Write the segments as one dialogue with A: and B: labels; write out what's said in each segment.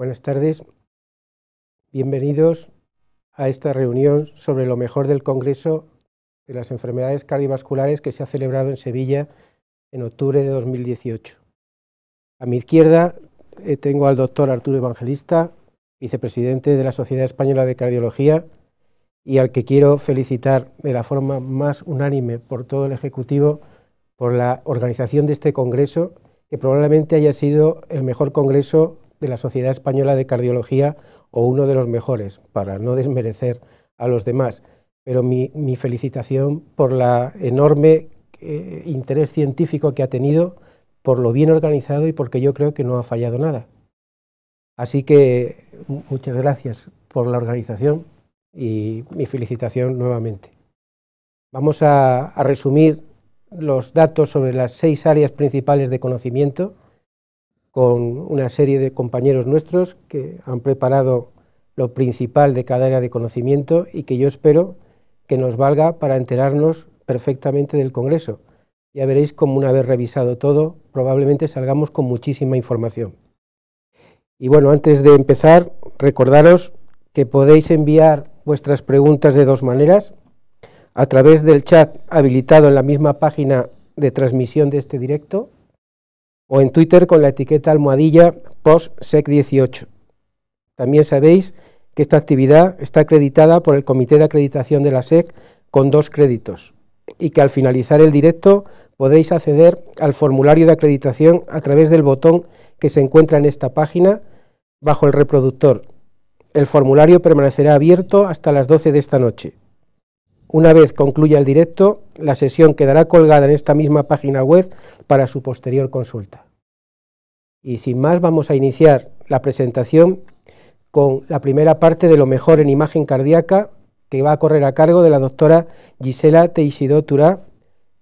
A: Buenas tardes. Bienvenidos a esta reunión sobre lo mejor del Congreso de las Enfermedades Cardiovasculares que se ha celebrado en Sevilla en octubre de 2018. A mi izquierda eh, tengo al doctor Arturo Evangelista, vicepresidente de la Sociedad Española de Cardiología y al que quiero felicitar de la forma más unánime por todo el Ejecutivo por la organización de este Congreso, que probablemente haya sido el mejor Congreso de la Sociedad Española de Cardiología o uno de los mejores, para no desmerecer a los demás. Pero mi, felicitación por la enorme eh, interés científico que ha tenido, por lo bien organizado y porque yo creo que no ha fallado nada. Así que muchas gracias por la organización y mi felicitación nuevamente. Vamos a resumir los datos sobre las seis áreas principales de conocimiento con una serie de compañeros nuestros que han preparado lo principal de cada área de conocimiento y que yo espero que nos valga para enterarnos perfectamente del Congreso. Ya veréis como una vez revisado todo, probablemente salgamos con muchísima información. Y bueno, antes de empezar, recordaros que podéis enviar vuestras preguntas de dos maneras, a través del chat habilitado en la misma página de transmisión de este directo, o en Twitter con la etiqueta almohadilla POSSEC18. E También sabéis que esta actividad está acreditada por el Comité de Acreditación de la SEC con dos créditos y que al finalizar el directo podréis acceder al formulario de acreditación a través del botón que se encuentra en esta página bajo el reproductor. El formulario permanecerá abierto hasta las 12 de esta noche. Una vez concluya el directo, la sesión quedará colgada en esta misma página web para su posterior consulta. Y sin más, vamos a iniciar la presentación con la primera parte de lo mejor en imagen cardíaca que va a correr a cargo de la doctora Gisela Teixidó Turá,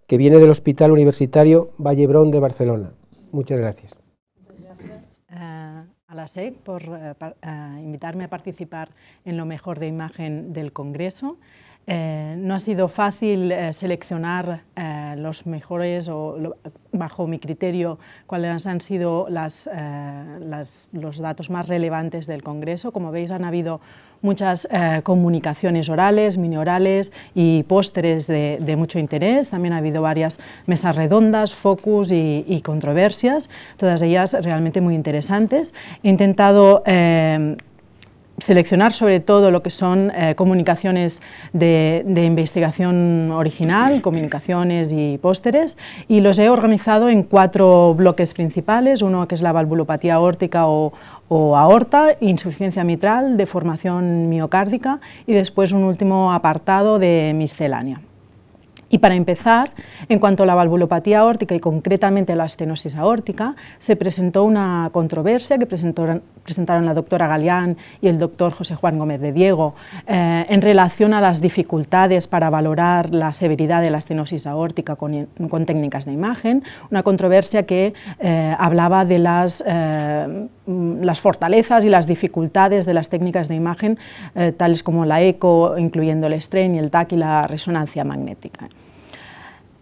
A: que viene del Hospital Universitario Vallebrón de Barcelona. Muchas gracias.
B: Muchas gracias eh, a la SEC por eh, eh, invitarme a participar en lo mejor de imagen del Congreso. Eh, no ha sido fácil eh, seleccionar eh, los mejores, o bajo mi criterio, cuáles han sido los datos más relevantes del Congreso. Como veis, han habido muchas comunicaciones orales, mini orales y pósteres de, mucho interés. También ha habido varias mesas redondas, focus y, y controversias, todas ellas realmente muy interesantes. He intentado seleccionar sobre todo lo que son eh, comunicaciones de, investigación original, comunicaciones y pósteres, y los he organizado en cuatro bloques principales, uno que es la valvulopatía aórtica o, o aorta, insuficiencia mitral, deformación miocárdica y después un último apartado de miscelánea. Y para empezar, en cuanto a la valvulopatía aórtica y concretamente a la estenosis aórtica, se presentó una controversia que presentaron la doctora Galeán y el doctor José Juan Gómez de Diego eh, en relación a las dificultades para valorar la severidad de la estenosis aórtica con, técnicas de imagen, una controversia que eh, hablaba de las... Eh, las fortalezas y las dificultades de las técnicas de imagen, eh, tales como la eco, incluyendo el strain y el TAC y la resonancia magnética.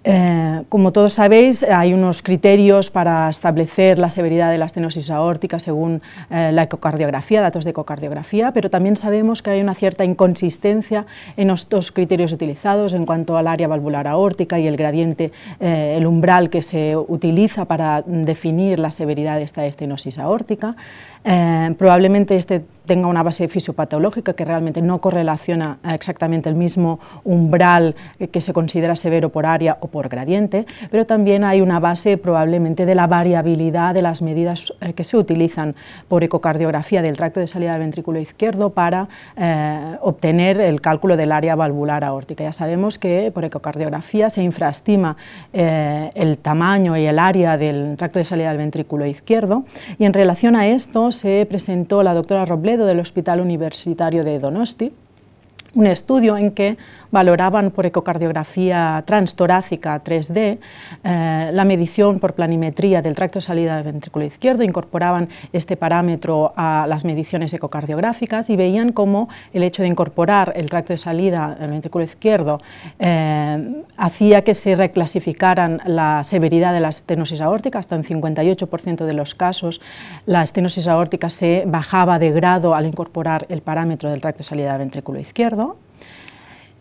B: Eh, como todos sabéis, hay unos criterios para establecer la severidad de la estenosis aórtica según eh, la ecocardiografía, datos de ecocardiografía, pero también sabemos que hay una cierta inconsistencia en estos criterios utilizados en cuanto al área valvular aórtica y el gradiente, eh, el umbral que se utiliza para definir la severidad de esta estenosis aórtica. Eh, probablemente este tenga una base fisiopatológica que realmente no correlaciona exactamente el mismo umbral que se considera severo por área o por gradiente, pero también hay una base probablemente de la variabilidad de las medidas eh, que se utilizan por ecocardiografía del tracto de salida del ventrículo izquierdo para eh, obtener el cálculo del área valvular aórtica. Ya sabemos que por ecocardiografía se infraestima el tamaño y el área del tracto de salida del ventrículo izquierdo y en relación a esto se presentó la doctora Robledo del Hospital Universitario de Donosti, un estudio en que valoraban por ecocardiografía transtorácica 3D eh, la medición por planimetría del tracto de salida del ventrículo izquierdo, incorporaban este parámetro a las mediciones ecocardiográficas y veían cómo el hecho de incorporar el tracto de salida del ventrículo izquierdo eh, hacía que se reclasificaran la severidad de la estenosis aórtica, hasta en 58% de los casos la estenosis aórtica se bajaba de grado al incorporar el parámetro del tracto de salida del ventrículo izquierdo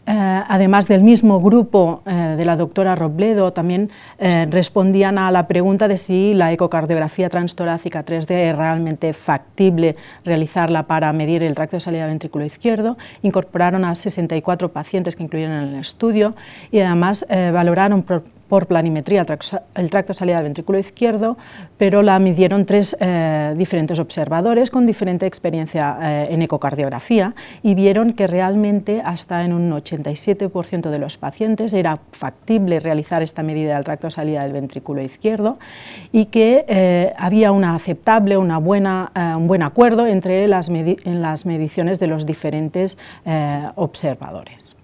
B: eh, además del mismo grupo eh, de la doctora Robledo, también eh, respondían a la pregunta de si la ecocardiografía transtorácica 3D es realmente factible realizarla para medir el tracto de salida ventrículo izquierdo. Incorporaron a 64 pacientes que incluyeron en el estudio y además valoraron por planimetría el tracto salida del ventrículo izquierdo, pero la midieron tres eh, diferentes observadores con diferente experiencia eh, en ecocardiografía y vieron que realmente hasta en un 87% de los pacientes era factible realizar esta medida del tracto salida del ventrículo izquierdo y que eh, había una aceptable, una buena, un buen acuerdo entre las, en las mediciones de los diferentes observadores.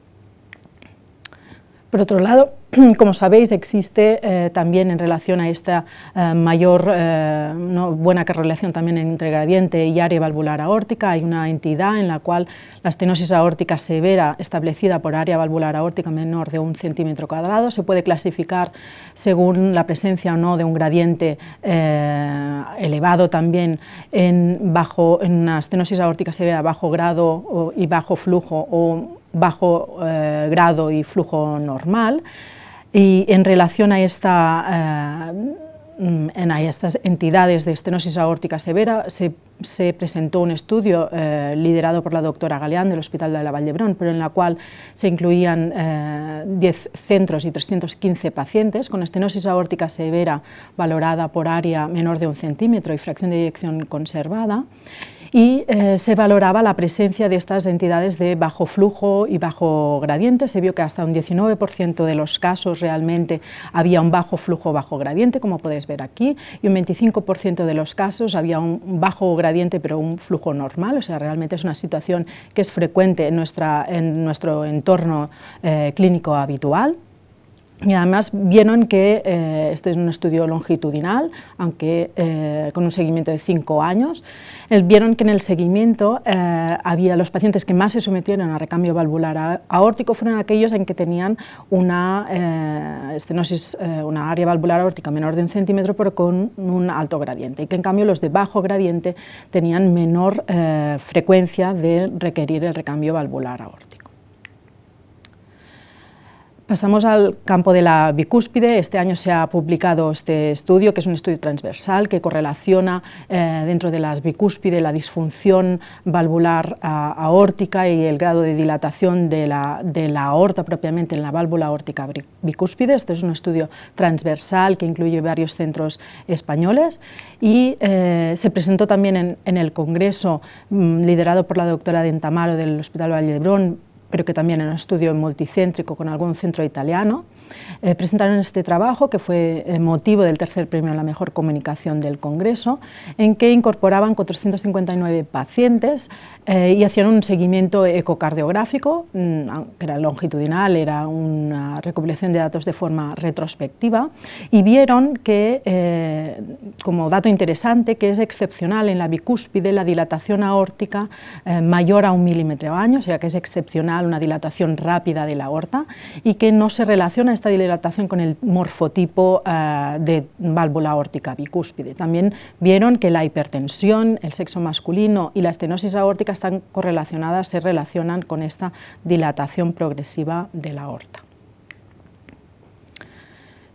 B: Por otro lado, como sabéis, existe eh, también en relación a esta eh, mayor eh, buena correlación también entre gradiente y área valvular aórtica. Hay una entidad en la cual la estenosis aórtica severa establecida por área valvular aórtica menor de un centímetro cuadrado se puede clasificar según la presencia o no de un gradiente elevado también en, bajo, en una estenosis aórtica severa bajo grado y bajo flujo o bajo grado y flujo normal. Y en relación a, esta, eh, mm, estas entidades de estenosis aórtica severa, se, presentó un estudio eh, liderado por la doctora Galeán del Hospital de la Vallebrón, pero en la cual se incluían 10 eh, centros y 315 pacientes con estenosis aórtica severa valorada por área menor de un centímetro y fracción de dirección conservada y eh, se valoraba la presencia de estas entidades de bajo flujo y bajo gradiente. Se vio que hasta un 19% de los casos realmente había un bajo flujo bajo gradiente, como podéis ver aquí, y un 25% de los casos había un bajo gradiente pero un flujo normal, o sea, realmente es una situación que es frecuente en, nuestro entorno eh, clínico habitual. Y además vieron que eh, este es un estudio longitudinal, aunque eh, con un seguimiento de cinco años. vieron que en el seguimiento eh, había los pacientes que más se sometieron a recambio valvular aórtico fueron aquellos en que tenían una estenosis, una área valvular aórtica menor de un centímetro, pero con un alto gradiente. Y que en cambio los de bajo gradiente tenían menor frecuencia de requerir el recambio valvular aórtico. Pasamos al campo de la bicúspide. Este año se ha publicado este estudio, que es un estudio transversal que correlaciona eh, dentro de las bicúspide la disfunción valvular aórtica y el grado de dilatación de la, aorta propiamente en la válvula aórtica bicúspide. Este es un estudio transversal que incluye varios centros españoles y eh, se presentó también en, el Congreso mm, liderado por la doctora Dentamaro del Hospital Valle de Brón, pero que también en un estudio multicéntrico con algún centro italiano, eh, presentaron este trabajo que fue eh, motivo del tercer premio a la mejor comunicación del Congreso, en que incorporaban 459 pacientes eh, y hacían un seguimiento ecocardiográfico, mm, que era longitudinal, era una recopilación de datos de forma retrospectiva, y vieron que, eh, como dato interesante, que es excepcional en la bicúspide la dilatación aórtica eh, mayor a un milímetro al año, o sea que es excepcional una dilatación rápida de la aorta, y que no se relaciona esta dilatación con el morfotipo de válvula aórtica bicúspide. También vieron que la hipertensión, el sexo masculino y la estenosis aórtica están correlacionadas, se relacionan con esta dilatación progresiva de la aorta.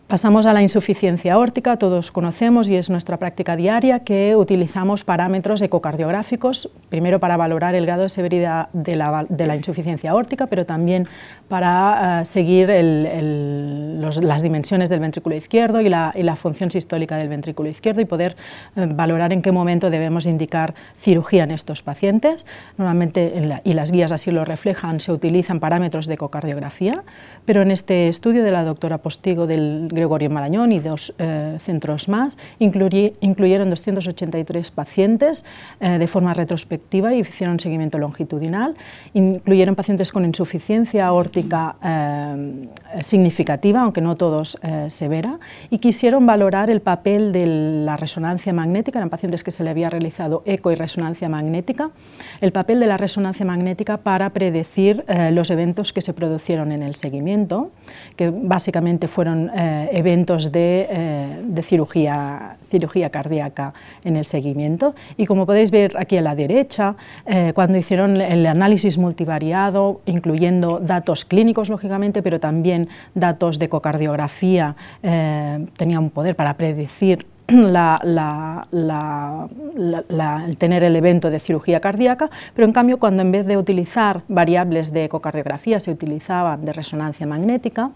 B: Pasamos a la insuficiencia aórtica, todos conocemos y es nuestra práctica diaria que utilizamos parámetros ecocardiográficos, primero para valorar el grado de severidad de la, insuficiencia aórtica, pero también para eh, seguir las dimensiones del ventrículo izquierdo y la, función sistólica del ventrículo izquierdo y poder eh, valorar en qué momento debemos indicar cirugía en estos pacientes. Normalmente, y las guías así lo reflejan, se utilizan parámetros de ecocardiografía, pero en este estudio de la doctora Postigo del Gregorio Marañón y dos eh, centros más, incluyeron 283 pacientes eh, de forma retrospectiva y hicieron seguimiento longitudinal, incluyeron pacientes con insuficiencia aórtica eh, significativa, aunque no todos severa, y quisieron valorar el papel de la resonancia magnética, eran pacientes que se le había realizado eco y resonancia magnética, el papel de la resonancia magnética para predecir los eventos que se producieron en el seguimiento, que básicamente fueron eh, eventos de, eh, cirugía, cardíaca en el seguimiento. Y como podéis ver aquí a la derecha, eh, cuando hicieron el análisis multivariado, incluyendo datos clínicos, lógicamente, pero también datos de ecocardiografía, tenía un poder para predecir el tener el evento de cirugía cardíaca, pero en cambio cuando en vez de utilizar variables de ecocardiografía se utilizaban de resonancia magnética,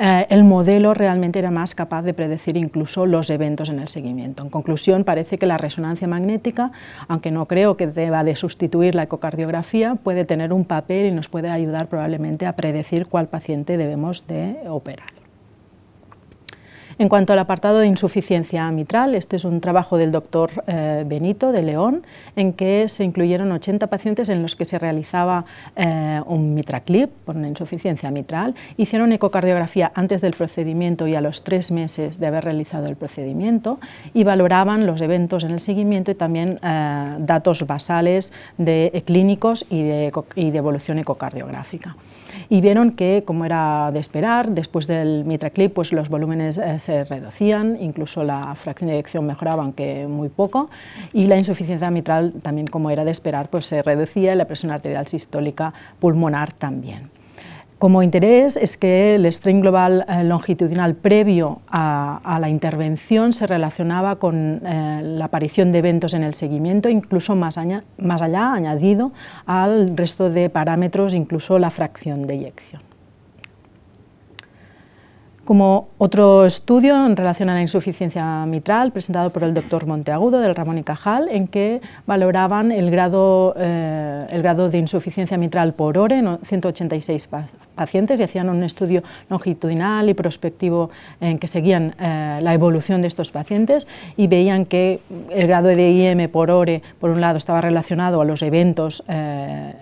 B: eh, el modelo realmente era más capaz de predecir incluso los eventos en el seguimiento. En conclusión, parece que la resonancia magnética, aunque no creo que deba de sustituir la ecocardiografía, puede tener un papel y nos puede ayudar probablemente a predecir cuál paciente debemos de operar. En cuanto al apartado de insuficiencia mitral, este es un trabajo del doctor eh, Benito de León, en que se incluyeron 80 pacientes en los que se realizaba eh, un mitraclip por una insuficiencia mitral, hicieron ecocardiografía antes del procedimiento y a los tres meses de haber realizado el procedimiento y valoraban los eventos en el seguimiento y también eh, datos basales de clínicos y de evolución ecocardiográfica y vieron que, como era de esperar, después del mitraclip pues los volúmenes eh, se reducían, incluso la fracción de eyección mejoraba, aunque muy poco, y la insuficiencia mitral también, como era de esperar, pues se reducía y la presión arterial sistólica pulmonar también. Como interés es que el strain global eh, longitudinal previo a, la intervención se relacionaba con eh, la aparición de eventos en el seguimiento, incluso más, más allá, añadido al resto de parámetros, incluso la fracción de eyección como otro estudio en relación a la insuficiencia mitral presentado por el doctor Monteagudo del Ramón y Cajal, en que valoraban el grado, eh, el grado de insuficiencia mitral por hora en 186 pacientes y hacían un estudio longitudinal y prospectivo en que seguían eh, la evolución de estos pacientes y veían que el grado de IM por hora, por un lado, estaba relacionado a los eventos eh,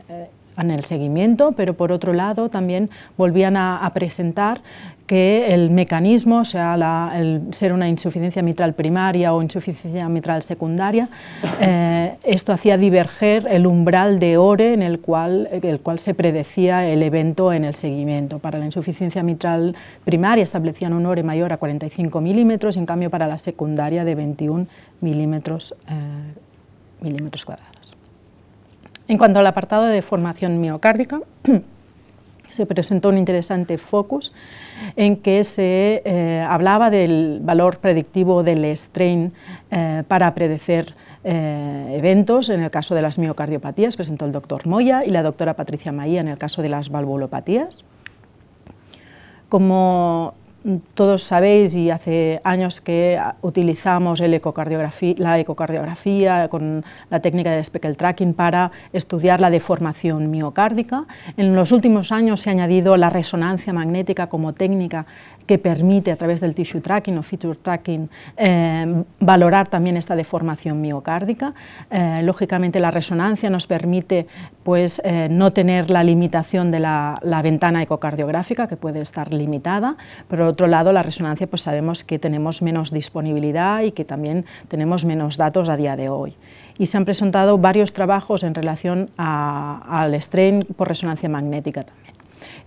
B: en el seguimiento, pero por otro lado también volvían a presentar que el mecanismo, sea, el ser una insuficiencia mitral primaria o insuficiencia mitral secundaria, eh, esto hacía diverger el umbral de ORE en el cual, el cual se predecía el evento en el seguimiento. Para la insuficiencia mitral primaria establecían un ORE mayor a 45 milímetros, en cambio para la secundaria de 21 milímetros, eh, milímetros cuadrados. En cuanto al apartado de formación miocárdica, se presentó un interesante focus en que se eh, hablaba del valor predictivo del strain eh, para predecer eh, eventos, en el caso de las miocardiopatías, presentó el doctor Moya y la doctora Patricia Maía en el caso de las valvulopatías. Como todos sabéis y hace años que utilizamos ecocardiografía, la ecocardiografía con la técnica de speckle tracking para estudiar la deformación miocárdica. En los últimos años se ha añadido la resonancia magnética como técnica que permite a través del tissue tracking o feature tracking em, valorar también esta deformación miocárdica. Eh, lógicamente la resonancia nos permite pues, eh, no tener la limitación de la, ventana ecocardiográfica que puede estar limitada. pero Por otro lado la resonancia pues sabemos que tenemos menos disponibilidad y que también tenemos menos datos a día de hoy y se han presentado varios trabajos en relación al strain por resonancia magnética. también.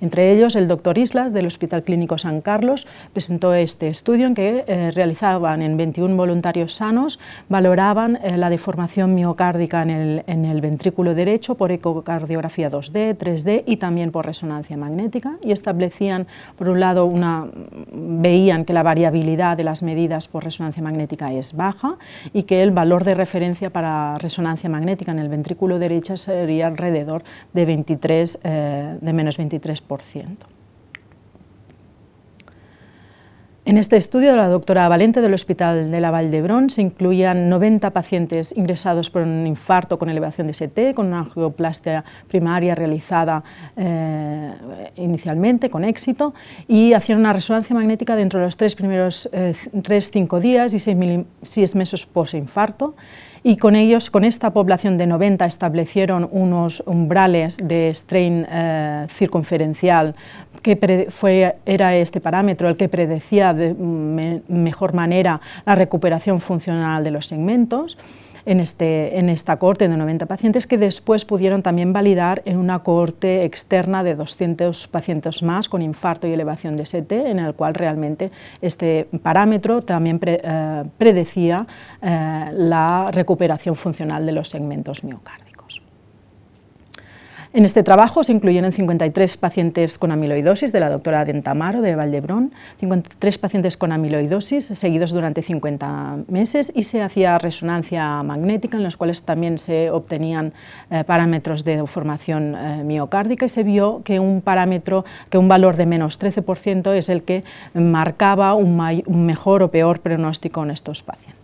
B: Entre ellos, el doctor Islas, del Hospital Clínico San Carlos, presentó este estudio en que eh, realizaban en 21 voluntarios sanos, valoraban eh, la deformación miocárdica en el, ventrículo derecho por ecocardiografía 2D, 3D y también por resonancia magnética y establecían, por un lado, una, veían que la variabilidad de las medidas por resonancia magnética es baja y que el valor de referencia para resonancia magnética en el ventrículo derecho sería alrededor de eh, de menos 23 en este estudio de la doctora Valente del Hospital de la Valdebrón se incluían 90 pacientes ingresados por un infarto con elevación de ST, con una angioplastia primaria realizada eh, inicialmente con éxito y hacían una resonancia magnética dentro de los tres primeros 3-5 eh, días y 6 meses post-infarto y con ellos, con esta población de 90, establecieron unos umbrales de strain eh, circunferencial, que fue, era este parámetro el que predecía de mm, mejor manera la recuperación funcional de los segmentos en, este, esta corte de 90 pacientes que después pudieron también validar en una corte externa de 200 pacientes más con infarto y elevación de ST, en el cual realmente este parámetro también eh, predecía eh, la recuperación funcional de los segmentos miocárdicos. En este trabajo se incluyeron 53 pacientes con amiloidosis de la doctora Dentamaro de Valdebrón, 53 pacientes con amiloidosis seguidos durante 50 meses y se hacía resonancia magnética en los cuales también se obtenían eh, parámetros de formación eh, miocárdica y se vio que un parámetro, que un valor de menos 13% es el que marcaba un mejor o peor pronóstico en estos pacientes.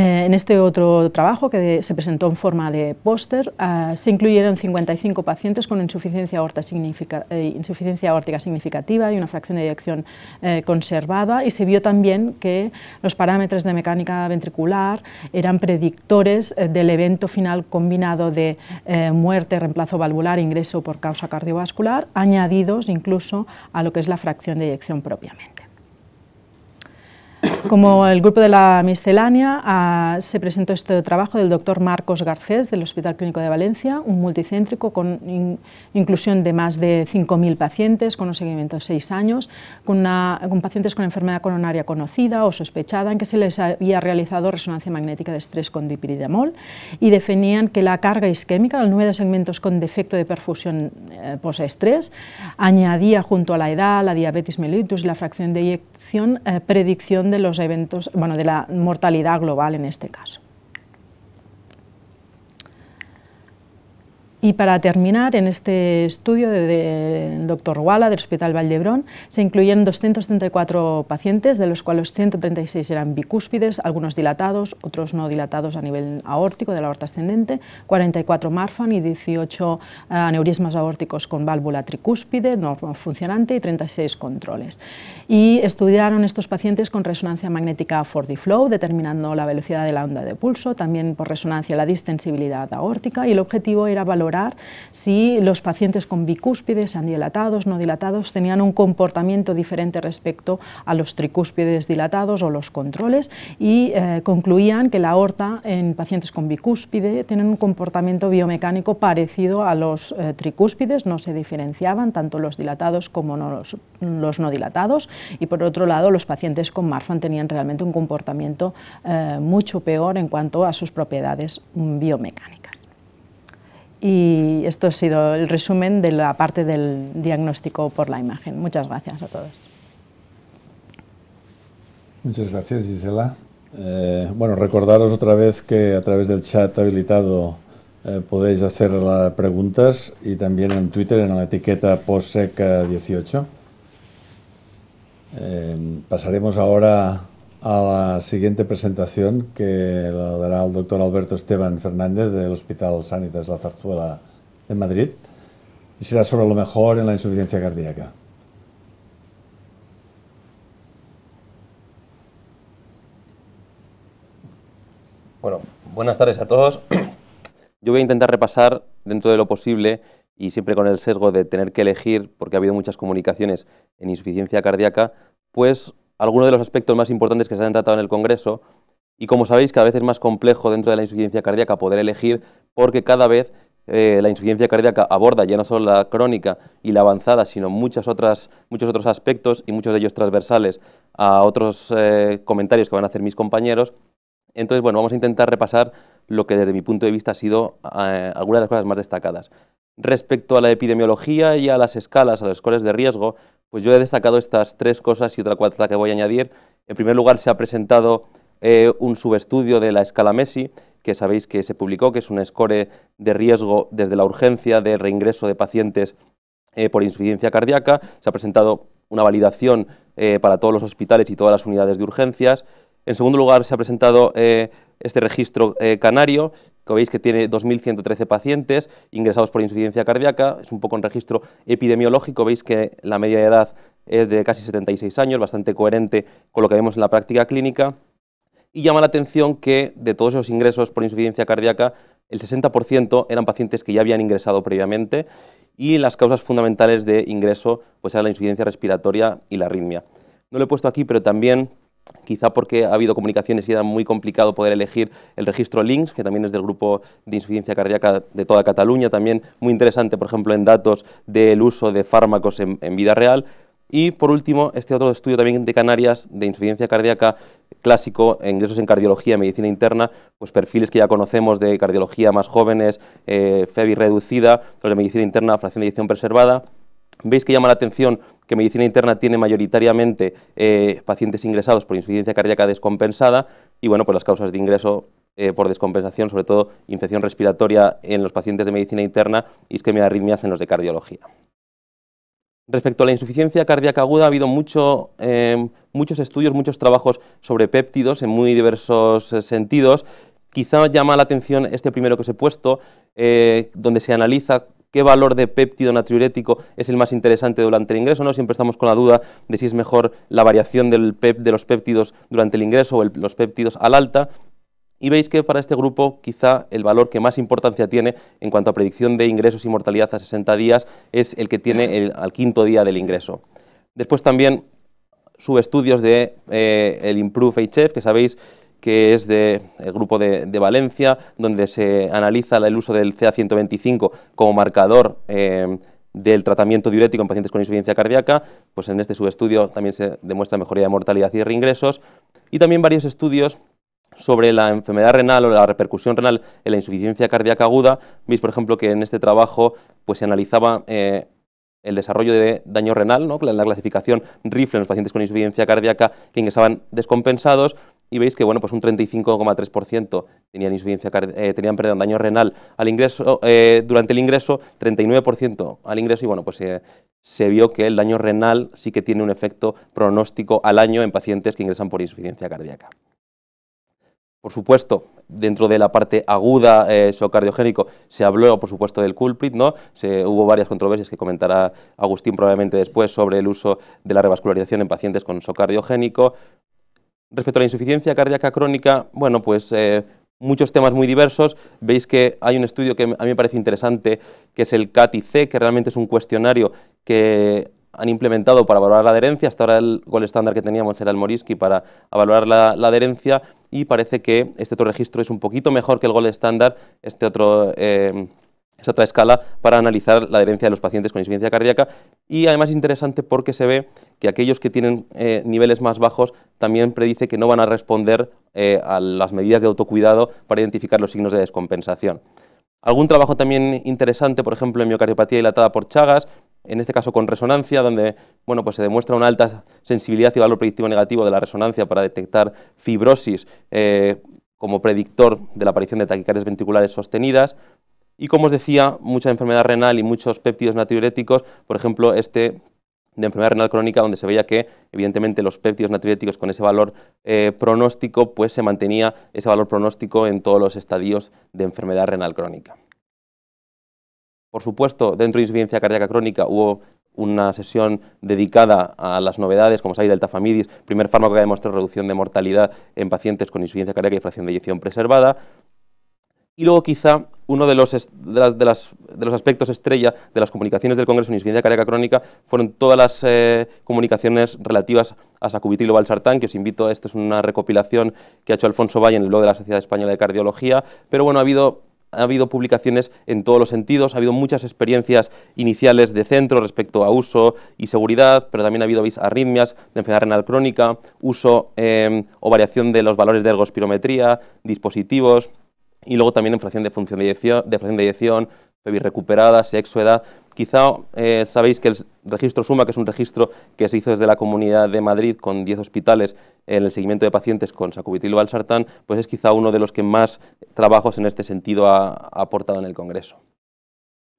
B: Eh, en este otro trabajo, que se presentó en forma de póster, eh, se incluyeron 55 pacientes con eh, insuficiencia, aórtica significativa y una fracción de eyección conservada y se vio también que los parámetros de mecánica ventricular eran predictores del evento final combinado de muerte, reemplazo valvular, ingreso por causa cardiovascular, añadidos incluso a lo que es la fracción de eyección propiamente. Como el grupo de la miscelánea, ah, se presentó este trabajo del doctor Marcos Garcés del Hospital Clínico de Valencia, un multicéntrico con inclusión de más de 5.000 pacientes, con un seguimiento de 6 años, con, pacientes con enfermedad coronaria conocida o sospechada, en que se les había realizado resonancia magnética de estrés con dipiridamol y definían que la carga isquémica, el número de segmentos con defecto de perfusión eh, estrés añadía junto a la edad, la diabetes mellitus y la fracción de eh, predicción de los eventos, bueno, de la mortalidad global en este caso. Y para terminar, en este estudio del de doctor Walla del Hospital Vallebrón se incluyen 234 pacientes, de los cuales 136 eran bicúspides, algunos dilatados, otros no dilatados a nivel aórtico de la aorta ascendente, 44 Marfan y 18 eh, aneurismas aórticos con válvula tricúspide no funcionante y 36 controles. Y estudiaron estos pacientes con resonancia magnética 4D Flow, determinando la velocidad de la onda de pulso, también por resonancia la distensibilidad aórtica y el objetivo era valorar si los pacientes con bicúspides, dilatados, no dilatados, tenían un comportamiento diferente respecto a los tricúspides dilatados o los controles y eh, concluían que la aorta en pacientes con bicúspide tienen un comportamiento biomecánico parecido a los eh, tricúspides, no se diferenciaban tanto los dilatados como los, no dilatados y por otro lado los pacientes con Marfan tenían realmente un comportamiento eh, mucho peor en cuanto a sus propiedades mm, biomecánicas. Y esto ha sido el resumen de la parte del diagnóstico por la imagen. Muchas gracias a todos.
C: Muchas gracias, Gisela. Eh, bueno, recordaros otra vez que a través del chat habilitado eh, podéis hacer las preguntas y también en Twitter en la etiqueta poseca 18 eh, pasaremos ahora a la siguiente presentación que la dará el doctor Alberto Esteban Fernández del Hospital Sanitas La Zarzuela de Madrid y será sobre lo mejor en la insuficiencia cardíaca. Bueno,
D: buenas tardes a todos. Yo voy a intentar repasar dentro de lo posible y siempre con el sesgo de tener que elegir, porque ha habido muchas comunicaciones en insuficiencia cardíaca, pues algunos de los aspectos más importantes que se han tratado en el Congreso y como sabéis cada vez es más complejo dentro de la insuficiencia cardíaca poder elegir porque cada vez eh, la insuficiencia cardíaca aborda ya no solo la crónica y la avanzada, sino muchas otras, muchos otros aspectos y muchos de ellos transversales a otros eh, comentarios que van a hacer mis compañeros. Entonces, bueno, vamos a intentar repasar lo que desde mi punto de vista ha sido eh, algunas de las cosas más destacadas. Respecto a la epidemiología y a las escalas, a los scores de riesgo, pues yo he destacado estas tres cosas y otra cuarta que voy a añadir. En primer lugar, se ha presentado eh, un subestudio de la escala MESI, que sabéis que se publicó, que es un score de riesgo desde la urgencia de reingreso de pacientes eh, por insuficiencia cardíaca. Se ha presentado una validación eh, para todos los hospitales y todas las unidades de urgencias. En segundo lugar, se ha presentado eh, este registro eh, canario, que veis que tiene 2.113 pacientes ingresados por insuficiencia cardíaca. Es un poco un registro epidemiológico. Veis que la media de edad es de casi 76 años, bastante coherente con lo que vemos en la práctica clínica. Y llama la atención que de todos esos ingresos por insuficiencia cardíaca, el 60% eran pacientes que ya habían ingresado previamente y las causas fundamentales de ingreso pues eran la insuficiencia respiratoria y la arritmia. No lo he puesto aquí, pero también quizá porque ha habido comunicaciones y era muy complicado poder elegir el registro links que también es del grupo de insuficiencia cardíaca de toda Cataluña, también muy interesante, por ejemplo, en datos del uso de fármacos en, vida real. Y por último, este otro estudio también de Canarias de insuficiencia cardíaca clásico, ingresos en cardiología y medicina interna, pues perfiles que ya conocemos de cardiología más jóvenes, eh, FEBI reducida, los de medicina interna, fracción de edición preservada. Veis que llama la atención que medicina interna tiene mayoritariamente eh, pacientes ingresados por insuficiencia cardíaca descompensada y bueno, pues las causas de ingreso eh, por descompensación, sobre todo infección respiratoria en los pacientes de medicina interna y isquemia de en los de cardiología. Respecto a la insuficiencia cardíaca aguda, ha habido em, muchos estudios, muchos trabajos sobre péptidos en muy diversos eh, sentidos. Quizá llama la atención este primero que os he puesto, donde se analiza qué valor de péptido natriurético es el más interesante durante el ingreso. ¿no? Siempre estamos con la duda de si es mejor la variación del pep, de los péptidos durante el ingreso o los péptidos al alta. Y veis que para este grupo quizá el valor que más importancia tiene en cuanto a predicción de ingresos y mortalidad a 60 días es el que tiene al quinto día del ingreso. Después también subestudios de eh, el Improve HF, que sabéis que es del grupo de, Valencia, donde se analiza el uso del CA125 como marcador em, del tratamiento diurético en pacientes con insuficiencia cardíaca. Pues en este subestudio también se demuestra mejoría de mortalidad y reingresos. Y también varios estudios sobre la enfermedad renal o la repercusión renal en la insuficiencia cardíaca aguda. Veis, por ejemplo, que en este trabajo pues, se analizaba eh, el desarrollo de daño renal, ¿no? la, la clasificación RIFLE en los pacientes con insuficiencia cardíaca que ingresaban descompensados y veis que bueno, pues un 35,3% tenían eh, tenían perdón, daño renal al ingreso eh, durante el ingreso, 39% al ingreso y bueno, pues eh, se vio que el daño renal sí que tiene un efecto pronóstico al año en pacientes que ingresan por insuficiencia cardíaca. Por supuesto, dentro de la parte aguda eh, cardiogénico se habló, por supuesto, del culprit, ¿no? Se, hubo varias controversias que comentará Agustín probablemente después sobre el uso de la revascularización en pacientes con cardiogénico. Respecto a la insuficiencia cardíaca crónica, bueno, pues eh, muchos temas muy diversos. Veis que hay un estudio que a mí me parece interesante, que es el CATI-C, que realmente es un cuestionario que han implementado para valorar la adherencia. Hasta ahora el gol estándar que teníamos era el Moriski para valorar la, adherencia y parece que este otro registro es un poquito mejor que el gol estándar. Este otro... Eh, es otra escala para analizar la adherencia de los pacientes con insuficiencia cardíaca y además es interesante porque se ve que aquellos que tienen eh, niveles más bajos también predice que no van a responder eh, a las medidas de autocuidado para identificar los signos de descompensación. Algún trabajo también interesante, por ejemplo, en miocardiopatía dilatada por Chagas, en este caso con resonancia, donde pues se demuestra una alta sensibilidad y valor predictivo negativo de la resonancia para detectar fibrosis eh, como predictor de la aparición de taquicardias ventriculares sostenidas. Y como os decía, mucha enfermedad renal y muchos péptidos natriuréticos, por ejemplo, este de enfermedad renal crónica, donde se veía que, evidentemente, los péptidos natriuréticos con ese valor eh, pronóstico, pues se mantenía ese valor pronóstico en todos los estadios de enfermedad renal crónica. Por supuesto, dentro de insuficiencia cardíaca crónica hubo una sesión dedicada a las novedades, como sabéis, del tafamidis, primer fármaco que ha demostrado reducción de mortalidad en pacientes con insuficiencia cardíaca y fracción de eyección preservada. Y luego quizá uno de los, aspectos estrella de las comunicaciones del Congreso en de Cardíaca Crónica fueron todas las eh, comunicaciones relativas a sacubitril o valsartán, que os invito, esta es una recopilación que ha hecho Alfonso Valle en el blog de la Sociedad Española de Cardiología, pero bueno, ha habido publicaciones en todos los sentidos, ha habido muchas experiencias iniciales de centro respecto a uso y seguridad, pero también ha habido arritmias de enfermedad renal crónica, uso em, o variación de los valores de ergospirometría, dispositivos, y luego también en fracción de función de eyección, de de recuperada, sexo, edad. Quizá eh, sabéis que el registro SUMA, que es un registro que se hizo desde la Comunidad de Madrid con 10 hospitales en el seguimiento de pacientes con sacubitril valsartán, pues es quizá uno de los que más trabajos en este sentido ha aportado en el Congreso.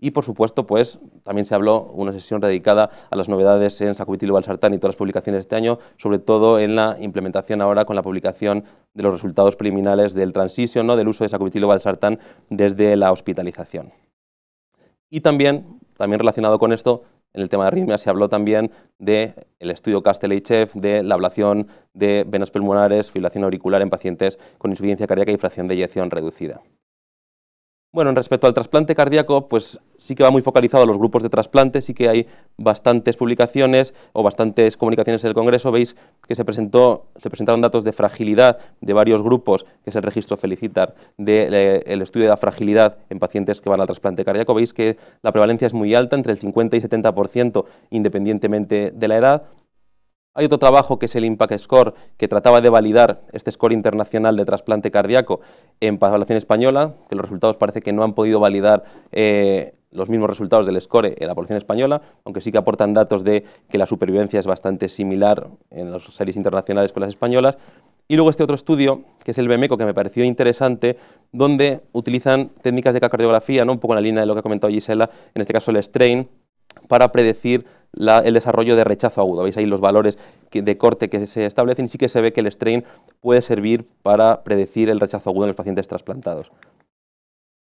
D: Y por supuesto, pues también se habló una sesión dedicada a las novedades en Sacubitil Balsartán y todas las publicaciones de este año, sobre todo en la implementación ahora con la publicación de los resultados preliminares del transición, ¿no? del uso de Sacubitil Balsartán desde la hospitalización. Y también, también relacionado con esto, en el tema de arritmia se habló también del estudio estudio hf de la ablación de venas pulmonares, fibrilación auricular en pacientes con insuficiencia cardíaca y fracción de eyección reducida. Bueno, respecto al trasplante cardíaco, pues sí que va muy focalizado a los grupos de trasplante, sí que hay bastantes publicaciones o bastantes comunicaciones en el Congreso. Veis que se, presentó, se presentaron datos de fragilidad de varios grupos, que es el registro Felicitar, del eh, estudio de la fragilidad en pacientes que van al trasplante cardíaco. Veis que la prevalencia es muy alta, entre el 50 y 70%, independientemente de la edad. Hay otro trabajo que es el Impact Score, que trataba de validar este score internacional de trasplante cardíaco en población española, que los resultados parece que no han podido validar eh, los mismos resultados del score en la población española, aunque sí que aportan datos de que la supervivencia es bastante similar en las series internacionales con las españolas. Y luego este otro estudio, que es el BEMECO, que me pareció interesante, donde utilizan técnicas de cardiografía, ¿no? un poco en la línea de lo que ha comentado Gisela, en este caso el strain, para predecir el desarrollo de rechazo agudo. Veis ahí los valores de corte que se establecen y sí que se ve que el strain puede servir para predecir el rechazo agudo en los pacientes trasplantados.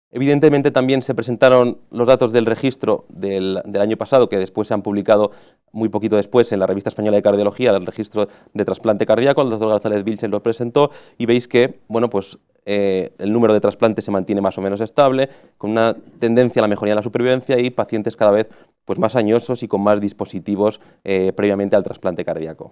D: Evidentemente también se presentaron los datos del registro del, año pasado, que después se han publicado muy poquito después en la revista española de cardiología, el registro de trasplante cardíaco, el doctor González Vilches lo presentó y veis que, bueno, pues eh, el número de trasplantes se mantiene más o menos estable, con una tendencia a la mejoría de la supervivencia y pacientes cada vez pues, más añosos y con más dispositivos eh, previamente al trasplante cardíaco.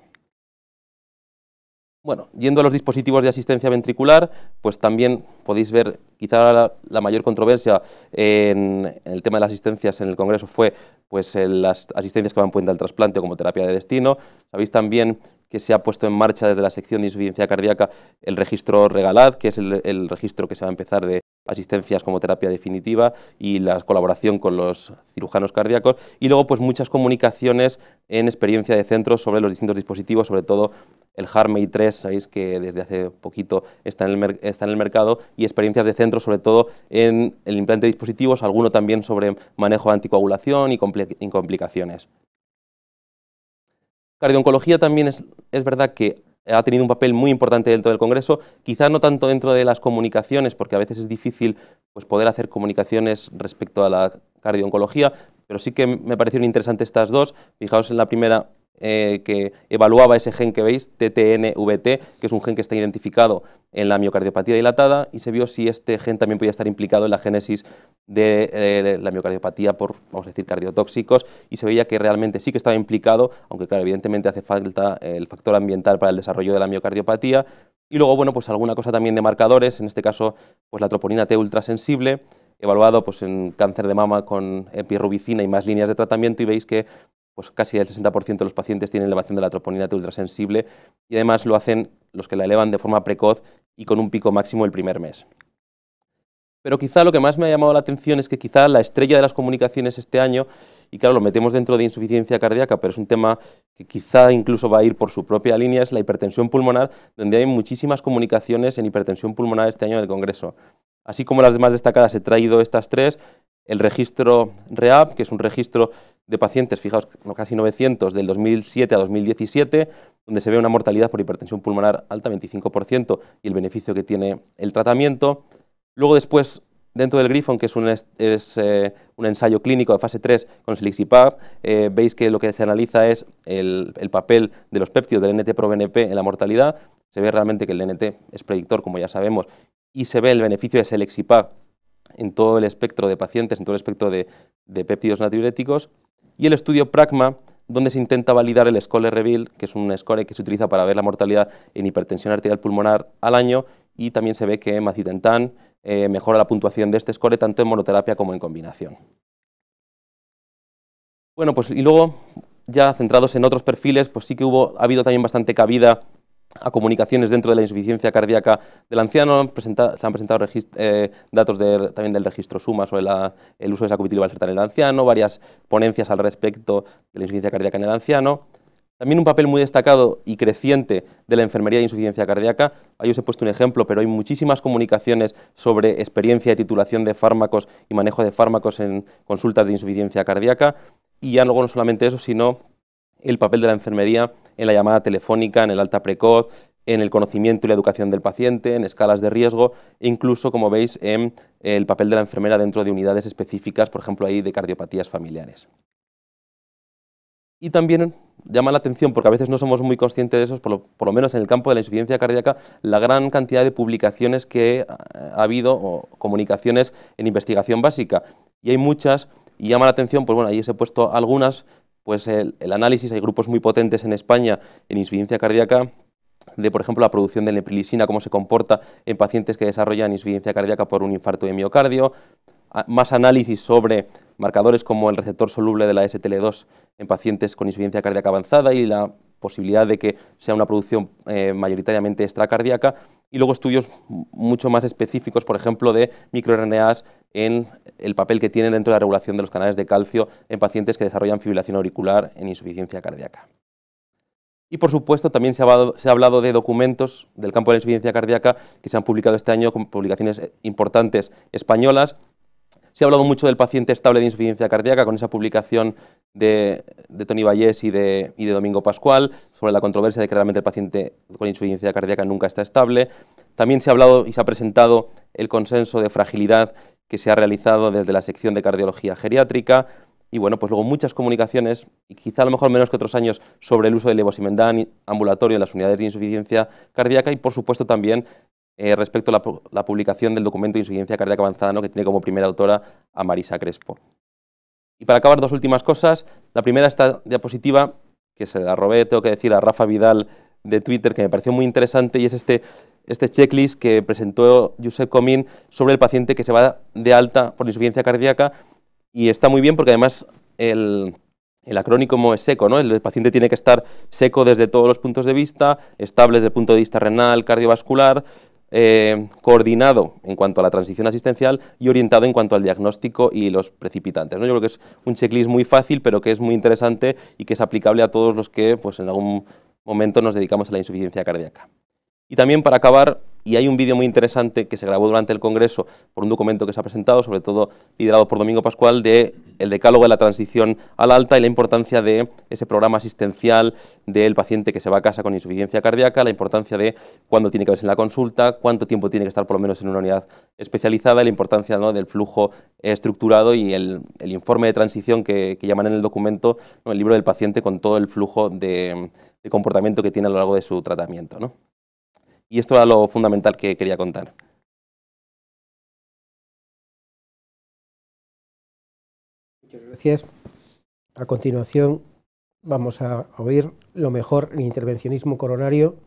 D: Bueno, yendo a los dispositivos de asistencia ventricular, pues también podéis ver, quizá la, la mayor controversia en, el tema de las asistencias en el Congreso fue pues, las asistencias que van puente al trasplante como terapia de destino. Sabéis también que se ha puesto en marcha desde la sección de insuficiencia cardíaca el registro Regalad, que es el, registro que se va a empezar de asistencias como terapia definitiva y la colaboración con los cirujanos cardíacos y luego pues muchas comunicaciones en experiencia de centros sobre los distintos dispositivos, sobre todo el Harmony 3, sabéis que desde hace poquito está en, el mercado, y experiencias de centro, sobre todo en el implante de dispositivos, alguno también sobre manejo de anticoagulación y, complicaciones. Cardiología también es, verdad que ha tenido un papel muy importante dentro del Congreso, quizá no tanto dentro de las comunicaciones, porque a veces es difícil pues, poder hacer comunicaciones respecto a la cardioncología, pero sí que me parecieron interesantes estas dos. Fijaos en la primera, eh, que evaluaba ese gen que veis, TTNVT, que es un gen que está identificado en la miocardiopatía dilatada, y se vio si este gen también podía estar implicado en la génesis eh, de la miocardiopatía por, vamos a decir, cardiotóxicos, y se veía que realmente sí que estaba implicado, aunque claro, evidentemente hace falta el factor ambiental para el desarrollo de la miocardiopatía, y luego, bueno, pues alguna cosa también de marcadores, en este caso, pues la troponina T ultrasensible, evaluado pues, en cáncer de mama con epirubicina y más líneas de tratamiento y veis que pues casi el 60% de los pacientes tienen elevación de la troponina T ultrasensible y además lo hacen los que la elevan de forma precoz y con un pico máximo el primer mes. Pero quizá lo que más me ha llamado la atención es que quizá la estrella de las comunicaciones este año, y claro, lo metemos dentro de insuficiencia cardíaca, pero es un tema que quizá incluso va a ir por su propia línea, es la hipertensión pulmonar, donde hay muchísimas comunicaciones en hipertensión pulmonar este año en el Congreso. Así como las demás destacadas, he traído estas tres, el registro REAP, que es un registro de pacientes, fijaos, casi 900 del 2007 a 2017, donde se ve una mortalidad por hipertensión pulmonar alta, 25%, y el beneficio que tiene el tratamiento. Luego después, dentro del Griffon, que es un, eh, ensayo clínico de fase 3 con Selexipag, eh, veis que lo que se analiza es el, papel de los péptidos del NT-proBNP en la mortalidad. Se ve realmente que el NT es predictor, como ya sabemos, y se ve el beneficio de Selexipag en todo el espectro de pacientes, en todo el espectro de, péptidos natriuréticos, y el estudio PRAGMA, donde se intenta validar el score Reveal, que es un score que se utiliza para ver la mortalidad en hipertensión arterial pulmonar al año, y también se ve que macitentan eh, mejora la puntuación de este score tanto en monoterapia como en combinación. Bueno, pues y luego, ya centrados en otros perfiles, pues sí que ha habido también bastante cabida a comunicaciones dentro de la insuficiencia cardíaca del anciano, se han presentado eh, datos también del registro SUMA sobre el uso de sacubitril en el anciano, varias ponencias al respecto de la insuficiencia cardíaca en el anciano. También un papel muy destacado y creciente de la enfermería de insuficiencia cardíaca. Ahí os he puesto un ejemplo, pero hay muchísimas comunicaciones sobre experiencia de titulación de fármacos y manejo de fármacos en consultas de insuficiencia cardíaca. Y ya luego no solamente eso, sino el papel de la enfermería en la llamada telefónica, en el alta precoz, en el conocimiento y la educación del paciente, en escalas de riesgo, e incluso, como veis, en el papel de la enfermera dentro de unidades específicas, por ejemplo, ahí de cardiopatías familiares. Y también llama la atención, porque a veces no somos muy conscientes de eso, por lo, menos en el campo de la insuficiencia cardíaca, la gran cantidad de publicaciones que eh, ha habido o comunicaciones en investigación básica. Y hay muchas, y llama la atención, pues bueno, ahí os he puesto algunas pues el, análisis, hay grupos muy potentes en España en insuficiencia cardíaca de, por ejemplo, la producción de neprilisina, cómo se comporta en pacientes que desarrollan insuficiencia cardíaca por un infarto de miocardio, más análisis sobre marcadores como el receptor soluble de la STL2 en pacientes con insuficiencia cardíaca avanzada y la posibilidad de que sea una producción eh, mayoritariamente extracardíaca y luego estudios mucho más específicos, por ejemplo, de microRNAs en el papel que tienen dentro de la regulación de los canales de calcio en pacientes que desarrollan fibrilación auricular en insuficiencia cardíaca. Y por supuesto también se ha, hablado, se ha, hablado, de documentos del campo de la insuficiencia cardíaca que se han publicado este año con publicaciones importantes españolas. Se ha hablado mucho del paciente estable de insuficiencia cardíaca con esa publicación de, Tony Vallés y de, Domingo Pascual, sobre la controversia de que realmente el paciente con insuficiencia cardíaca nunca está estable. También se ha hablado y se ha presentado el consenso de fragilidad que se ha realizado desde la sección de cardiología geriátrica. Y bueno, pues luego muchas comunicaciones, y quizá a lo mejor menos que otros años, sobre el uso del levosimendán ambulatorio en las unidades de insuficiencia cardíaca y por supuesto también eh, respecto a la, publicación del documento de insuficiencia cardíaca avanzada, que tiene como primera autora a Marisa Crespo. Y para acabar, dos últimas cosas. La primera, esta diapositiva, que se la robé, tengo que decir, a Rafa Vidal de Twitter, que me pareció muy interesante, y es este, este checklist que presentó Josep Comín sobre el paciente que se va de alta por insuficiencia cardíaca. Y está muy bien porque además el, el acrónimo es seco, ¿no? El paciente tiene que estar seco desde todos los puntos de vista, estable desde el punto de vista renal, cardiovascular, eh, coordinado en cuanto a la transición asistencial y orientado en cuanto al diagnóstico y los precipitantes. ¿no? Yo creo que es un checklist muy fácil, pero que es muy interesante y que es aplicable a todos los que pues, en algún momento nos dedicamos a la insuficiencia cardíaca. Y también para acabar, y hay un vídeo muy interesante que se grabó durante el Congreso por un documento que se ha presentado, sobre todo liderado por Domingo Pascual, de el decálogo de la transición al alta y la importancia de ese programa asistencial del paciente que se va a casa con insuficiencia cardíaca, la importancia de cuándo tiene que verse en la consulta, cuánto tiempo tiene que estar por lo menos en una unidad especializada, la importancia del flujo estructurado y el, informe de transición que, llaman en el documento, el libro del paciente con todo el flujo de, comportamiento que tiene a lo largo de su tratamiento.
A: Y esto era lo fundamental que quería contar. Muchas gracias. A continuación vamos a oír lo mejor en intervencionismo coronario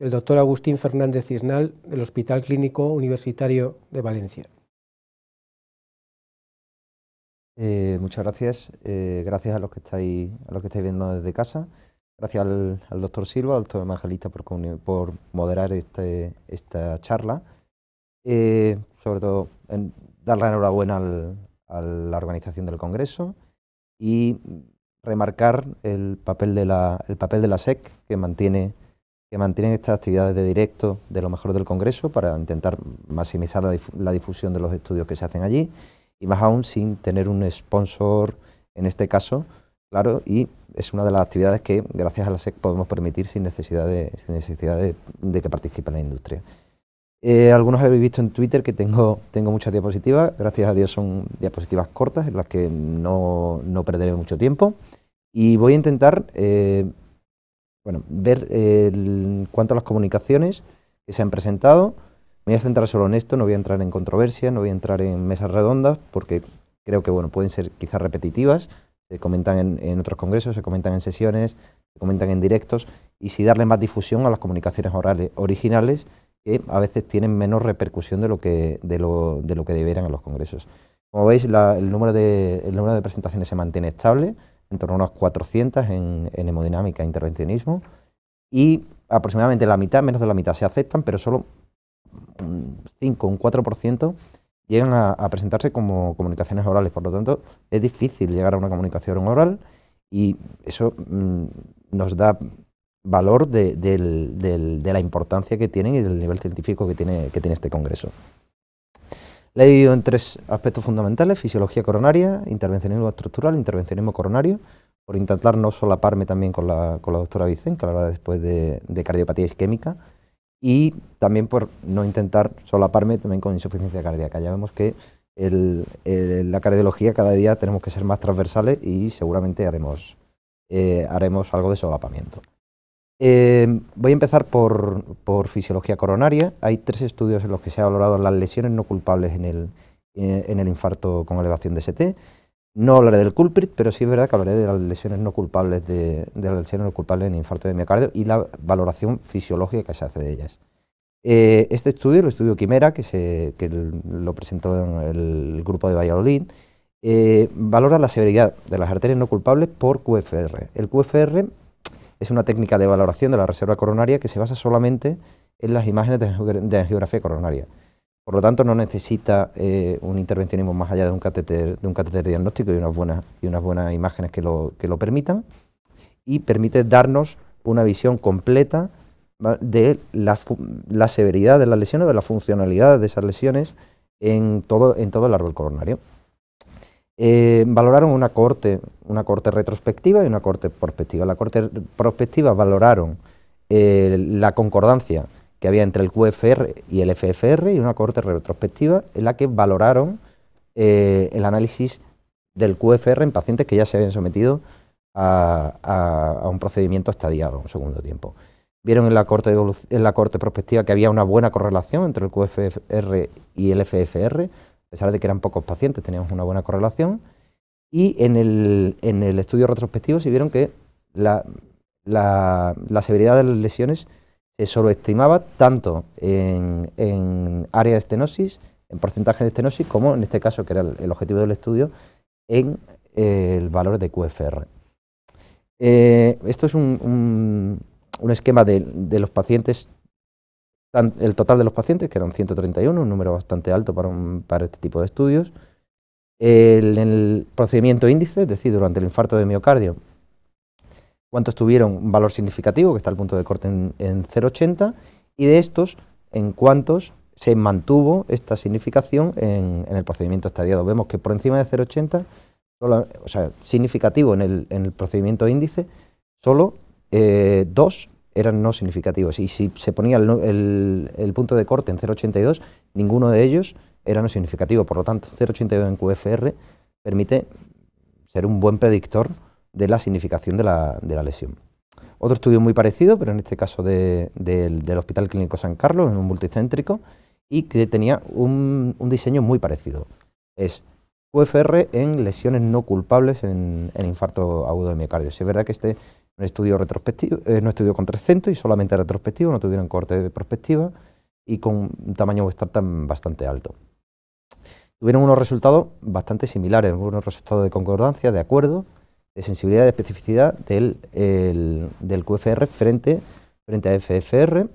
A: del doctor Agustín Fernández Cisnal del Hospital Clínico Universitario de Valencia.
E: Eh, muchas gracias. Eh, gracias a los que a los que estáis viendo desde casa. Gracias al, doctor Silva, al doctor Evangelista, por, moderar este, esta charla. Eh, sobre todo, en, dar la enhorabuena a la organización del Congreso y remarcar el papel de la, papel de SEC, que mantiene, que estas actividades de directo de lo mejor del Congreso para intentar maximizar la difusión de los estudios que se hacen allí y más aún sin tener un sponsor, en este caso, Claro, y es una de las actividades que gracias a la SEC podemos permitir sin necesidad de, sin necesidad de, que participe la industria. Eh, algunos habéis visto en Twitter que tengo, muchas diapositivas, gracias a Dios son diapositivas cortas en las que no, perderé mucho tiempo y voy a intentar eh, bueno, ver eh, cuántas las comunicaciones que se han presentado. Me voy a centrar solo en esto, no voy a entrar en controversia, no voy a entrar en mesas redondas porque creo que bueno, pueden ser quizás repetitivas se comentan en, otros congresos, se comentan en sesiones, se comentan en directos, y si darle más difusión a las comunicaciones orales originales, que a veces tienen menos repercusión de lo que, de lo, de lo que debieran en los congresos. Como veis, el, número de, el número de presentaciones se mantiene estable, en torno a unas 400 en, hemodinámica e intervencionismo, y aproximadamente la mitad, menos de la mitad, se aceptan, pero solo un 5, un 4% llegan a, presentarse como comunicaciones orales. Por lo tanto, es difícil llegar a una comunicación oral y eso mm, nos da valor de, la importancia que tienen y del nivel científico que tiene, este congreso. La he dividido en tres aspectos fundamentales, fisiología coronaria, intervencionismo estructural, intervencionismo coronario, por intentar no solaparme también con la, con doctora Vicente, que hablará después de cardiopatía isquémica, y también por no intentar solaparme también con insuficiencia cardíaca. Ya vemos que el, la cardiología cada día tenemos que ser más transversales y seguramente haremos, eh, algo de solapamiento. Eh, voy a empezar por, fisiología coronaria. Hay tres estudios en los que se ha valorado las lesiones no culpables en el, eh, en el infarto con elevación de ST. No hablaré del culprit, pero sí es verdad que hablaré de las lesiones no culpables de, las lesiones no culpables en infarto de miocardio y la valoración fisiológica que se hace de ellas. Eh, este estudio, el estudio Quimera, que, lo presentó el grupo de Valladolid, eh, valora la severidad de las arterias no culpables por QFR. El QFR es una técnica de valoración de la reserva coronaria que se basa solamente en las imágenes de, angiografía coronaria. Por lo tanto, no necesita eh, un intervencionismo más allá de un catéter, de un catéter diagnóstico y unas buenas, y unas buenas imágenes que lo, permitan. Y permite darnos una visión completa de la, severidad de las lesiones, de la funcionalidad de esas lesiones en todo, en todo el árbol coronario. Eh, valoraron una corte, una corte retrospectiva y una corte prospectiva. La corte prospectiva valoraron eh, la concordancia que había entre el QFR y el FFR y una corte retrospectiva en la que valoraron eh, el análisis del QFR en pacientes que ya se habían sometido a, un procedimiento estadiado, un segundo tiempo. Vieron en la, corte en la corte prospectiva que había una buena correlación entre el QFR y el FFR, a pesar de que eran pocos pacientes, teníamos una buena correlación. Y en el, en el estudio retrospectivo se vieron que la severidad de las lesiones se sobreestimaba tanto en, área de estenosis, en porcentaje de estenosis, como en este caso, que era el, objetivo del estudio, en eh, el valor de QFR. Eh, esto es un, esquema de, los pacientes, el total de los pacientes, que eran 131, un número bastante alto para, este tipo de estudios. El, el procedimiento índice, es decir, durante el infarto de miocardio, cuántos tuvieron un valor significativo, que está el punto de corte en, 0,80, y de estos, en cuántos se mantuvo esta significación en, el procedimiento estadiado. Vemos que por encima de 0,80, o sea, significativo en el, procedimiento índice, solo eh, dos eran no significativos. Y si se ponía el punto de corte en 0,82, ninguno de ellos era no significativo. Por lo tanto, 0,82 en QFR permite ser un buen predictor de la significación de la, lesión. Otro estudio muy parecido, pero en este caso del Hospital Clínico San Carlos, en un multicéntrico, y que tenía un, diseño muy parecido. Es UFR en lesiones no culpables en, infarto agudo de miocardio. Si es verdad que este es un estudio retrospectivo, estudio con 300 y solamente retrospectivo, no tuvieron corte de perspectiva y con un tamaño tan bastante alto. Tuvieron unos resultados bastante similares, unos resultados de concordancia, de acuerdo, de sensibilidad y especificidad del, del QFR frente, frente a FFR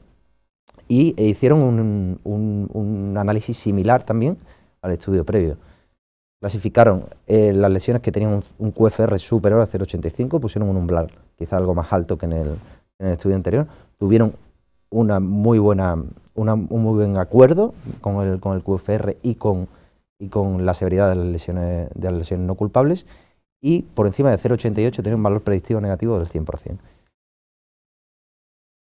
E: y e hicieron un, análisis similar también al estudio previo. Clasificaron eh, las lesiones que tenían un, QFR superior a 0,85, pusieron un umbral quizá algo más alto que en el, en el estudio anterior, tuvieron una muy buena, una, un muy buen acuerdo con el, con el QFR y con, y con la severidad de las lesiones, de las lesiones no culpables y por encima de 0,88 tiene un valor predictivo negativo del 100%.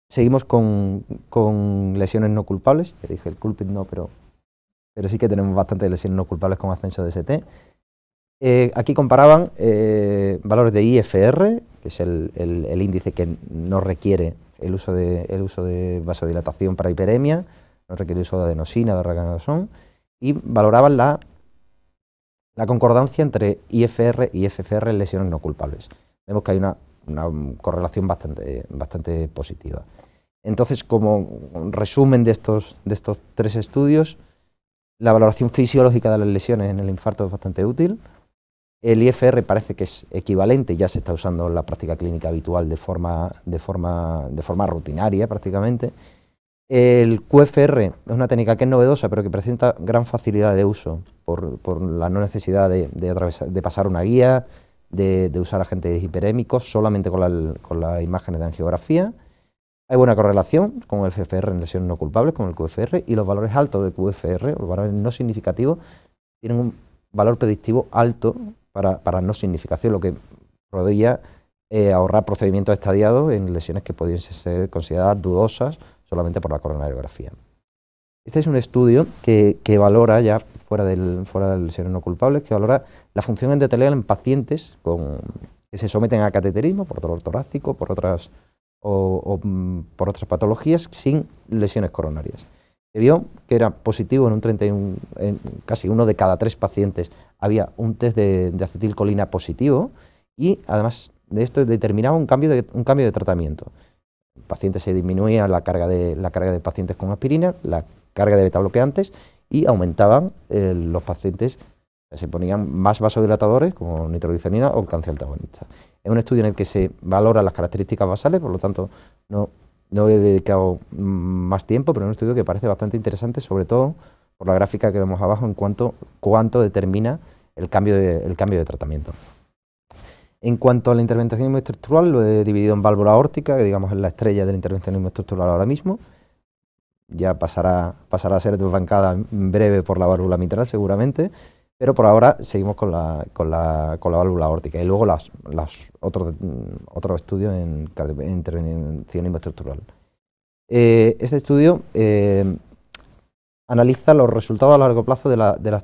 E: Seguimos con, con, lesiones no culpables, ya dije el CULPIT no, pero, pero sí que tenemos bastantes lesiones no culpables con ascenso de ST. Eh, aquí comparaban eh, valores de IFR, que es el, índice que no requiere el uso de, uso de vasodilatación para hiperemia, no requiere el uso de adenosina, de raganazón, y valoraban la la concordancia entre IFR y FFR en lesiones no culpables. Vemos que hay una, correlación bastante, positiva. Entonces, como resumen de estos, tres estudios, la valoración fisiológica de las lesiones en el infarto es bastante útil. El IFR parece que es equivalente, ya se está usando en la práctica clínica habitual de de forma rutinaria prácticamente. El QFR es una técnica que es novedosa, pero que presenta gran facilidad de uso, por, la no necesidad de, pasar una guía, de, usar agentes hiperémicos solamente con, las imágenes de angiografía. Hay buena correlación con el CFR en lesiones no culpables, con el QFR, y los valores altos de QFR, los valores no significativos, tienen un valor predictivo alto para, no significación, lo que podría eh, ahorrar procedimientos estadiados en lesiones que pudiesen ser consideradas dudosas solamente por la coronariografía. Este es un estudio que, valora, ya fuera del, fuera del sereno culpable, que valora la función endotelial en pacientes que se someten a cateterismo por dolor torácico, por otras, o, mm, por otras patologías sin lesiones coronarias. Se vio que era positivo en un 31, en casi uno de cada tres pacientes había un test de, acetilcolina positivo y además de esto determinaba un un cambio de tratamiento pacientes se disminuía la carga de, la carga de pacientes con aspirina, la carga de beta bloqueantes y aumentaban eh, los pacientes, eh, se ponían más vasodilatadores como nitroglicerina o cáncer antagonista. Es un estudio en el que se valora las características basales, por lo tanto no, he dedicado mm, más tiempo, pero es un estudio que parece bastante interesante, sobre todo por la gráfica que vemos abajo en cuanto cuánto determina el cambio el cambio de tratamiento. En cuanto la intervencionismo estructural, lo he dividido en válvula órtica, que digamos es la estrella de la intervención estructural ahora mismo. Ya pasará, pasará a ser desbancada en breve por la válvula mitral, seguramente, pero por ahora seguimos con la, válvula órtica Y luego las, otros otro mm, estudios en, intervención intervencionismo estructural. este eh, estudio eh, analiza los resultados a largo plazo de la, de la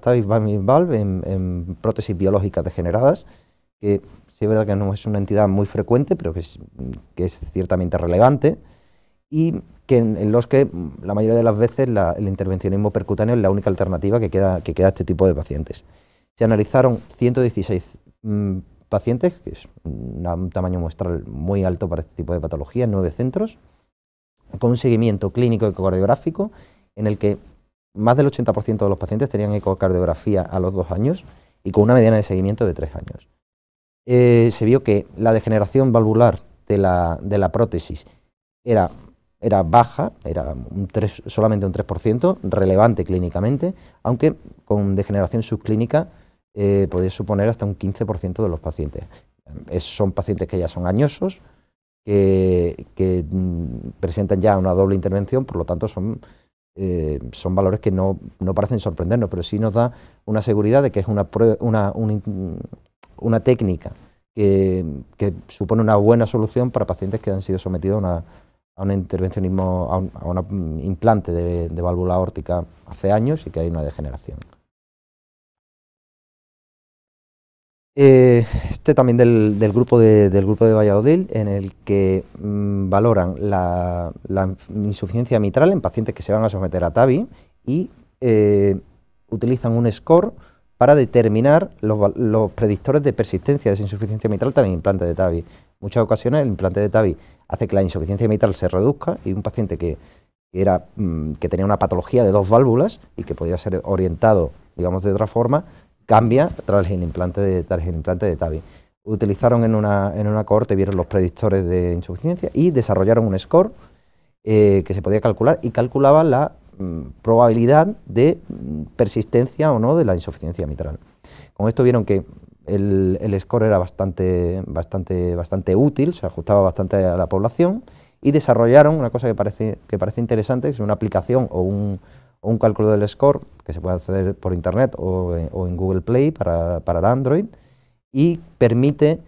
E: valve en, en prótesis biológicas degeneradas, que Sí, es verdad que no es una entidad muy frecuente, pero que es, ciertamente relevante y en, los que mm, la mayoría de las veces el intervencionismo percutáneo es la única alternativa que queda, a este tipo de pacientes. Se analizaron 116 mm, pacientes, que es un tamaño muestral muy alto para este tipo de patología, en nueve centros, con un seguimiento clínico ecocardiográfico en el que más del 80% de los pacientes tenían ecocardiografía a los dos años y con una mediana de seguimiento de tres años. Eh, se vio que la degeneración valvular de la, prótesis era, era, baja, era solamente un 3%, relevante clínicamente, aunque con degeneración subclínica eh, suponer hasta un 15% de los pacientes. son pacientes que ya son añosos, que, mm, presentan ya una doble intervención, por lo tanto son eh, son valores que no, parecen sorprendernos, pero sí nos da una seguridad de que es una, una, una técnica que, supone una buena solución para pacientes que han sido sometidos a, un intervencionismo, a un, implante de, válvula órtica hace años y que hay una degeneración. Eh, este también del, grupo de, del grupo de Valladolid, en el que mm, valoran la, insuficiencia mitral en pacientes que se van a someter a TAVI y eh, utilizan un score para determinar los, predictores de persistencia de esa insuficiencia mitral tras el implante de TAVI. muchas ocasiones el implante de TAVI hace que la insuficiencia mitral se reduzca y un paciente que, era, mm, que tenía una patología de dos válvulas y que podía ser orientado, digamos, de otra forma, cambia tras el implante de, tras implante de TAVI. Utilizaron en una, en una cohorte, vieron los predictores de insuficiencia y desarrollaron un score eh, que se podía calcular y calculaba la Mm, probabilidad de mm, persistencia o no de la insuficiencia mitral. Con esto vieron que el, el, score era bastante, bastante, bastante útil, se ajustaba bastante a la población y desarrollaron una cosa que parece, que parece interesante, que es una aplicación o un, un cálculo del score que se puede hacer por internet eh, o, en Google Play para, para el Android y permite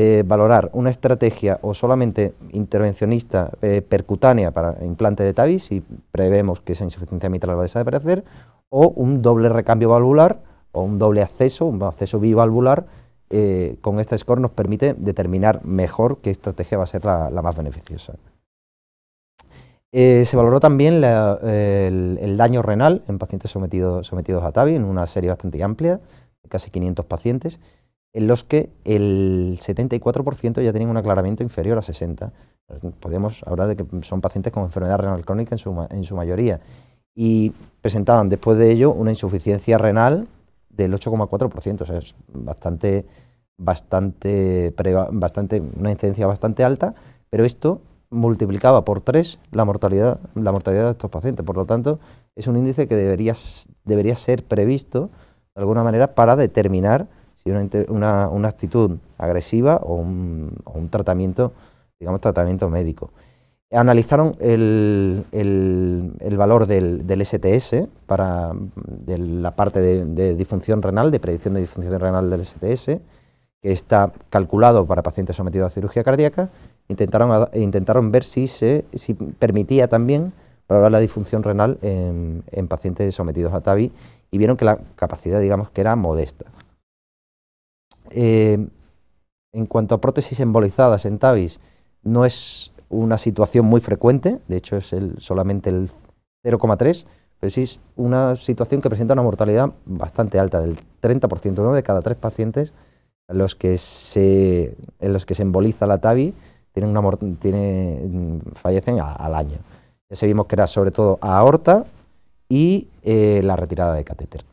E: eh, valorar una estrategia o solamente intervencionista eh, percutánea para implante de TAVI, si prevemos que esa insuficiencia mitral va a desaparecer, o un doble recambio valvular o un doble acceso, un acceso bivalvular, eh, con este score nos permite determinar mejor qué estrategia va a ser la, más beneficiosa. se valoró también el, daño renal en pacientes sometidos, sometidos a TAVI en una serie bastante amplia, casi 500 pacientes, en los que el 74% ya tenían un aclaramiento inferior a 60. Podemos hablar de que son pacientes con enfermedad renal crónica en su, en su mayoría. Y presentaban después de ello una insuficiencia renal del 8,4%, es bastante, bastante, bastante, una incidencia bastante alta, pero esto multiplicaba por tres la mortalidad, la mortalidad de estos pacientes. Por lo tanto, es un índice que debería, debería ser previsto de alguna manera para determinar una, actitud agresiva o un, tratamiento, digamos, tratamiento médico. Analizaron el, valor del, STS para de la parte de, de, disfunción renal, de predicción de disfunción renal del STS, que está calculado para pacientes sometidos a cirugía cardíaca. Intentaron, intentaron ver si, se, si permitía también probar la disfunción renal en, en pacientes sometidos a TAVI y vieron que la capacidad, digamos, que era modesta. Eh, en cuanto a prótesis embolizadas en TAVIS, no es una situación muy frecuente, de hecho es solamente el 0,3, pero sí es una situación que presenta una mortalidad bastante alta, del 30%, de cada tres pacientes en los que se, en los que se emboliza la TAVI tienen mm, fallecen al año. Ya vimos que era sobre todo aorta y eh, la retirada de catéter.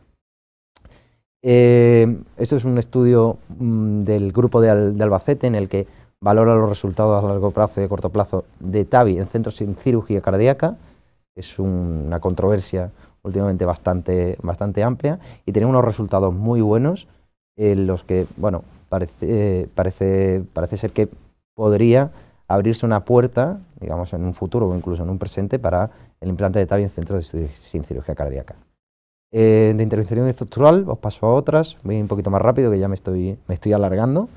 E: Eh, esto es un estudio mm, del grupo de, Albacete en el que valora los resultados a largo plazo y a corto plazo de TAVI en centros sin cirugía cardíaca. Es una controversia últimamente bastante, bastante amplia y tiene unos resultados muy buenos en los que, bueno, parece, parece, parece ser que podría abrirse una puerta, digamos, en un futuro o incluso en un presente para el implante de TAVI en centros sin cirugía cardíaca. Eh, de intervención estructural, os paso a otras, voy un poquito más rápido que ya me estoy, me estoy alargando.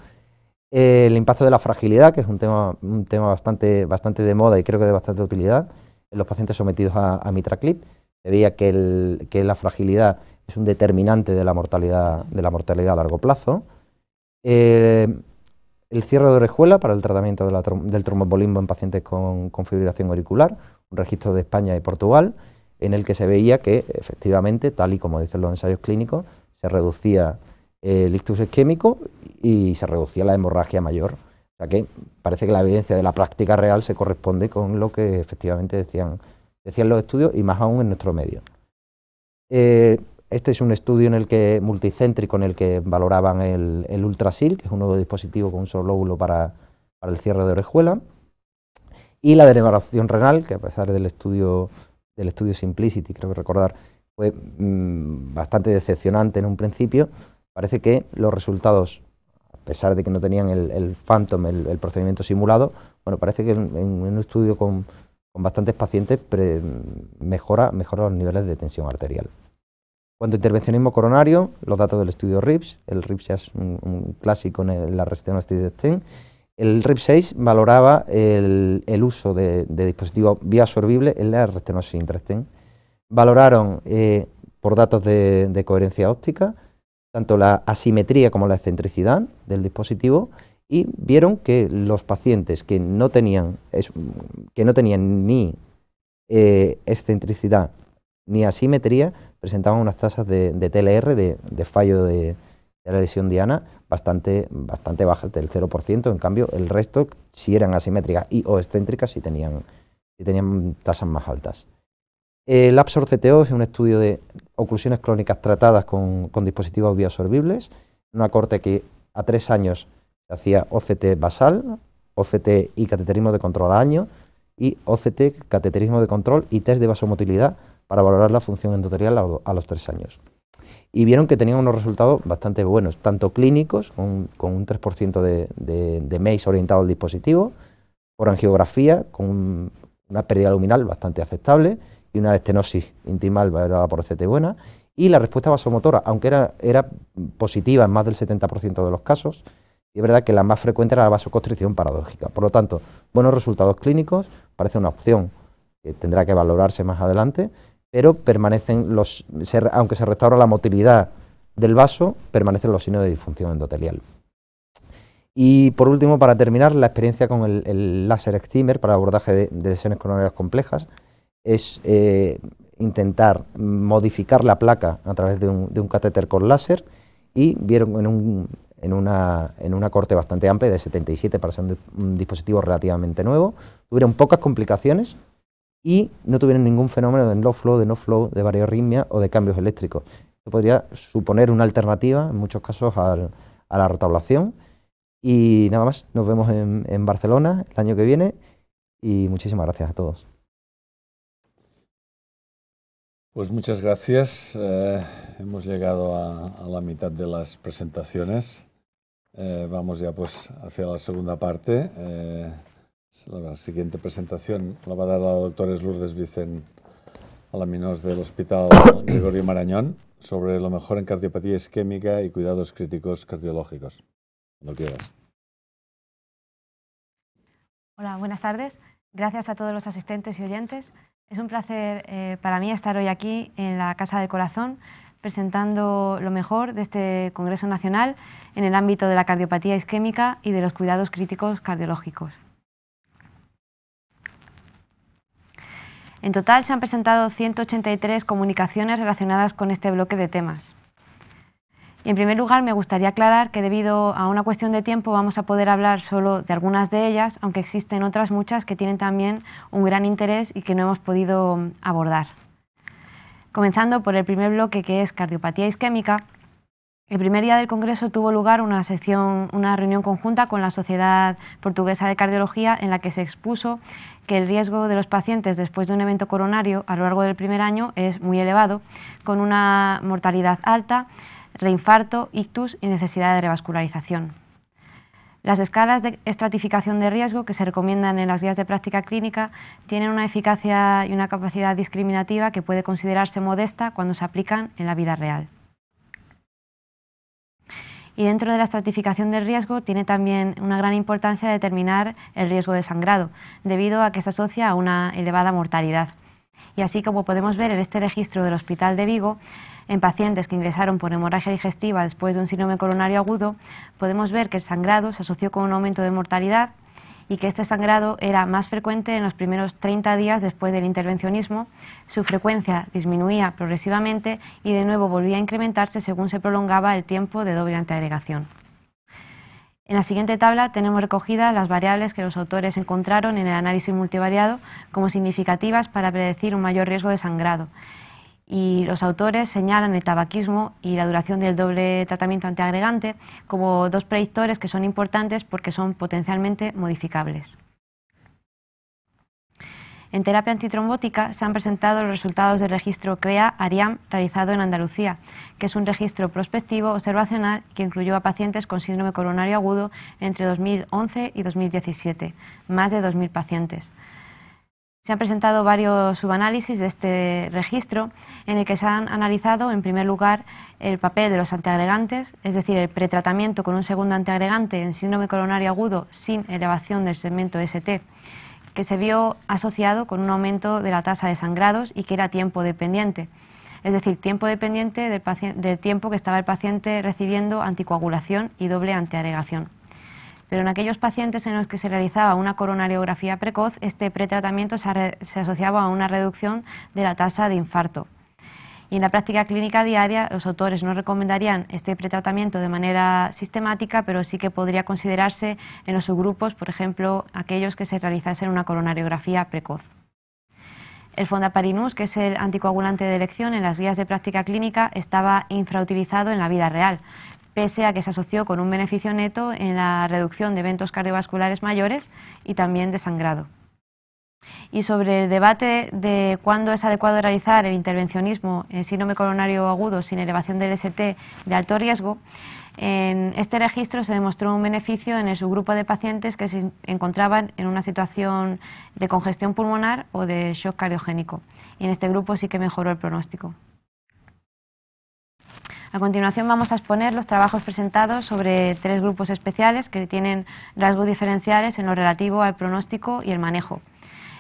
E: Eh, el impacto de la fragilidad, que es un tema, un tema bastante, bastante de moda y creo que de bastante utilidad en los pacientes sometidos a, mitraclip. Se veía que, que, la fragilidad es un determinante de la mortalidad, de la mortalidad a largo plazo. Eh, el cierre de orejuela para el tratamiento del tromboembolismo en pacientes con, con fibrilación auricular, un registro de España y Portugal en el que se veía que efectivamente, tal y como dicen los ensayos clínicos, se reducía el ictus isquémico y se reducía la hemorragia mayor. O sea que parece que la evidencia de la práctica real se corresponde con lo que efectivamente decían, decían los estudios y más aún en nuestro medio. Eh, este es un estudio en el que multicéntrico en el que valoraban el, ultrasil, que es un nuevo dispositivo con un solo lóbulo para, el cierre de orejuela, y la denervación renal, que a pesar del estudio del estudio Simplicity, creo que recordar, fue mm, bastante decepcionante en un principio. Parece que los resultados, a pesar de que no tenían el, Phantom, el, procedimiento simulado, bueno, parece que en, un estudio con, bastantes pacientes mejora, los niveles de tensión arterial. Cuanto intervencionismo coronario, los datos del estudio RIPS, el RIPS ya es un, clásico en, la a la stent, el RIP6 valoraba el, uso de, de dispositivos bioabsorbibles en la restenosis intrasten. Valoraron eh, por datos de, coherencia óptica tanto la asimetría como la excentricidad del dispositivo y vieron que los pacientes que no tenían, que no tenían ni eh, excentricidad ni asimetría presentaban unas tasas de, TLR, de fallo de, la lesión diana bastante, baja, del 0%, en cambio el resto si eran asimétricas y o excéntricas si tenían, tasas más altas. El Absor CTO es un estudio de oclusiones crónicas tratadas con, con dispositivos bioabsorbibles, una corte que a tres años se hacía OCT basal, OCT y cateterismo de control al año, y OCT, cateterismo de control y test de vasomotilidad para valorar la función endotelial a los tres años y vieron que tenían unos resultados bastante buenos, tanto clínicos, con un 3% de, de, de orientado al dispositivo, por angiografía, con una pérdida luminal bastante aceptable y una estenosis intimal valorada por CT buena, y la respuesta vasomotora, aunque era, era positiva en más del 70% de los casos, y es verdad que la más frecuente era la vasoconstricción paradójica. Por lo tanto, buenos resultados clínicos, parece una opción que tendrá que valorarse más adelante, pero permanecen los, aunque se restaura la motilidad del vaso, permanecen los signos de disfunción endotelial. Y por último, para terminar, la experiencia con el, láser extimer para abordaje de, lesiones coronarias complejas es eh, intentar modificar la placa a través de un, catéter con láser y vieron en, un, en, una, en, una, corte bastante amplia de 77 para ser un dispositivo relativamente nuevo. Tuvieron pocas complicaciones, y no tuvieron ningún fenómeno de no flow, de no flow, de variarritmia o de cambios eléctricos. Esto podría suponer una alternativa, en muchos casos, a la retablación. Y nada más, nos vemos en, Barcelona el año que viene y muchísimas gracias a todos.
C: Pues muchas gracias. Eh, hemos llegado a, la mitad de las presentaciones. Eh, vamos ya pues hacia la segunda parte. Eh, la siguiente presentación la va a dar la doctora Lourdes Vicent Alaminos del Hospital Gregorio Marañón sobre lo mejor en cardiopatía isquémica y cuidados críticos cardiológicos. Cuando quieras.
F: Hola, buenas tardes. Gracias a todos los asistentes y oyentes. Es un placer eh, para mí estar hoy aquí en la Casa del Corazón presentando lo mejor de este Congreso Nacional en el ámbito de la cardiopatía isquémica y de los cuidados críticos cardiológicos. En total se han presentado 183 comunicaciones relacionadas con este bloque de temas. en primer lugar, me gustaría aclarar que debido a una cuestión de tiempo vamos a poder hablar solo de algunas de ellas, aunque existen otras muchas que tienen también un gran interés y que no hemos podido abordar. Comenzando por el primer bloque que es cardiopatía isquémica, el primer día del Congreso tuvo lugar una, sección, una reunión conjunta con la Sociedad Portuguesa de Cardiología en la que se expuso que el riesgo de los pacientes después de un evento coronario a lo largo del primer año es muy elevado, con una mortalidad alta, reinfarto, ictus y necesidad de revascularización. Las escalas de estratificación de riesgo que se recomiendan en las guías de práctica clínica tienen una eficacia y una capacidad discriminativa que puede considerarse modesta cuando se aplican en la vida real. Y dentro de la estratificación del riesgo tiene también una gran importancia determinar el riesgo de sangrado, debido a que se asocia a una elevada mortalidad. Y así como podemos ver en este registro del Hospital de Vigo, en pacientes que ingresaron por hemorragia digestiva después de un síndrome coronario agudo, podemos ver que el sangrado se asoció con un aumento de mortalidad y que este sangrado era más frecuente en los primeros 30 días después del intervencionismo, su frecuencia disminuía progresivamente y de nuevo volvía a incrementarse según se prolongaba el tiempo de doble antiagregación. En la siguiente tabla tenemos recogidas las variables que los autores encontraron en el análisis multivariado como significativas para predecir un mayor riesgo de sangrado y los autores señalan el tabaquismo y la duración del doble tratamiento antiagregante como dos predictores que son importantes porque son potencialmente modificables. En terapia antitrombótica se han presentado los resultados del registro CREA-ARIAM realizado en Andalucía, que es un registro prospectivo observacional que incluyó a pacientes con síndrome coronario agudo entre 2011 y 2017, más de 2.000 pacientes. Se han presentado varios subanálisis de este registro en el que se han analizado, en primer lugar, el papel de los antiagregantes, es decir, el pretratamiento con un segundo antiagregante en síndrome coronario agudo sin elevación del segmento ST, que se vio asociado con un aumento de la tasa de sangrados y que era tiempo dependiente, es decir, tiempo dependiente del, del tiempo que estaba el paciente recibiendo anticoagulación y doble antiagregación pero en aquellos pacientes en los que se realizaba una coronariografía precoz, este pretratamiento se, asociaba a una reducción de la tasa de infarto. Y en la práctica clínica diaria, los autores no recomendarían este pretratamiento de manera sistemática, pero sí que podría considerarse en los subgrupos, por ejemplo, aquellos que se realizasen una coronariografía precoz. El fondaparinus, que es el anticoagulante de elección en las guías de práctica clínica, estaba infrautilizado en la vida real pese a que se asoció con un beneficio neto en la reducción de eventos cardiovasculares mayores y también de sangrado. Y sobre el debate de cuándo es adecuado realizar el intervencionismo en síndrome coronario agudo sin elevación del ST de alto riesgo, en este registro se demostró un beneficio en el subgrupo de pacientes que se encontraban en una situación de congestión pulmonar o de shock cardiogénico. Y en este grupo sí que mejoró el pronóstico. A continuación vamos a exponer los trabajos presentados sobre tres grupos especiales que tienen rasgos diferenciales en lo relativo al pronóstico y el manejo.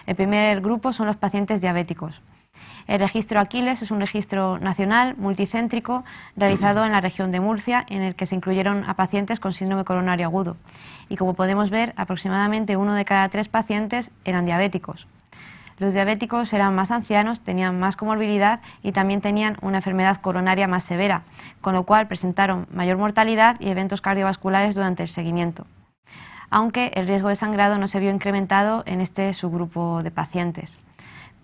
F: El primer grupo son los pacientes diabéticos. El registro Aquiles es un registro nacional multicéntrico realizado en la región de Murcia en el que se incluyeron a pacientes con síndrome coronario agudo. Y como podemos ver, aproximadamente uno de cada tres pacientes eran diabéticos. Los diabéticos eran más ancianos, tenían más comorbilidad y también tenían una enfermedad coronaria más severa, con lo cual presentaron mayor mortalidad y eventos cardiovasculares durante el seguimiento, aunque el riesgo de sangrado no se vio incrementado en este subgrupo de pacientes.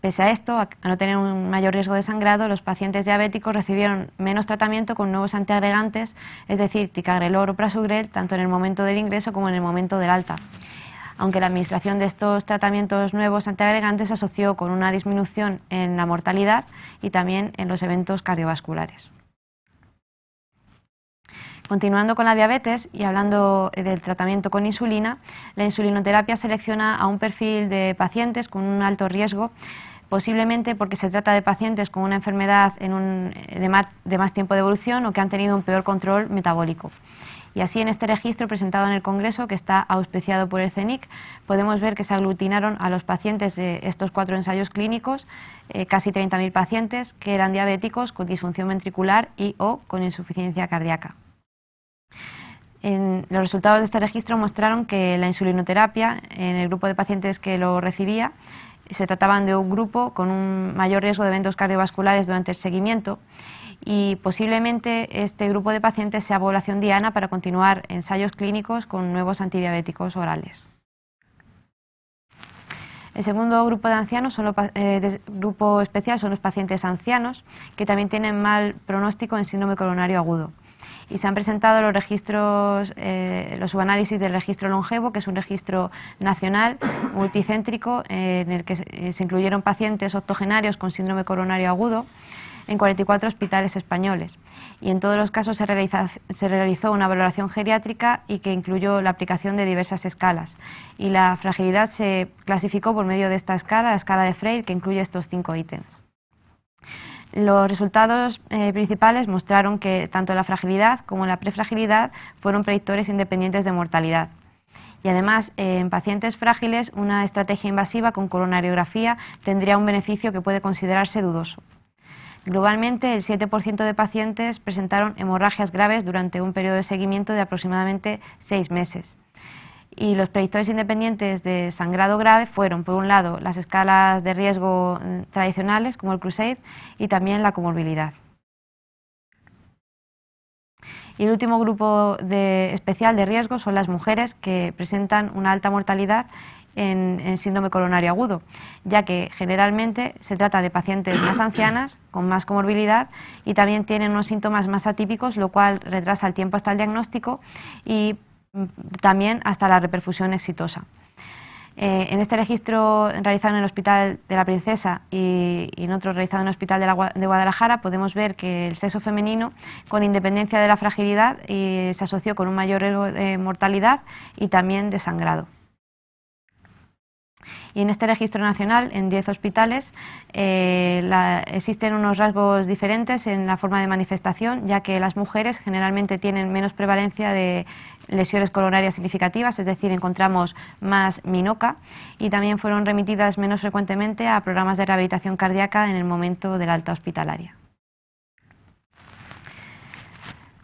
F: Pese a esto, a no tener un mayor riesgo de sangrado, los pacientes diabéticos recibieron menos tratamiento con nuevos antiagregantes, es decir, ticagrelor o prasugrel, tanto en el momento del ingreso como en el momento del alta aunque la administración de estos tratamientos nuevos antiagregantes se asoció con una disminución en la mortalidad y también en los eventos cardiovasculares. Continuando con la diabetes y hablando eh, del tratamiento con insulina, la insulinoterapia selecciona a un perfil de pacientes con un alto riesgo posiblemente porque se trata de pacientes con una enfermedad eh, de, más, tiempo de evolución o que han tenido un peor control metabólico. Y así en este registro presentado en el Congreso, que está auspiciado por el CENIC, podemos ver que se aglutinaron a los pacientes de estos cuatro ensayos clínicos eh, casi 30.000 pacientes que eran diabéticos con disfunción ventricular y o con insuficiencia cardíaca. los resultados de este registro mostraron que la insulinoterapia en el grupo de pacientes que lo recibía se trataban de un grupo con un mayor riesgo de eventos cardiovasculares durante el seguimiento y posiblemente este grupo de pacientes sea población diana para continuar ensayos clínicos con nuevos antidiabéticos orales. El segundo grupo de ancianos, son eh, grupo especial, son los pacientes ancianos que también tienen mal pronóstico en síndrome coronario agudo. Y se han presentado los registros, eh, los subanálisis del registro longevo, que es un registro nacional multicéntrico en el que se eh, incluyeron pacientes octogenarios con síndrome coronario agudo en 44 hospitales españoles. Y en todos los casos se, realizó una valoración geriátrica y que incluyó la aplicación de diversas escalas. Y la fragilidad se clasificó por medio de esta escala, la escala de Freire, que incluye estos cinco ítems. Los resultados eh, principales mostraron que tanto la fragilidad como la prefragilidad fueron predictores independientes de mortalidad. Y además, eh, en pacientes frágiles, una estrategia invasiva con coronariografía tendría un beneficio que puede considerarse dudoso. Globalmente, el 7% de pacientes presentaron hemorragias graves durante un periodo de seguimiento de aproximadamente seis meses. Y los predictores independientes de sangrado grave fueron, por un lado, las escalas de riesgo mm, tradicionales, como el Crusade, y también la comorbilidad. Y el último grupo especial de riesgo son las mujeres que presentan una alta mortalidad en, síndrome coronario agudo, ya que generalmente se trata de pacientes más ancianas, con más comorbilidad y también tienen unos síntomas más atípicos, lo cual retrasa el tiempo hasta el diagnóstico y mm, también hasta la reperfusión exitosa. Eh, en este registro realizado en el Hospital de la Princesa y, en otro realizado en el Hospital de, Guadalajara podemos ver que el sexo femenino, con independencia de la fragilidad, eh, se asoció con un mayor de mortalidad y también de sangrado. Y en este registro nacional, en 10 hospitales, eh, existen unos rasgos diferentes en la forma de manifestación, ya que las mujeres generalmente tienen menos prevalencia de lesiones coronarias significativas, es decir, encontramos más minoca y también fueron remitidas menos frecuentemente a programas de rehabilitación cardíaca en el momento de la alta hospitalaria.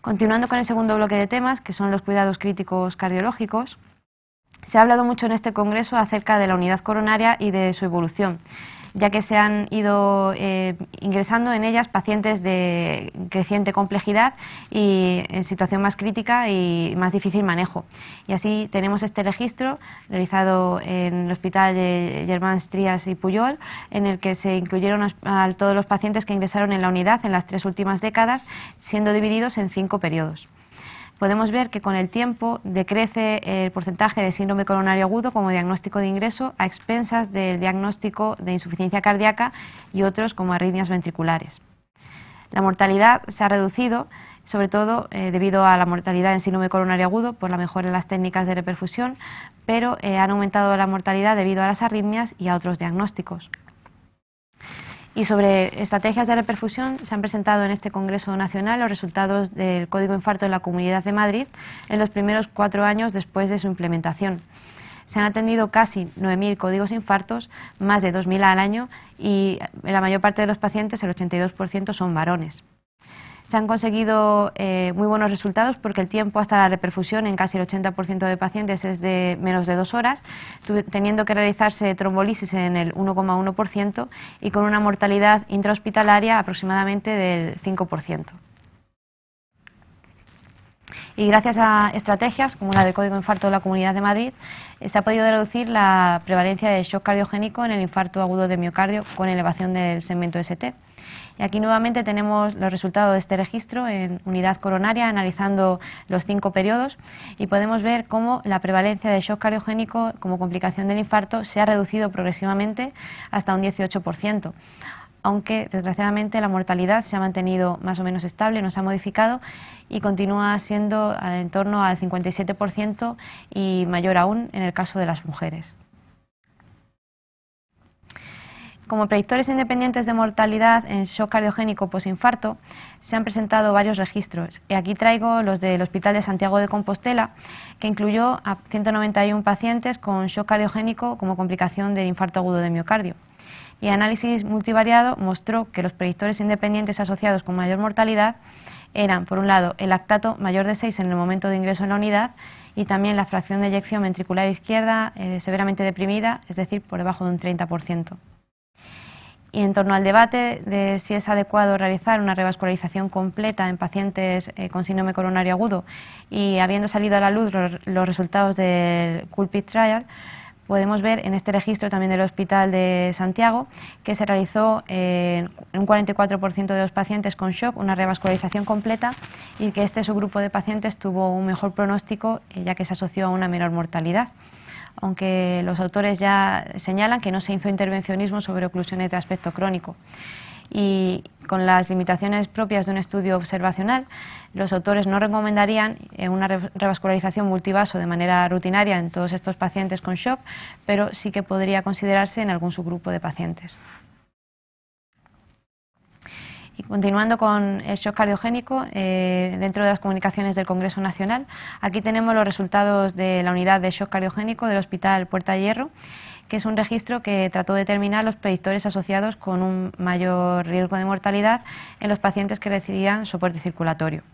F: Continuando con el segundo bloque de temas, que son los cuidados críticos cardiológicos, se ha hablado mucho en este Congreso acerca de la unidad coronaria y de su evolución ya que se han ido eh, ingresando en ellas pacientes de creciente complejidad y en situación más crítica y más difícil manejo. Y así tenemos este registro realizado en el Hospital de Germán Strías y Puyol, en el que se incluyeron a todos los pacientes que ingresaron en la unidad en las tres últimas décadas, siendo divididos en cinco periodos podemos ver que con el tiempo decrece el porcentaje de síndrome coronario agudo como diagnóstico de ingreso a expensas del diagnóstico de insuficiencia cardíaca y otros como arritmias ventriculares. La mortalidad se ha reducido sobre todo eh, debido a la mortalidad en síndrome coronario agudo por la mejora en las técnicas de reperfusión, pero eh, han aumentado la mortalidad debido a las arritmias y a otros diagnósticos. Y sobre estrategias de reperfusión se han presentado en este Congreso Nacional los resultados del Código Infarto en la Comunidad de Madrid en los primeros cuatro años después de su implementación. Se han atendido casi 9.000 códigos infartos, más de 2.000 al año, y la mayor parte de los pacientes, el 82%, son varones. Se han conseguido eh, muy buenos resultados porque el tiempo hasta la reperfusión en casi el 80% de pacientes es de menos de dos horas, teniendo que realizarse trombolisis en el 1,1% y con una mortalidad intrahospitalaria aproximadamente del 5%. Y gracias a estrategias como la del Código Infarto de la Comunidad de Madrid, eh, se ha podido reducir la prevalencia de shock cardiogénico en el infarto agudo de miocardio con elevación del segmento ST. Y aquí nuevamente tenemos los resultados de este registro en unidad coronaria, analizando los cinco periodos, y podemos ver cómo la prevalencia de shock cardiogénico como complicación del infarto se ha reducido progresivamente hasta un 18% aunque desgraciadamente la mortalidad se ha mantenido más o menos estable, no se ha modificado y continúa siendo en torno al 57% y mayor aún en el caso de las mujeres. Como predictores independientes de mortalidad en shock cardiogénico posinfarto, se han presentado varios registros. Y aquí traigo los del Hospital de Santiago de Compostela, que incluyó a 191 pacientes con shock cardiogénico como complicación del infarto agudo de miocardio. Y análisis multivariado mostró que los predictores independientes asociados con mayor mortalidad eran, por un lado, el lactato mayor de 6 en el momento de ingreso en la unidad y también la fracción de eyección ventricular izquierda eh, severamente deprimida, es decir, por debajo de un 30%. Y en torno al debate de si es adecuado realizar una revascularización completa en pacientes eh, con síndrome coronario agudo y habiendo salido a la luz los, resultados del CULPIT Trial, podemos ver en este registro también del Hospital de Santiago que se realizó en eh, un 44% de los pacientes con shock una revascularización completa y que este subgrupo de pacientes tuvo un mejor pronóstico eh, ya que se asoció a una menor mortalidad aunque los autores ya señalan que no se hizo intervencionismo sobre oclusiones de aspecto crónico. Y con las limitaciones propias de un estudio observacional, los autores no recomendarían eh, una revascularización multivaso de manera rutinaria en todos estos pacientes con shock, pero sí que podría considerarse en algún subgrupo de pacientes. Continuando con el shock cardiogénico, eh, dentro de las comunicaciones del Congreso Nacional, aquí tenemos los resultados de la unidad de shock cardiogénico del Hospital Puerta Hierro, que es un registro que trató de determinar los predictores asociados con un mayor riesgo de mortalidad en los pacientes que recibían soporte circulatorio.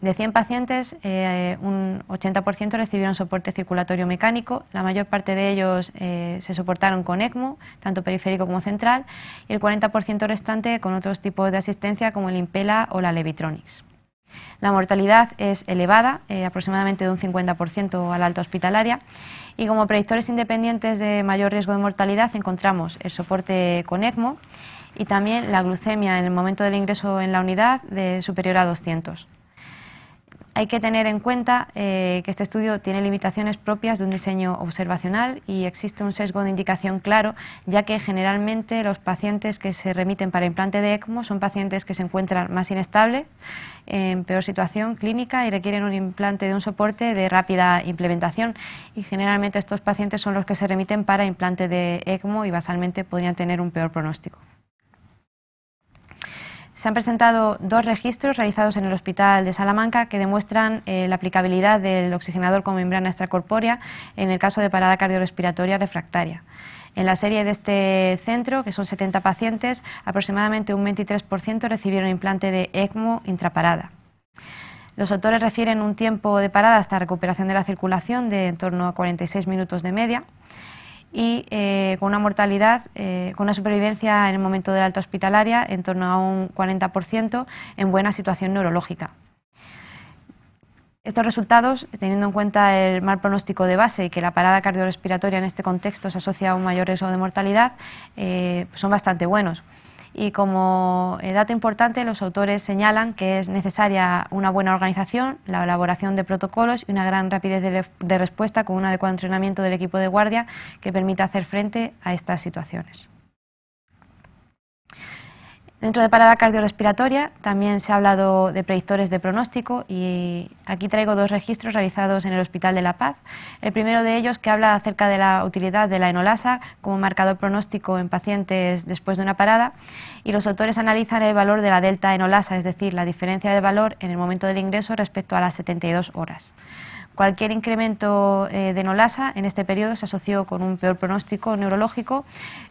F: De 100 pacientes, eh, un 80% recibieron soporte circulatorio mecánico, la mayor parte de ellos eh, se soportaron con ECMO, tanto periférico como central, y el 40% restante con otros tipos de asistencia como el Impela o la Levitronics. La mortalidad es elevada, eh, aproximadamente de un 50% a la alta hospitalaria, y como predictores independientes de mayor riesgo de mortalidad encontramos el soporte con ECMO y también la glucemia en el momento del ingreso en la unidad de superior a 200. Hay que tener en cuenta eh, que este estudio tiene limitaciones propias de un diseño observacional y existe un sesgo de indicación claro, ya que generalmente los pacientes que se remiten para implante de ECMO son pacientes que se encuentran más inestables, en peor situación clínica y requieren un implante de un soporte de rápida implementación. Y generalmente estos pacientes son los que se remiten para implante de ECMO y basalmente podrían tener un peor pronóstico. Se han presentado dos registros realizados en el Hospital de Salamanca que demuestran eh, la aplicabilidad del oxigenador con membrana extracorpórea en el caso de parada cardiorrespiratoria refractaria. En la serie de este centro, que son 70 pacientes, aproximadamente un 23% recibieron implante de ECMO intraparada. Los autores refieren un tiempo de parada hasta recuperación de la circulación de en torno a 46 minutos de media y eh, con una mortalidad, eh, con una supervivencia en el momento de alta hospitalaria en torno a un 40% en buena situación neurológica. Estos resultados, teniendo en cuenta el mal pronóstico de base y que la parada cardiorrespiratoria en este contexto se asocia a un mayor riesgo de mortalidad, eh, son bastante buenos y como eh, dato importante los autores señalan que es necesaria una buena organización, la elaboración de protocolos y una gran rapidez de, respuesta con un adecuado entrenamiento del equipo de guardia que permita hacer frente a estas situaciones. Dentro de parada cardiorrespiratoria también se ha hablado de predictores de pronóstico y aquí traigo dos registros realizados en el Hospital de la Paz. El primero de ellos que habla acerca de la utilidad de la enolasa como marcador pronóstico en pacientes después de una parada y los autores analizan el valor de la delta enolasa, es decir, la diferencia de valor en el momento del ingreso respecto a las 72 horas. Cualquier incremento eh, de Nolasa en este periodo se asoció con un peor pronóstico neurológico,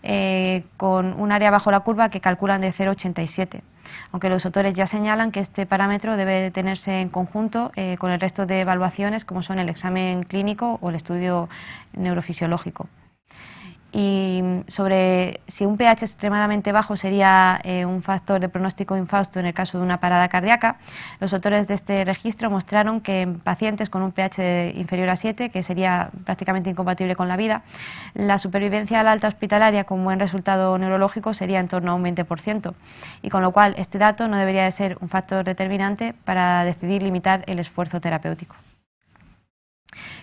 F: eh, con un área bajo la curva que calculan de 0,87 aunque los autores ya señalan que este parámetro debe tenerse en conjunto eh, con el resto de evaluaciones como son el examen clínico o el estudio neurofisiológico y sobre si un pH extremadamente bajo sería eh, un factor de pronóstico infausto en el caso de una parada cardíaca, los autores de este registro mostraron que en pacientes con un pH inferior a 7, que sería prácticamente incompatible con la vida, la supervivencia la alta hospitalaria con buen resultado neurológico sería en torno a un 20%, y con lo cual este dato no debería de ser un factor determinante para decidir limitar el esfuerzo terapéutico.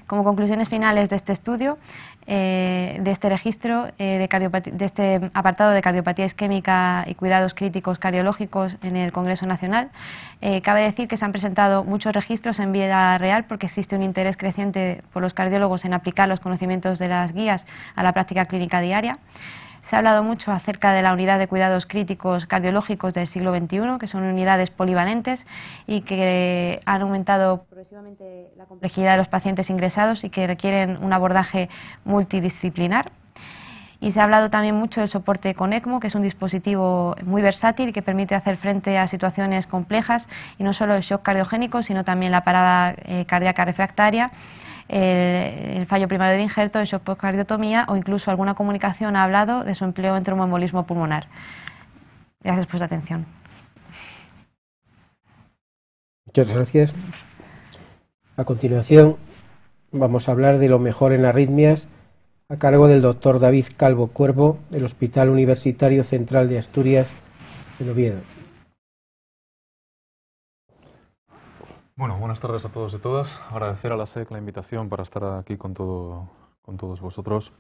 F: Como conclusiones finales de este estudio, eh, de este registro, eh, de, este apartado de cardiopatía isquémica y cuidados críticos cardiológicos en el Congreso Nacional. Eh, cabe decir que se han presentado muchos registros en vida real porque existe un interés creciente por los cardiólogos en aplicar los conocimientos de las guías a la práctica clínica diaria. Se ha hablado mucho acerca de la unidad de cuidados críticos cardiológicos del siglo XXI, que son unidades polivalentes y que han aumentado progresivamente la complejidad de los pacientes ingresados y que requieren un abordaje multidisciplinar. Y se ha hablado también mucho del soporte con ECMO, que es un dispositivo muy versátil que permite hacer frente a situaciones complejas y no solo el shock cardiogénico, sino también la parada eh, cardíaca refractaria el, fallo primario del injerto, de su postcardiotomía o incluso alguna comunicación ha hablado de su empleo en tromboembolismo pulmonar. Gracias por su atención.
A: Muchas gracias. A continuación vamos a hablar de lo mejor en arritmias a cargo del doctor David Calvo Cuervo del Hospital Universitario Central de Asturias en Oviedo.
G: Bueno, buenas tardes a todos y todas. Agradecer a la SEC la invitación para estar aquí con, con todos vosotros.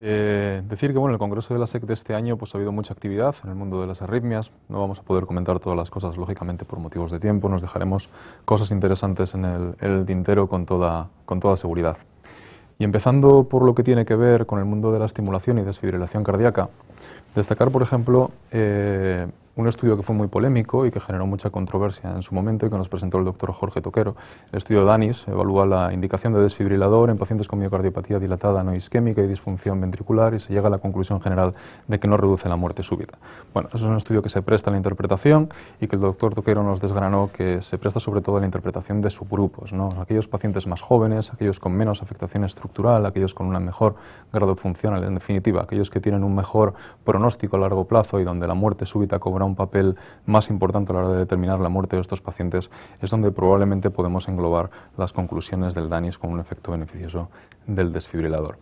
G: Eh, decir que bueno, el Congreso de la SEC de este año pues, ha habido mucha actividad en el mundo de las arritmias. No vamos a poder comentar todas las cosas, lógicamente, por motivos de tiempo. Nos dejaremos cosas interesantes en el, tintero con toda, con toda seguridad. Y empezando por lo que tiene que ver con el mundo de la estimulación y desfibrilación cardíaca, destacar, por ejemplo, eh, un estudio que fue muy polémico y que generó mucha controversia en su momento y que nos presentó el doctor Jorge Toquero. El estudio DANIS evalúa la indicación de desfibrilador en pacientes con miocardiopatía dilatada no isquémica y disfunción ventricular y se llega a la conclusión general de que no reduce la muerte súbita. Bueno, eso es un estudio que se presta a la interpretación y que el doctor Toquero nos desgranó que se presta sobre todo a la interpretación de subgrupos, ¿no? aquellos pacientes más jóvenes, aquellos con menos afectación estructural, aquellos con un mejor grado funcional, en definitiva, aquellos que tienen un mejor pronóstico a largo plazo y donde la muerte súbita cobra un papel más importante a la hora de determinar la muerte de estos pacientes, es donde probablemente podemos englobar las conclusiones del DANIS con un efecto beneficioso del desfibrilador.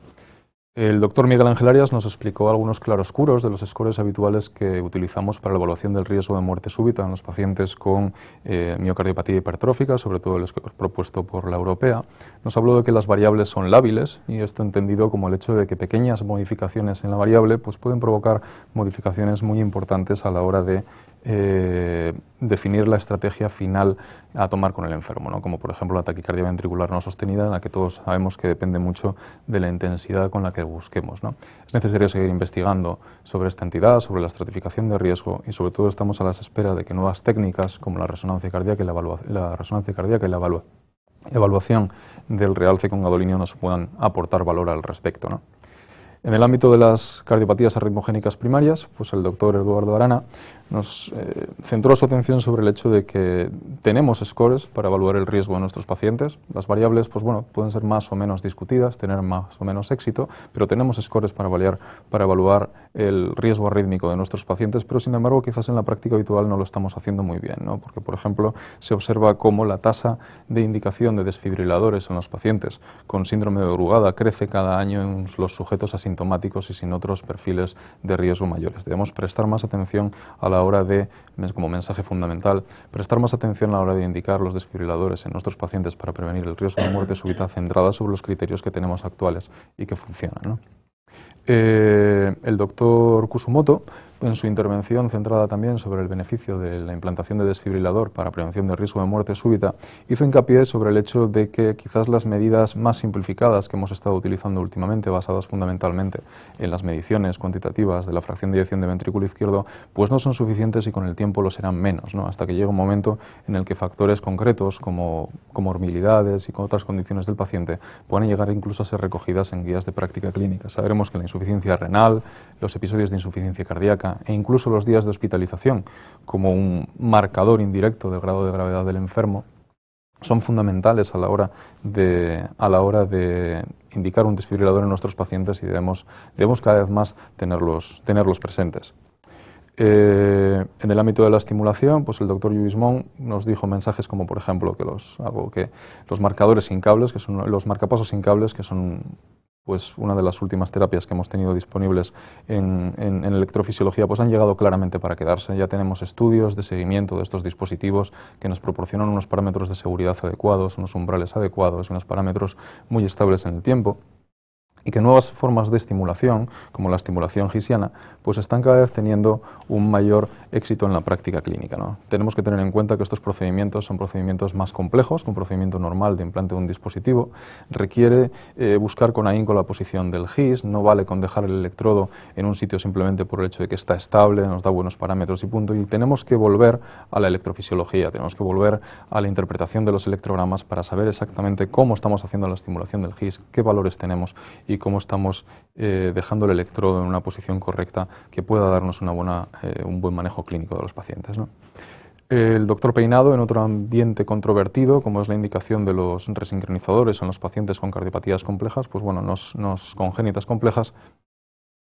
G: El doctor Miguel Ángel Arias nos explicó algunos claroscuros de los scores habituales que utilizamos para la evaluación del riesgo de muerte súbita en los pacientes con eh, miocardiopatía hipertrófica, sobre todo el score propuesto por la europea. Nos habló de que las variables son lábiles y esto entendido como el hecho de que pequeñas modificaciones en la variable pues pueden provocar modificaciones muy importantes a la hora de eh, definir la estrategia final a tomar con el enfermo, como por ejemplo la taquicardia ventricular no sostenida, en la que todos sabemos que depende mucho de la intensidad con la que busquemos. ¿no? Es necesario seguir investigando sobre esta entidad, sobre la estratificación de riesgo y sobre todo estamos a la espera de que nuevas técnicas como la resonancia cardíaca y la, resonancia cardíaca la evaluación del realce con gadolinio nos puedan aportar valor al respecto. ¿no? En el ámbito de las cardiopatías arritmogénicas primarias, pues el doctor Eduardo Arana nos eh, centró su atención sobre el hecho de que tenemos scores para evaluar el riesgo de nuestros pacientes. Las variables, pues bueno, pueden ser más o menos discutidas, tener más o menos éxito, pero tenemos scores para evaluar, para evaluar el riesgo arrítmico de nuestros pacientes, pero sin embargo quizás en la práctica habitual no lo estamos haciendo muy bien, ¿no? porque por ejemplo se observa cómo la tasa de indicación de desfibriladores en los pacientes con síndrome de Brugada crece cada año en los sujetos asintomáticos y sin otros perfiles de riesgo mayores. Debemos prestar más atención a la hora de, como mensaje fundamental, prestar más atención a la hora de indicar los desfibriladores en nuestros pacientes para prevenir el riesgo de muerte súbita centrada sobre los criterios que tenemos actuales y que funcionan. Eh, el doctor Kusumoto en su intervención centrada también sobre el beneficio de la implantación de desfibrilador para prevención de riesgo de muerte súbita, hizo hincapié sobre el hecho de que quizás las medidas más simplificadas que hemos estado utilizando últimamente, basadas fundamentalmente en las mediciones cuantitativas de la fracción de eyección de ventrículo izquierdo, pues no son suficientes y con el tiempo lo serán menos, hasta que llegue un momento en el que factores concretos como comorbilidades y con otras condiciones del paciente puedan llegar incluso a ser recogidas en guías de práctica clínica. Sabremos que la insuficiencia renal, los episodios de insuficiencia cardíaca, e incluso los días de hospitalización como un marcador indirecto del grado de gravedad del enfermo son fundamentales a la hora de, a la hora de indicar un desfibrilador en nuestros pacientes y debemos, cada vez más tenerlos, presentes. Eh, en el ámbito de la estimulación, pues el doctor Yuismon nos dijo mensajes como, por ejemplo, que los, que los marcadores sin cables, que son los marcapasos sin cables, que son pues una de las últimas terapias que hemos tenido disponibles en, electrofisiología, pues han llegado claramente para quedarse. Ya tenemos estudios de seguimiento de estos dispositivos que nos proporcionan unos parámetros de seguridad adecuados, unos umbrales adecuados, unos parámetros muy estables en el tiempo y que nuevas formas de estimulación, como la estimulación gisiana, pues están cada vez teniendo un mayor éxito en la práctica clínica. Tenemos que tener en cuenta que estos procedimientos son procedimientos más complejos que un procedimiento normal de implante de un dispositivo. Requiere eh, buscar con ahínco la posición del GIS, no vale con dejar el electrodo en un sitio simplemente por el hecho de que está estable, nos da buenos parámetros y punto, y tenemos que volver a la electrofisiología, tenemos que volver a la interpretación de los electrogramas para saber exactamente cómo estamos haciendo la estimulación del GIS, qué valores tenemos y cómo estamos eh, dejando el electrodo en una posición correcta que pueda darnos eh, un buen manejo clínico de los pacientes. El doctor Peinado, en otro ambiente controvertido, como es la indicación de los resincronizadores en los pacientes con cardiopatías complejas, pues bueno, nos, nos congénitas complejas,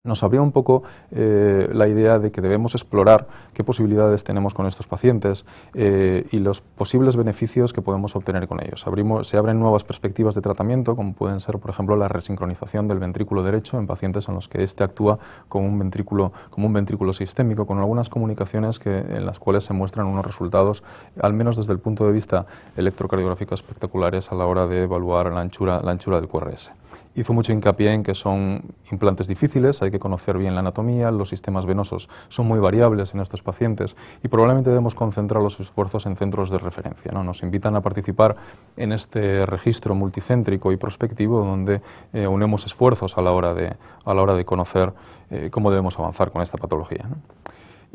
G: nos abrió un poco eh, la idea de que debemos explorar qué posibilidades tenemos con estos pacientes eh, y los posibles beneficios que podemos obtener con ellos. se abren nuevas perspectivas de tratamiento, como pueden ser, por ejemplo, la resincronización del ventrículo derecho en pacientes en los que éste actúa como un ventrículo, sistémico, con algunas comunicaciones en las cuales se muestran unos resultados, al menos desde el punto de vista electrocardiográfico, espectaculares a la hora de evaluar la anchura, la anchura del QRS. Hizo mucho hincapié en que son implantes difíciles, hay que conocer bien la anatomía, los sistemas venosos son muy variables en estos pacientes y probablemente debemos concentrar los esfuerzos en centros de referencia. Nos invitan a participar en este registro multicéntrico y prospectivo donde eh, unemos esfuerzos a la hora de, conocer eh, cómo debemos avanzar con esta patología.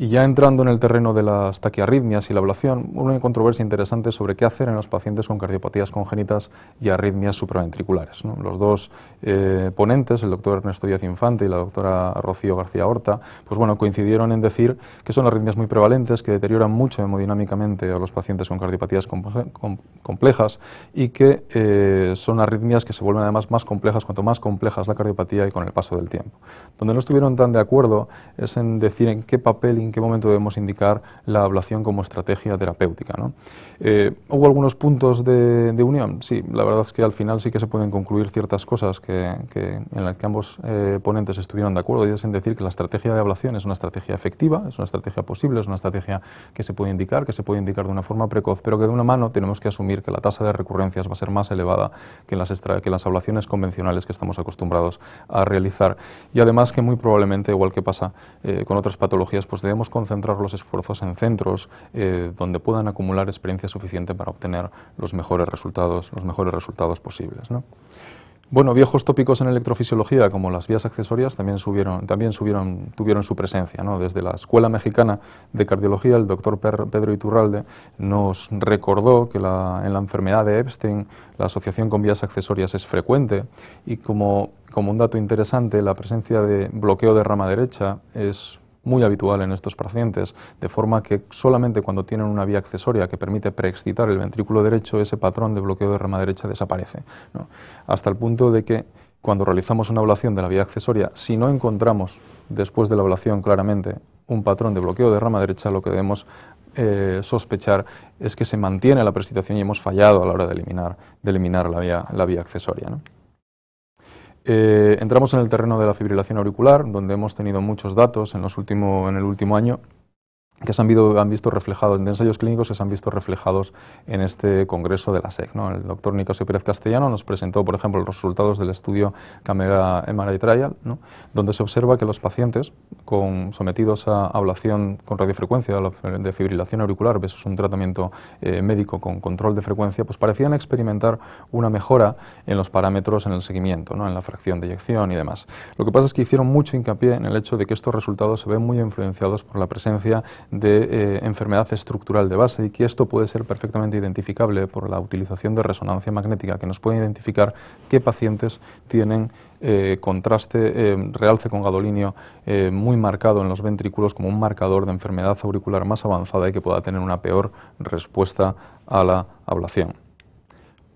G: Y ya entrando en el terreno de las taquiarritmias y la ablación, una controversia interesante sobre qué hacer en los pacientes con cardiopatías congénitas y arritmias supraventriculares. Los dos eh, ponentes, el doctor Ernesto Díaz Infante y la doctora Rocío García Horta, pues bueno, coincidieron en decir que son arritmias muy prevalentes, que deterioran mucho hemodinámicamente a los pacientes con cardiopatías complejas y que eh, son arritmias que se vuelven además más complejas cuanto más compleja es la cardiopatía y con el paso del tiempo. Donde no estuvieron tan de acuerdo es en decir en qué papel en qué momento debemos indicar la ablación como estrategia terapéutica. Eh, ¿Hubo algunos puntos de, unión? Sí, la verdad es que al final sí que se pueden concluir ciertas cosas que, en las que ambos eh, ponentes estuvieron de acuerdo, y es en decir que la estrategia de ablación es una estrategia efectiva, es una estrategia posible, es una estrategia que se puede indicar, que se puede indicar de una forma precoz, pero que de una mano tenemos que asumir que la tasa de recurrencias va a ser más elevada que en las, que las ablaciones convencionales que estamos acostumbrados a realizar. Y además que muy probablemente, igual que pasa eh, con otras patologías, pues debemos concentrar los esfuerzos en centros eh, donde puedan acumular experiencia suficiente para obtener los mejores resultados, los mejores resultados posibles. Bueno, viejos tópicos en electrofisiología, como las vías accesorias, también, subieron, también tuvieron su presencia. Desde la Escuela Mexicana de Cardiología, el doctor Pedro Iturralde nos recordó que en la enfermedad de Epstein la asociación con vías accesorias es frecuente y como, como un dato interesante, la presencia de bloqueo de rama derecha es muy habitual en estos pacientes, de forma que solamente cuando tienen una vía accesoria que permite preexcitar el ventrículo derecho, ese patrón de bloqueo de rama derecha desaparece, hasta el punto de que cuando realizamos una ablación de la vía accesoria, si no encontramos después de la ablación claramente un patrón de bloqueo de rama derecha, lo que debemos eh, sospechar es que se mantiene la precipitación y hemos fallado a la hora de eliminar, de eliminar la, vía, accesoria. Eh, entramos en el terreno de la fibrilación auricular, donde hemos tenido muchos datos en, los en el último año que se han, visto, reflejados en ensayos clínicos se han visto reflejados en este congreso de la SEC. El doctor Nicasio Pérez Castellano nos presentó, por ejemplo, los resultados del estudio Camera MRI Trial, donde se observa que los pacientes con, sometidos a ablación con radiofrecuencia de fibrilación auricular es un tratamiento eh, médico con control de frecuencia, pues parecían experimentar una mejora en los parámetros en el seguimiento, en la fracción de eyección y demás. Lo que pasa es que hicieron mucho hincapié en el hecho de que estos resultados se ven muy influenciados por la presencia de eh, enfermedad estructural de base y que esto puede ser perfectamente identificable por la utilización de resonancia magnética, que nos puede identificar qué pacientes tienen eh, contraste, eh, realce con gadolinio muy marcado en los ventrículos como un marcador de enfermedad auricular más avanzada y que pueda tener una peor respuesta a la ablación.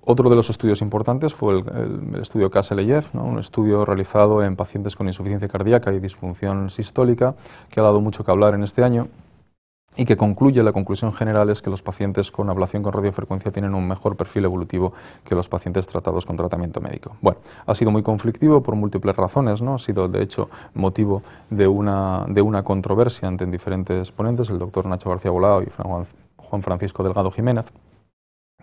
G: Otro de los estudios importantes fue el, estudio Kassel, un estudio realizado en pacientes con insuficiencia cardíaca y disfunción sistólica, que ha dado mucho que hablar en este año y que concluye, la conclusión general es que los pacientes con ablación con radiofrecuencia tienen un mejor perfil evolutivo que los pacientes tratados con tratamiento médico. Bueno, ha sido muy conflictivo por múltiples razones, ¿no? Ha sido, de hecho, motivo de una, de una controversia entre diferentes ponentes, el doctor Nacho García Bolao y Juan Francisco Delgado Jiménez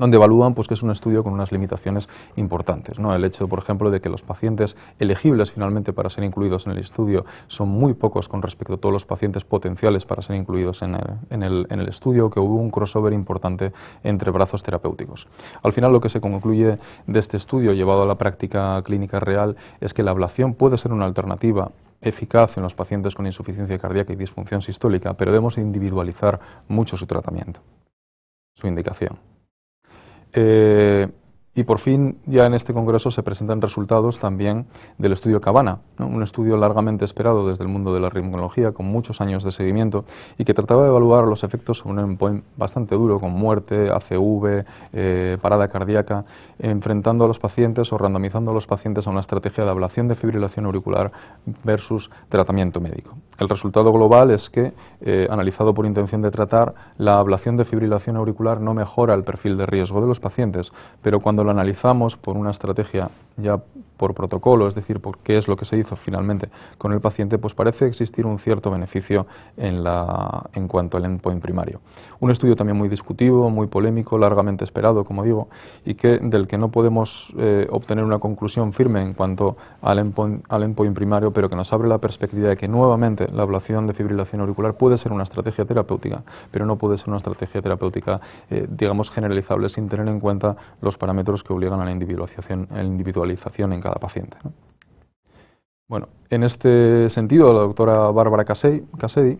G: donde evalúan pues, que es un estudio con unas limitaciones importantes. ¿no? El hecho, por ejemplo, de que los pacientes elegibles finalmente para ser incluidos en el estudio son muy pocos con respecto a todos los pacientes potenciales para ser incluidos en en el estudio, que hubo un crossover importante entre brazos terapéuticos. Al final, lo que se concluye de este estudio llevado a la práctica clínica real es que la ablación puede ser una alternativa eficaz en los pacientes con insuficiencia cardíaca y disfunción sistólica, pero debemos individualizar mucho su tratamiento, su indicación. é, Y por fin, ya en este congreso se presentan resultados también del estudio Cabana, un estudio largamente esperado desde el mundo de la ritmología, con muchos años de seguimiento, y que trataba de evaluar los efectos sobre un endpoint bastante duro, con muerte, ACV, eh, parada cardíaca, enfrentando a los pacientes o randomizando a los pacientes a una estrategia de ablación de fibrilación auricular versus tratamiento médico. El resultado global es que, eh, analizado por intención de tratar, la ablación de fibrilación auricular no mejora el perfil de riesgo de los pacientes, pero cuando lo analizamos por una estrategia ya por protocolo, es decir, por qué es lo que se hizo finalmente con el paciente, pues parece existir un cierto beneficio en, cuanto al endpoint primario. Un estudio también muy discutivo, muy polémico, largamente esperado, como digo, y que, del que no podemos eh, obtener una conclusión firme en cuanto al endpoint, primario, pero que nos abre la perspectiva de que nuevamente la ablación de fibrilación auricular puede ser una estrategia terapéutica, pero no puede ser una estrategia terapéutica, eh, digamos, generalizable sin tener en cuenta los parámetros que obligan a la individualización, el en cada paciente. Bueno, en este sentido, la doctora Bárbara Casedi, Casedi,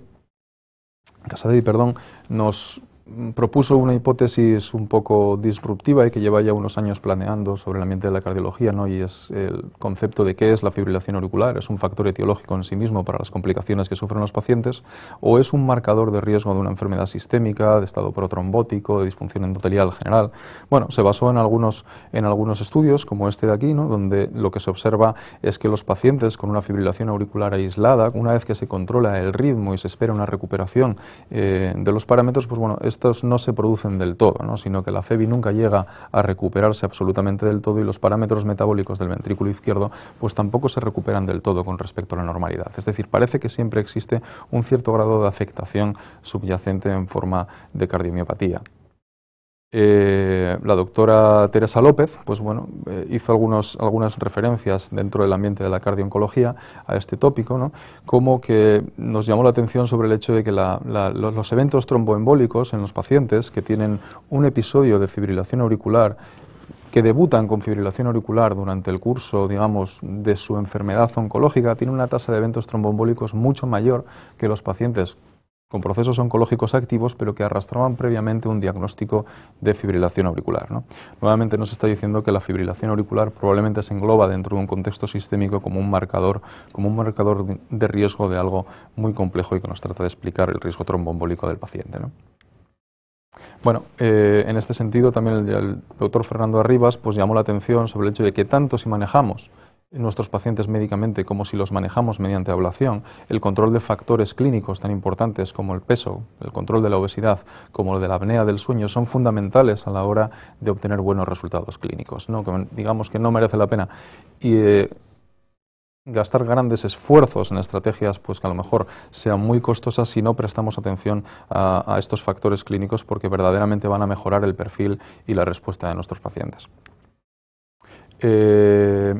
G: Casedi perdón, nos Mm, propuso una hipótesis un poco disruptiva y que lleva ya unos años planeando sobre el ambiente de la cardiología, ¿no? y es el concepto de qué es la fibrilación auricular, es un factor etiológico en sí mismo para las complicaciones que sufren los pacientes, o es un marcador de riesgo de una enfermedad sistémica, de estado protrombótico, de disfunción endotelial general. Bueno, se basó en algunos, en algunos estudios, como este de aquí, donde lo que se observa es que los pacientes con una fibrilación auricular aislada, una vez que se controla el ritmo y se espera una recuperación eh, de los parámetros, pues bueno, este no se producen del todo, sino que la FEBI nunca llega a recuperarse absolutamente del todo y los parámetros metabólicos del ventrículo izquierdo pues tampoco se recuperan del todo con respecto a la normalidad. Es decir, parece que siempre existe un cierto grado de afectación subyacente en forma de cardiomiopatía. Eh, la doctora Teresa López, pues bueno, eh, hizo algunas referencias dentro del ambiente de la cardioncología a este tópico, ¿no? como que nos llamó la atención sobre el hecho de que los, eventos tromboembólicos en los pacientes que tienen un episodio de fibrilación auricular que debutan con fibrilación auricular durante el curso, digamos, de su enfermedad oncológica, tienen una tasa de eventos tromboembólicos mucho mayor que los pacientes con procesos oncológicos activos, pero que arrastraban previamente un diagnóstico de fibrilación auricular. Nuevamente nos está diciendo que la fibrilación auricular probablemente se engloba dentro de un contexto sistémico como un marcador, como un marcador de riesgo de algo muy complejo y que nos trata de explicar el riesgo trombombólico del paciente. Bueno, eh, en este sentido también el, doctor Fernando Arribas pues llamó la atención sobre el hecho de que tanto si manejamos nuestros pacientes médicamente como si los manejamos mediante ablación, el control de factores clínicos tan importantes como el peso, el control de la obesidad, como el de la apnea del sueño, son fundamentales a la hora de obtener buenos resultados clínicos. ¿no? digamos que no merece la pena. Y, eh, gastar grandes esfuerzos en estrategias pues que a lo mejor sean muy costosas si no prestamos atención a, estos factores clínicos porque verdaderamente van a mejorar el perfil y la respuesta de nuestros pacientes. Eh,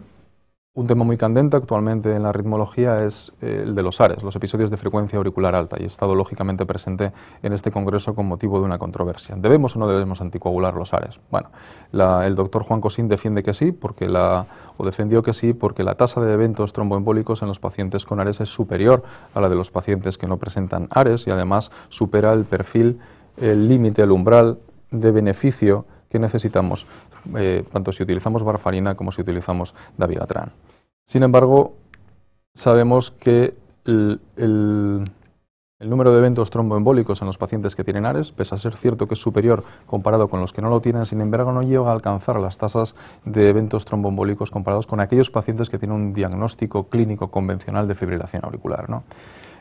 G: un tema muy candente actualmente en la ritmología es eh, el de los ARES, los episodios de frecuencia auricular alta, y he estado lógicamente presente en este congreso con motivo de una controversia. ¿Debemos o no debemos anticoagular los ARES? Bueno, el doctor Juan Cosín defiende que sí, porque la, o defendió que sí, porque la tasa de eventos tromboembólicos en los pacientes con ARES es superior a la de los pacientes que no presentan ARES y además supera el perfil, el límite, el umbral de beneficio que necesitamos eh, tanto si utilizamos barfarina como si utilizamos dabigatran. Sin embargo, sabemos que el, número de eventos tromboembólicos en los pacientes que tienen ARES, pese a ser cierto que es superior comparado con los que no lo tienen, sin embargo no llega a alcanzar las tasas de eventos tromboembólicos comparados con aquellos pacientes que tienen un diagnóstico clínico convencional de fibrilación auricular.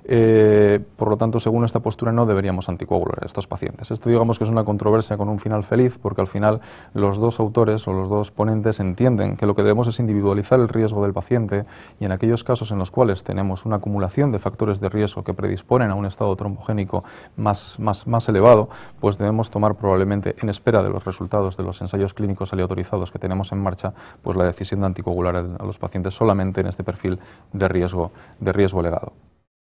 G: Eh, por lo tanto, según esta postura, no deberíamos anticoagular a estos pacientes. Esto digamos que es una controversia con un final feliz, porque al final los dos autores o los dos ponentes entienden que lo que debemos es individualizar el riesgo del paciente y en aquellos casos en los cuales tenemos una acumulación de factores de riesgo que predisponen a un estado trombogénico más, elevado, pues debemos tomar probablemente en espera de los resultados de los ensayos clínicos aleatorizados que tenemos en marcha, pues la decisión de anticoagular a los pacientes solamente en este perfil de riesgo, de riesgo elevado.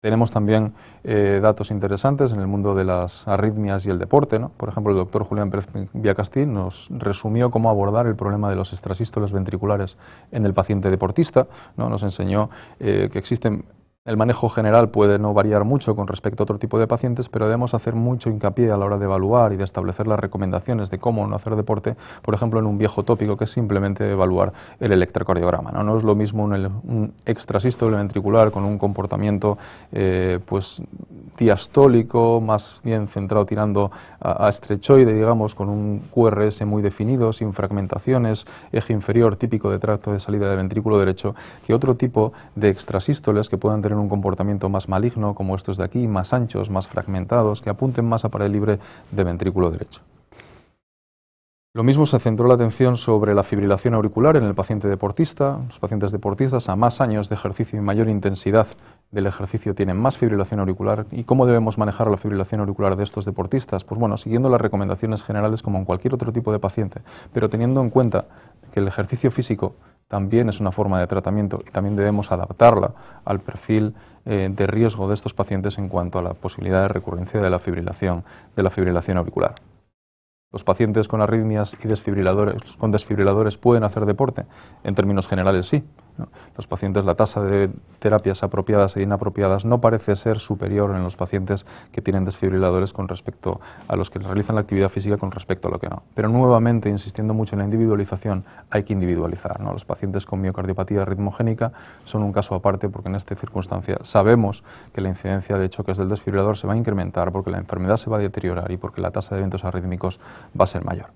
G: Tenemos también eh, datos interesantes en el mundo de las arritmias y el deporte. Por ejemplo, el doctor Julián Pérez Viacastín nos resumió cómo abordar el problema de los extrasístoles ventriculares en el paciente deportista. ¿no? Nos enseñó eh, que existen el manejo general puede no variar mucho con respecto a otro tipo de pacientes, pero debemos hacer mucho hincapié a la hora de evaluar y de establecer las recomendaciones de cómo no hacer deporte, por ejemplo, en un viejo tópico que es simplemente evaluar el electrocardiograma. No, es lo mismo un, extrasístole ventricular con un comportamiento eh, pues, diastólico, más bien centrado tirando a, estrechoide, digamos, con un QRS muy definido, sin fragmentaciones, eje inferior típico de tracto de salida de ventrículo derecho, que otro tipo de extrasístoles que puedan tener un comportamiento más maligno, como estos de aquí, más anchos, más fragmentados, que apunten más a pared libre de ventrículo derecho. Lo mismo se centró la atención sobre la fibrilación auricular en el paciente deportista. Los pacientes deportistas a más años de ejercicio y mayor intensidad del ejercicio tienen más fibrilación auricular. ¿Y cómo debemos manejar la fibrilación auricular de estos deportistas? Pues bueno, siguiendo las recomendaciones generales como en cualquier otro tipo de paciente, pero teniendo en cuenta que el ejercicio físico también es una forma de tratamiento y también debemos adaptarla al perfil eh, de riesgo de estos pacientes en cuanto a la posibilidad de recurrencia de la fibrilación, de la fibrilación auricular. Los pacientes con arritmias y con desfibriladores pueden hacer deporte. En términos generales, sí. Los pacientes, la tasa de terapias apropiadas e inapropiadas no parece ser superior en los pacientes que tienen desfibriladores con respecto a los que realizan la actividad física con respecto a lo que no. Pero nuevamente, insistiendo mucho en la individualización, hay que individualizar. Los pacientes con miocardiopatía ritmogénica son un caso aparte porque en esta circunstancia sabemos que la incidencia de choques del desfibrilador se va a incrementar porque la enfermedad se va a deteriorar y porque la tasa de eventos arrítmicos va a ser mayor.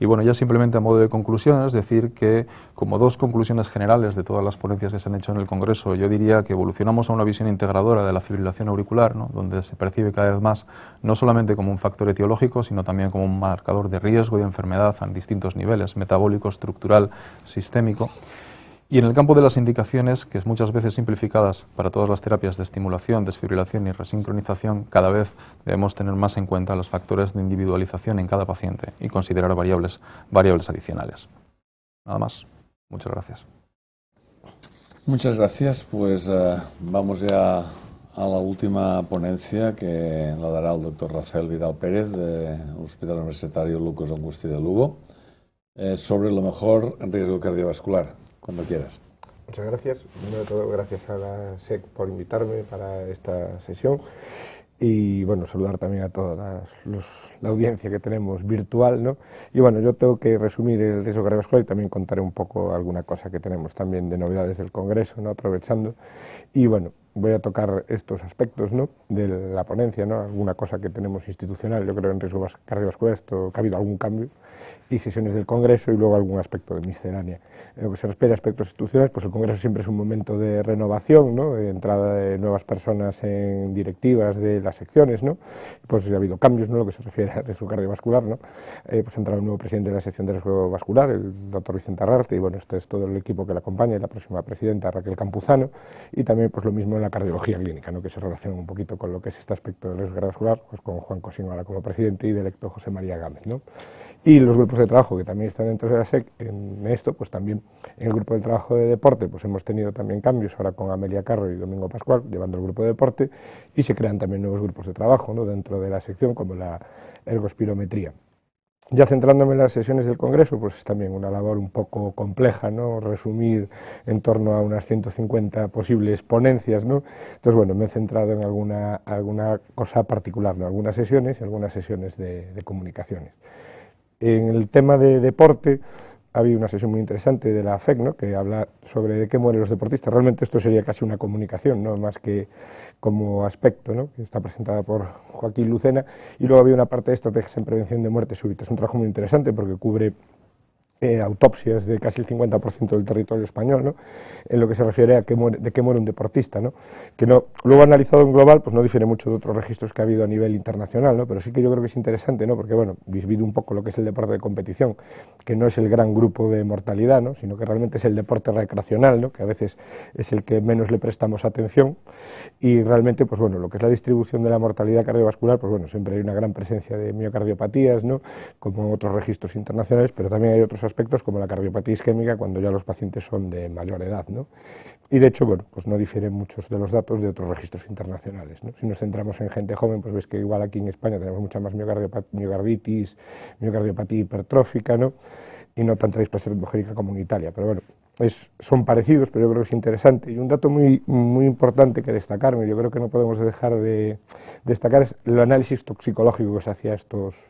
G: Y bueno, ya simplemente a modo de conclusión, es decir, que como dos conclusiones generales de todas las ponencias que se han hecho en el Congreso, yo diría que evolucionamos a una visión integradora de la fibrilación auricular, donde se percibe cada vez más no solamente como un factor etiológico, sino también como un marcador de riesgo y enfermedad en distintos niveles, metabólico, estructural, sistémico. Y en el campo de las indicaciones, que es muchas veces simplificadas para todas las terapias de estimulación, desfibrilación y resincronización, cada vez debemos tener más en cuenta los factores de individualización en cada paciente y considerar variables, adicionales. Nada más. Muchas gracias.
C: Muchas gracias. Pues eh, vamos ya a la última ponencia que la dará el doctor Rafael Vidal Pérez del Hospital Universitario Lucas Angusti de Lugo eh, sobre lo mejor
H: en riesgo cardiovascular cuando quieras. Muchas gracias. Primero de todo, gracias a la SEC por invitarme para esta sesión. Y bueno, saludar también a toda la audiencia que tenemos virtual, ¿no? Y bueno, yo tengo que resumir el riesgo cardiovascular y también contaré un poco alguna cosa que tenemos también de novedades del Congreso, ¿no? Aprovechando. Y bueno, voy a tocar estos aspectos ¿no? de la ponencia, ¿no? alguna cosa que tenemos institucional, yo creo en riesgo cardiovascular, esto, ha habido algún cambio, y sesiones del Congreso y luego algún aspecto de miscelánea. En lo que se refiere a aspectos institucionales, pues el Congreso siempre es un momento de renovación, ¿no? de entrada de nuevas personas en directivas de las secciones, ¿no? pues ha habido cambios, ¿no? lo que se refiere a riesgo cardiovascular, ¿no? Eh, pues ha entrado un nuevo presidente de la sección de riesgo vascular, el doctor Vicente Arrarte, y bueno, este es todo el equipo que la acompaña, y la próxima presidenta Raquel Campuzano, y también pues lo mismo en la cardiología clínica, ¿no? que se relaciona un poquito con lo que es este aspecto del riesgo cardiovascular, pues con Juan Cosín ahora como presidente y de electo José María Gámez. ¿no? Y los grupos de trabajo que también están dentro de la SEC en esto, pues también en el grupo de trabajo de deporte, pues hemos tenido también cambios ahora con Amelia Carro y Domingo Pascual llevando el grupo de deporte y se crean también nuevos grupos de trabajo dentro de la sección como la ergospirometría. Ya centrándome en las sesiones del Congreso, pues es también una labor un poco compleja, ¿no? Resumir en torno a unas 150 posibles ponencias, ¿no? Entonces, bueno, me he centrado en alguna, cosa particular, ¿no? Algunas sesiones y algunas sesiones de comunicaciones. En el tema de deporte, había una sesión muy interesante de la FEC, que habla sobre de qué mueren los deportistas. Realmente esto sería casi una comunicación, no más que como aspecto, ¿no? que está presentada por Joaquín Lucena. Y luego había una parte de estrategias en prevención de muertes súbitas. Es un trabajo muy interesante porque cubre eh, autopsias de casi el 50% del territorio español, ¿no? en lo que se refiere a de qué muere un deportista, ¿no? que luego analizado en global pues no difiere mucho de otros registros que ha habido a nivel internacional, pero sí que yo creo que es interesante, ¿no? porque bueno, un poco lo que es el deporte de competición, que no es el gran grupo de mortalidad, ¿no? sino que realmente es el deporte recreacional, ¿no? que a veces es el que menos le prestamos atención, y realmente pues bueno, lo que es la distribución de la mortalidad cardiovascular, pues bueno, siempre hay una gran presencia de miocardiopatías, ¿no? como en otros registros internacionales, pero también hay otros aspectos como la cardiopatía isquémica cuando ya los pacientes son de mayor edad. ¿no? Y de hecho, bueno, pues no difieren muchos de los datos de otros registros internacionales. Si nos centramos en gente joven, pues ves que igual aquí en España tenemos mucha más miocarditis, miocardiopatía hipertrófica, ¿no? y no tanta displasia hemogénica como en Italia. Pero bueno, es, son parecidos, pero yo creo que es interesante. Y un dato muy, muy importante que destacar, yo creo que no podemos dejar de destacar, es el análisis toxicológico que se hacía a estos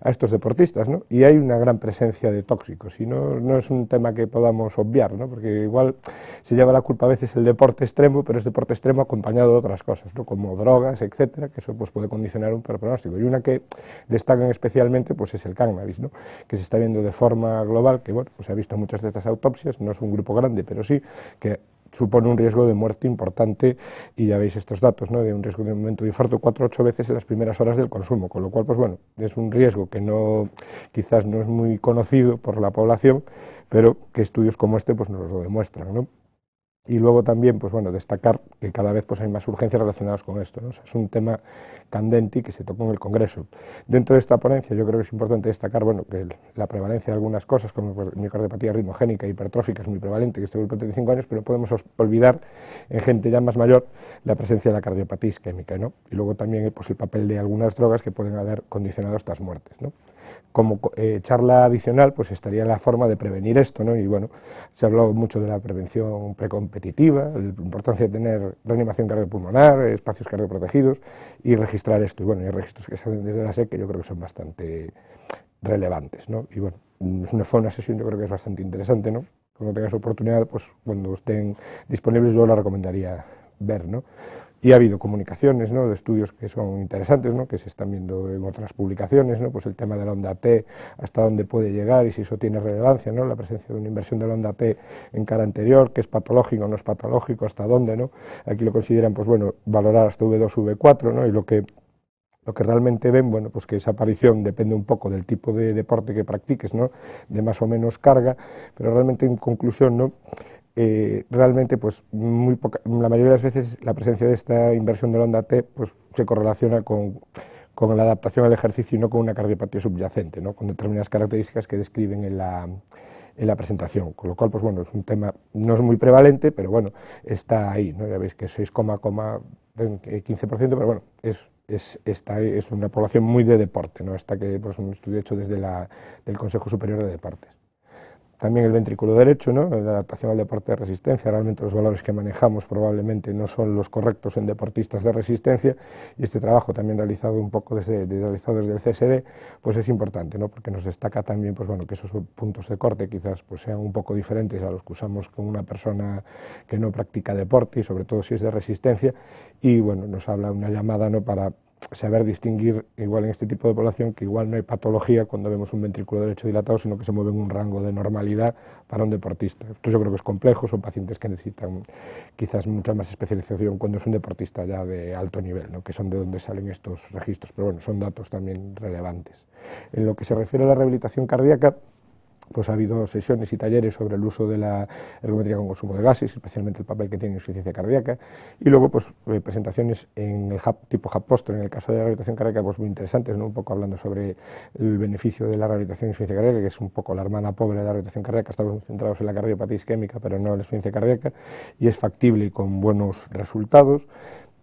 H: a estos deportistas, ¿no? Y hay una gran presencia de tóxicos y no, es un tema que podamos obviar, ¿no? Porque igual se lleva la culpa a veces el deporte extremo, pero es deporte extremo acompañado de otras cosas, ¿no? Como drogas, etcétera, que eso pues, puede condicionar un pronóstico. Y una que destacan especialmente pues es el cannabis, ¿no? Que se está viendo de forma global, que bueno, pues se ha visto muchas de estas autopsias, no es un grupo grande, pero sí que supone un riesgo de muerte importante y ya veis estos datos, ¿no? de un riesgo de un momento de infarto 4 ocho veces en las primeras horas del consumo, con lo cual, pues bueno, es un riesgo que no, quizás no es muy conocido por la población, pero que estudios como este pues nos lo demuestran. ¿no? Y luego también, pues bueno, destacar que cada vez pues, hay más urgencias relacionadas con esto. es un tema candente y que se tocó en el Congreso. Dentro de esta ponencia yo creo que es importante destacar que la prevalencia de algunas cosas, como pues, miocardiopatía ritmogénica, hipertrófica, es muy prevalente que este grupo de 35 años, pero podemos olvidar en gente ya más mayor la presencia de la cardiopatía isquémica. ¿no? Y luego también pues, el papel de algunas drogas que pueden haber condicionado estas muertes. ¿no? como eh, charla adicional, pues estaría la forma de prevenir esto, ¿no? Y bueno, se ha hablado mucho de la prevención precompetitiva, la importancia de tener reanimación cardiopulmonar, espacios cardioprotegidos y registrar esto. Y bueno, hay registros que se hacen desde la SEC que yo creo que son bastante relevantes, ¿no? Y bueno, fue una sesión yo creo que es bastante interesante, ¿no? Cuando tengas oportunidad, pues cuando estén disponibles yo la recomendaría ver, ¿no? y ha habido comunicaciones de estudios que son interesantes, que se están viendo en otras publicaciones, pues el tema de la onda T, hasta dónde puede llegar y si eso tiene relevancia, ¿no? la presencia de una inversión de la onda T en cara anterior, que es patológico, o no es patológico, hasta dónde, ¿no? aquí lo consideran pues bueno, valorar hasta V2, V4 ¿no? y lo que lo que realmente ven, bueno, pues que esa aparición depende un poco del tipo de deporte que practiques, ¿no? De más o menos carga, pero realmente en conclusión, ¿no? Eh, realmente pues la mayoría de las veces la presencia de esta inversión de la onda T pues, se correlaciona con, con, la adaptación al ejercicio y no con una cardiopatía subyacente, ¿no? con determinadas características que describen en la, la presentación, con lo cual pues bueno, es un tema no es muy prevalente, pero bueno, está ahí, ¿no? ya veis que 6,15%, eh, pero bueno, es es, es una población muy de deporte, ¿no? que es un estudio hecho desde el Consejo Superior de Deportes también el ventrículo derecho, ¿no? la adaptación al deporte de resistencia, realmente los valores que manejamos probablemente no son los correctos en deportistas de resistencia y este trabajo también realizado un poco desde, realizado desde el CSD pues es importante, ¿no? porque nos destaca también pues bueno, que esos puntos de corte quizás pues sean un poco diferentes a los que usamos con una persona que no practica deporte y sobre todo si es de resistencia y bueno, nos habla una llamada ¿no? para saber distinguir igual en este tipo de población que igual no hay patología cuando vemos un ventrículo derecho dilatado, sino que se mueve en un rango de normalidad para un deportista. Esto yo creo que es complejo, son pacientes que necesitan quizás mucha más especialización cuando es un deportista ya de alto nivel, que son de donde salen estos registros, pero bueno, son datos también relevantes. En lo que se refiere a la rehabilitación cardíaca, pues ha habido sesiones y talleres sobre el uso de la ergometría con consumo de gases, especialmente el papel que tiene en insuficiencia cardíaca, y luego pues eh, presentaciones en el tipo hub en el caso de la rehabilitación cardíaca, pues muy interesantes, un poco hablando sobre el beneficio de la rehabilitación insuficiencia cardíaca, que es un poco la hermana pobre de la rehabilitación cardíaca, estamos centrados en la cardiopatía isquémica, pero no en la insuficiencia cardíaca, y es factible y con buenos resultados.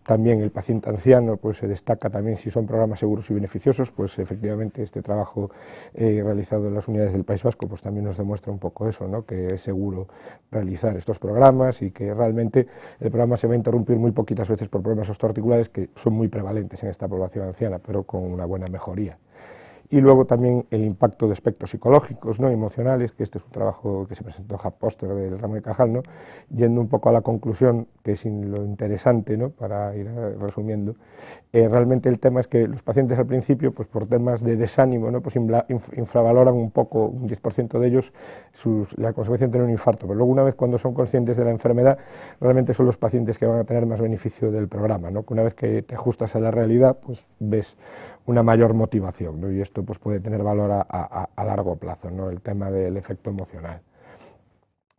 H: También el paciente anciano pues, se destaca también si son programas seguros y beneficiosos, pues efectivamente este trabajo eh, realizado en las unidades del País Vasco pues, también nos demuestra un poco eso, que es seguro realizar estos programas y que realmente el programa se va a interrumpir muy poquitas veces por problemas osteoarticulares que son muy prevalentes en esta población anciana, pero con una buena mejoría y luego también el impacto de aspectos psicológicos, ¿no? emocionales, que este es un trabajo que se presentó a Póster del Ramón Cajal, ¿no? yendo un poco a la conclusión, que es lo interesante ¿no? para ir eh, resumiendo, eh, realmente el tema es que los pacientes al principio, pues por temas de desánimo, ¿no? pues infravaloran un poco, un 10% de ellos, la consecuencia de tener un infarto, pero luego una vez cuando son conscientes de la enfermedad, realmente son los pacientes que van a tener más beneficio del programa, ¿no? que una vez que te ajustas a la realidad, pues ves una mayor motivación, y esto pues, puede tener valor a, largo plazo, el tema del efecto emocional.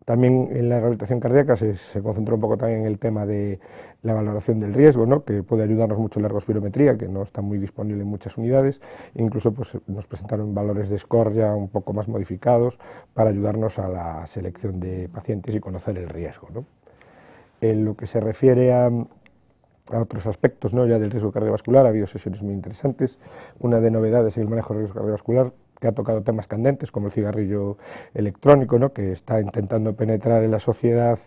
H: También en la rehabilitación cardíaca se, concentró un poco también en el tema de la valoración del riesgo, que puede ayudarnos mucho la argospirometría, que no está muy disponible en muchas unidades, incluso pues, nos presentaron valores de score un poco más modificados para ayudarnos a la selección de pacientes y conocer el riesgo. En lo que se refiere a, otros aspectos ya del riesgo cardiovascular. Ha habido sesiones muy interesantes. Una de novedades en el manejo del riesgo cardiovascular que ha tocado temas candentes como el cigarrillo electrónico, que está intentando penetrar en la sociedad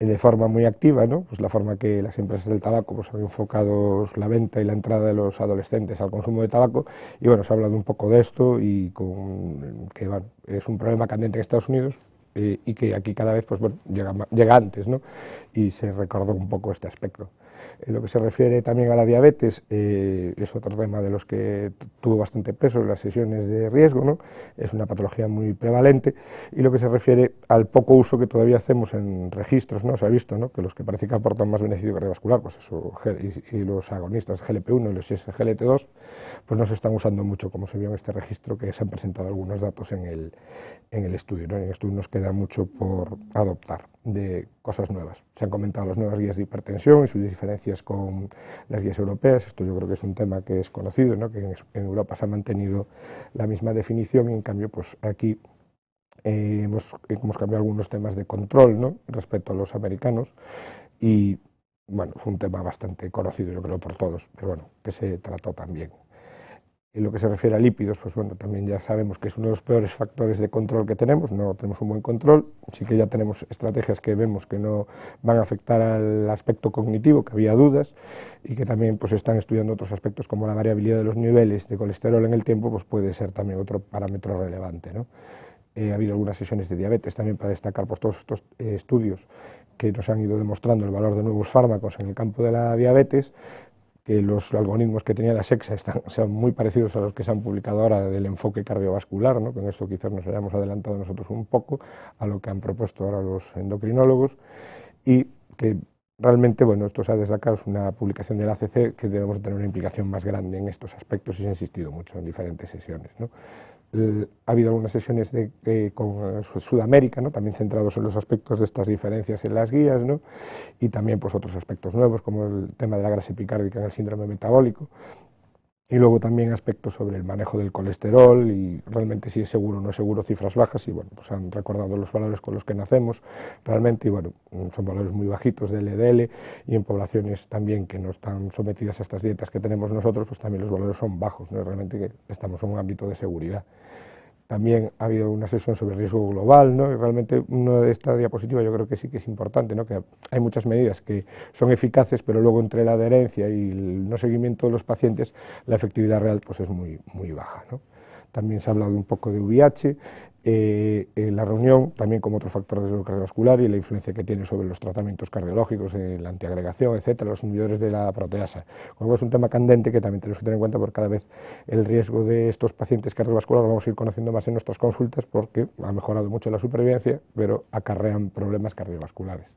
H: eh, de forma muy activa, ¿no? pues la forma que las empresas del tabaco pues, han enfocado la venta y la entrada de los adolescentes al consumo de tabaco. Y bueno, se ha hablado un poco de esto y con, que es un problema candente en Estados Unidos, eh, y que aquí cada vez pues, bueno, llega, llega, antes, ¿no? Y se recordó un poco este aspecto. En lo que se refiere también a la diabetes, eh, es otro tema de los que tuvo bastante peso en las sesiones de riesgo, ¿no? es una patología muy prevalente, y lo que se refiere al poco uso que todavía hacemos en registros, ¿no? se ha visto que los que parece que aportan más beneficio cardiovascular, pues eso, y, los agonistas GLP-1 y los SGLT-2, pues no se están usando mucho, como se vio en este registro, que se han presentado algunos datos en el, en el estudio, en el estudio nos queda mucho por adoptar de cosas nuevas. Se han comentado las nuevas guías de hipertensión y sus diferencias con las guías europeas. Esto yo creo que es un tema que es conocido, ¿no? que en, Europa se ha mantenido la misma definición y en cambio pues aquí eh, hemos, cambiado algunos temas de control respecto a los americanos y bueno, fue un tema bastante conocido yo creo por todos, pero bueno, que se trató también. En lo que se refiere a lípidos, pues bueno, también ya sabemos que es uno de los peores factores de control que tenemos, no tenemos un buen control, sí que ya tenemos estrategias que vemos que no van a afectar al aspecto cognitivo, que había dudas, y que también pues están estudiando otros aspectos como la variabilidad de los niveles de colesterol en el tiempo, pues puede ser también otro parámetro relevante. ¿no? Eh, ha habido algunas sesiones de diabetes también para destacar pues, todos estos eh, estudios que nos han ido demostrando el valor de nuevos fármacos en el campo de la diabetes que los algoritmos que tenía la SEXA están, sean muy parecidos a los que se han publicado ahora del enfoque cardiovascular, ¿no? con esto quizás nos hayamos adelantado nosotros un poco a lo que han propuesto ahora los endocrinólogos, y que realmente, bueno, esto se ha destacado, es una publicación del ACC que debemos tener una implicación más grande en estos aspectos y se ha insistido mucho en diferentes sesiones. ¿no? ha habido algunas sesiones eh, con eh, Sudamérica, también centrados en los aspectos de estas diferencias en las guías, y también pues, otros aspectos nuevos, como el tema de la grasa epicárdica en el síndrome metabólico. Y luego también aspectos sobre el manejo del colesterol y realmente si es seguro o no es seguro, cifras bajas. Y bueno, pues han recordado los valores con los que nacemos realmente. Y bueno, son valores muy bajitos de e LDL y en poblaciones también que no están sometidas a estas dietas que tenemos nosotros, pues también los valores son bajos. ¿no? Realmente estamos en un ámbito de seguridad. También ha habido una sesión sobre riesgo global, ¿no? realmente una de estas diapositivas yo creo que sí que es importante, ¿no? Que hay muchas medidas que son eficaces, pero luego entre la adherencia y el no seguimiento de los pacientes, la efectividad real pues es muy, muy baja, ¿no? también se ha hablado un poco de VIH, eh, eh, la reunión también como otro factor de riesgo cardiovascular y la influencia que tiene sobre los tratamientos cardiológicos, eh, la antiagregación, etcétera, los inhibidores de la proteasa. Como es un tema candente que también tenemos que tener en cuenta porque cada vez el riesgo de estos pacientes cardiovasculares lo vamos a ir conociendo más en nuestras consultas porque ha mejorado mucho la supervivencia, pero acarrean problemas cardiovasculares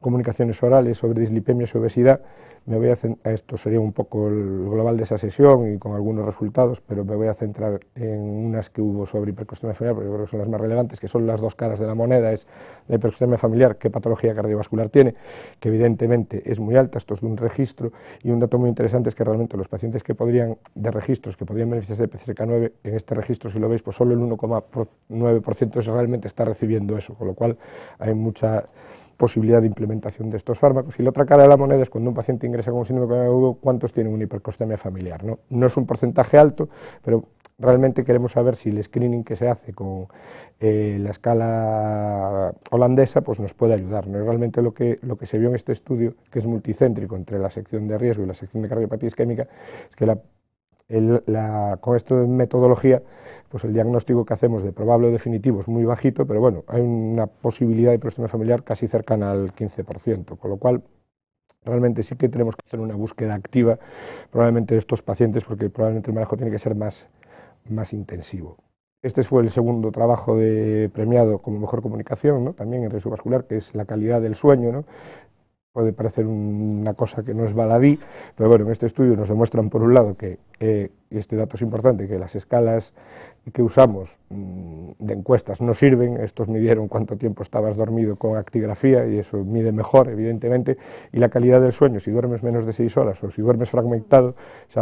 H: comunicaciones orales sobre dislipemia y obesidad. Me voy a esto sería un poco el global de esa sesión y con algunos resultados, pero me voy a centrar en unas que hubo sobre hipercostemia familiar, porque creo que son las más relevantes, que son las dos caras de la moneda, es la hipercostemia familiar, qué patología cardiovascular tiene, que evidentemente es muy alta, esto es de un registro, y un dato muy interesante es que realmente los pacientes que podrían, de registros, que podrían beneficiarse de PCRK9, en este registro, si lo veis, pues solo el 1,9% realmente está recibiendo eso, con lo cual hay mucha posibilidad de implementación de estos fármacos. Y la otra cara de la moneda es cuando un paciente ingresa con un síndrome agudo, cuántos tienen una hipercostemia familiar. ¿no? no es un porcentaje alto, pero realmente queremos saber si el screening que se hace con eh, la escala holandesa pues nos puede ayudar. Realmente lo que, lo que se vio en este estudio, que es multicéntrico entre la sección de riesgo y la sección de cardiopatía isquémica, es que la el, la, con esta metodología, pues el diagnóstico que hacemos de probable o definitivo es muy bajito, pero bueno, hay una posibilidad de prostemia familiar casi cercana al 15%, con lo cual realmente sí que tenemos que hacer una búsqueda activa probablemente de estos pacientes porque probablemente el manejo tiene que ser más, intensivo. Este fue el segundo trabajo premiado como mejor comunicación, también en riesgo vascular, que es la calidad del sueño. Puede parecer una cosa que no es baladí, pero bueno, en este estudio nos demuestran por un lado que y eh, este dato es importante, que las escalas que usamos mm, de encuestas no sirven, estos midieron cuánto tiempo estabas dormido con actigrafía y eso mide mejor, evidentemente, y la calidad del sueño, si duermes menos de seis horas o si duermes fragmentado, se,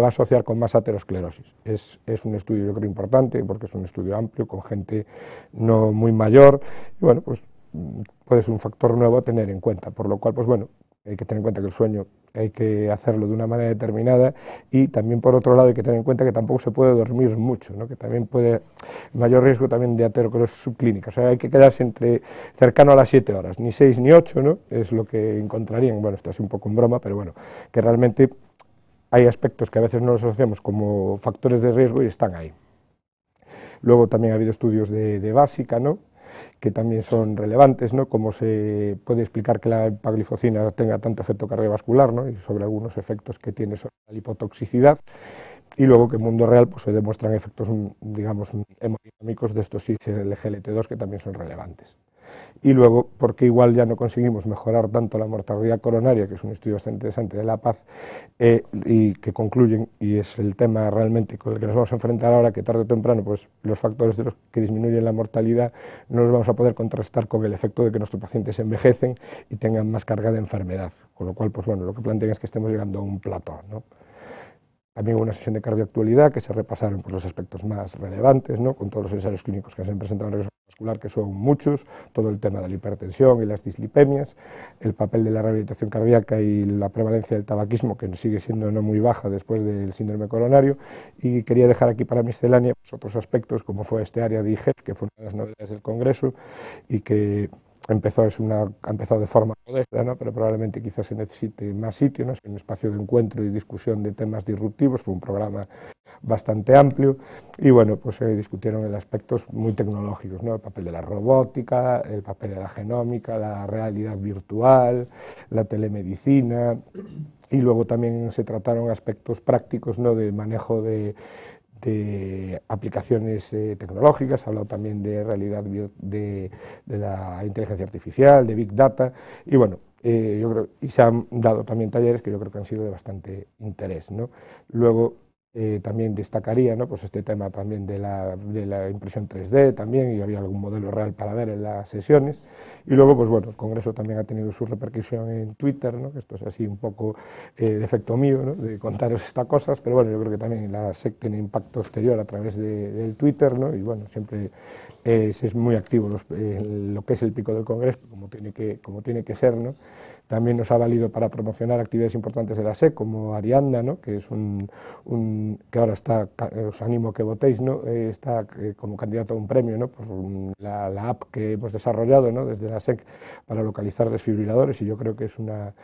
H: va a asociar con más aterosclerosis. Es, es, un estudio, yo creo, importante, porque es un estudio amplio, con gente no muy mayor, y bueno, pues mm, puede ser un factor nuevo a tener en cuenta, por lo cual, pues bueno, hay que tener en cuenta que el sueño hay que hacerlo de una manera determinada y también por otro lado hay que tener en cuenta que tampoco se puede dormir mucho, ¿no? que también puede, mayor riesgo también de aterosclerosis subclínica, o sea, hay que quedarse entre, cercano a las 7 horas, ni 6 ni 8, ¿no? es lo que encontrarían, bueno, esto es un poco en broma, pero bueno, que realmente hay aspectos que a veces no los asociamos como factores de riesgo y están ahí. Luego también ha habido estudios de básica, ¿no? que también son relevantes, ¿no? Cómo se puede explicar que la paglifocina tenga tanto efecto cardiovascular, ¿no? Y sobre algunos efectos que tiene sobre la hipotoxicidad, Y luego que en mundo real pues, se demuestran efectos, digamos, hemodinámicos de estos LGLT GLT2 que también son relevantes y luego porque igual ya no conseguimos mejorar tanto la mortalidad coronaria, que es un estudio bastante interesante de la paz, eh, y que concluyen, y es el tema realmente con el que nos vamos a enfrentar ahora, que tarde o temprano pues, los factores que disminuyen la mortalidad no los vamos a poder contrastar con el efecto de que nuestros pacientes envejecen y tengan más carga de enfermedad, con lo cual pues, bueno, lo que plantean es que estemos llegando a un plato, ¿no? También hubo una sesión de cardioactualidad que se repasaron por pues, los aspectos más relevantes, con todos los ensayos clínicos que se han presentado en el vascular, que son muchos, todo el tema de la hipertensión y las dislipemias, el papel de la rehabilitación cardíaca y la prevalencia del tabaquismo, que sigue siendo no muy baja después del síndrome coronario. Y quería dejar aquí para miscelánea pues, otros aspectos, como fue este área de IG, e que fue una de las novedades del Congreso y que empezó, es una, ha empezado de forma modesta, ¿no? pero probablemente quizás se necesite más sitio, ¿no? un espacio de encuentro y discusión de temas disruptivos, fue un programa bastante amplio y bueno, pues se discutieron aspectos muy tecnológicos, ¿no? el papel de la robótica, el papel de la genómica, la realidad virtual, la telemedicina y luego también se trataron aspectos prácticos ¿no? de manejo de de aplicaciones eh, tecnológicas, ha hablado también de realidad de, la inteligencia artificial, de Big Data, y bueno, eh, yo creo, y se han dado también talleres que yo creo que han sido de bastante interés. Luego, eh, también destacaría ¿no? pues este tema también de la, de la, impresión 3D también y había algún modelo real para ver en las sesiones y luego pues bueno el congreso también ha tenido su repercusión en Twitter ¿no? esto es así un poco eh, defecto mío de contaros estas cosas pero bueno yo creo que también la SEC tiene impacto exterior a través de, del Twitter ¿no? y bueno siempre es, muy activo eh, lo que es el pico del congreso como tiene que como tiene que ser ¿no? También nos ha valido para promocionar actividades importantes de la SEC, como Arianda, que es que ahora está, eh, os animo que votéis, eh, está eh, como candidato a un premio ¿no? por la, app que hemos desarrollado ¿no? desde la SEC para localizar desfibriladores y yo creo que es una,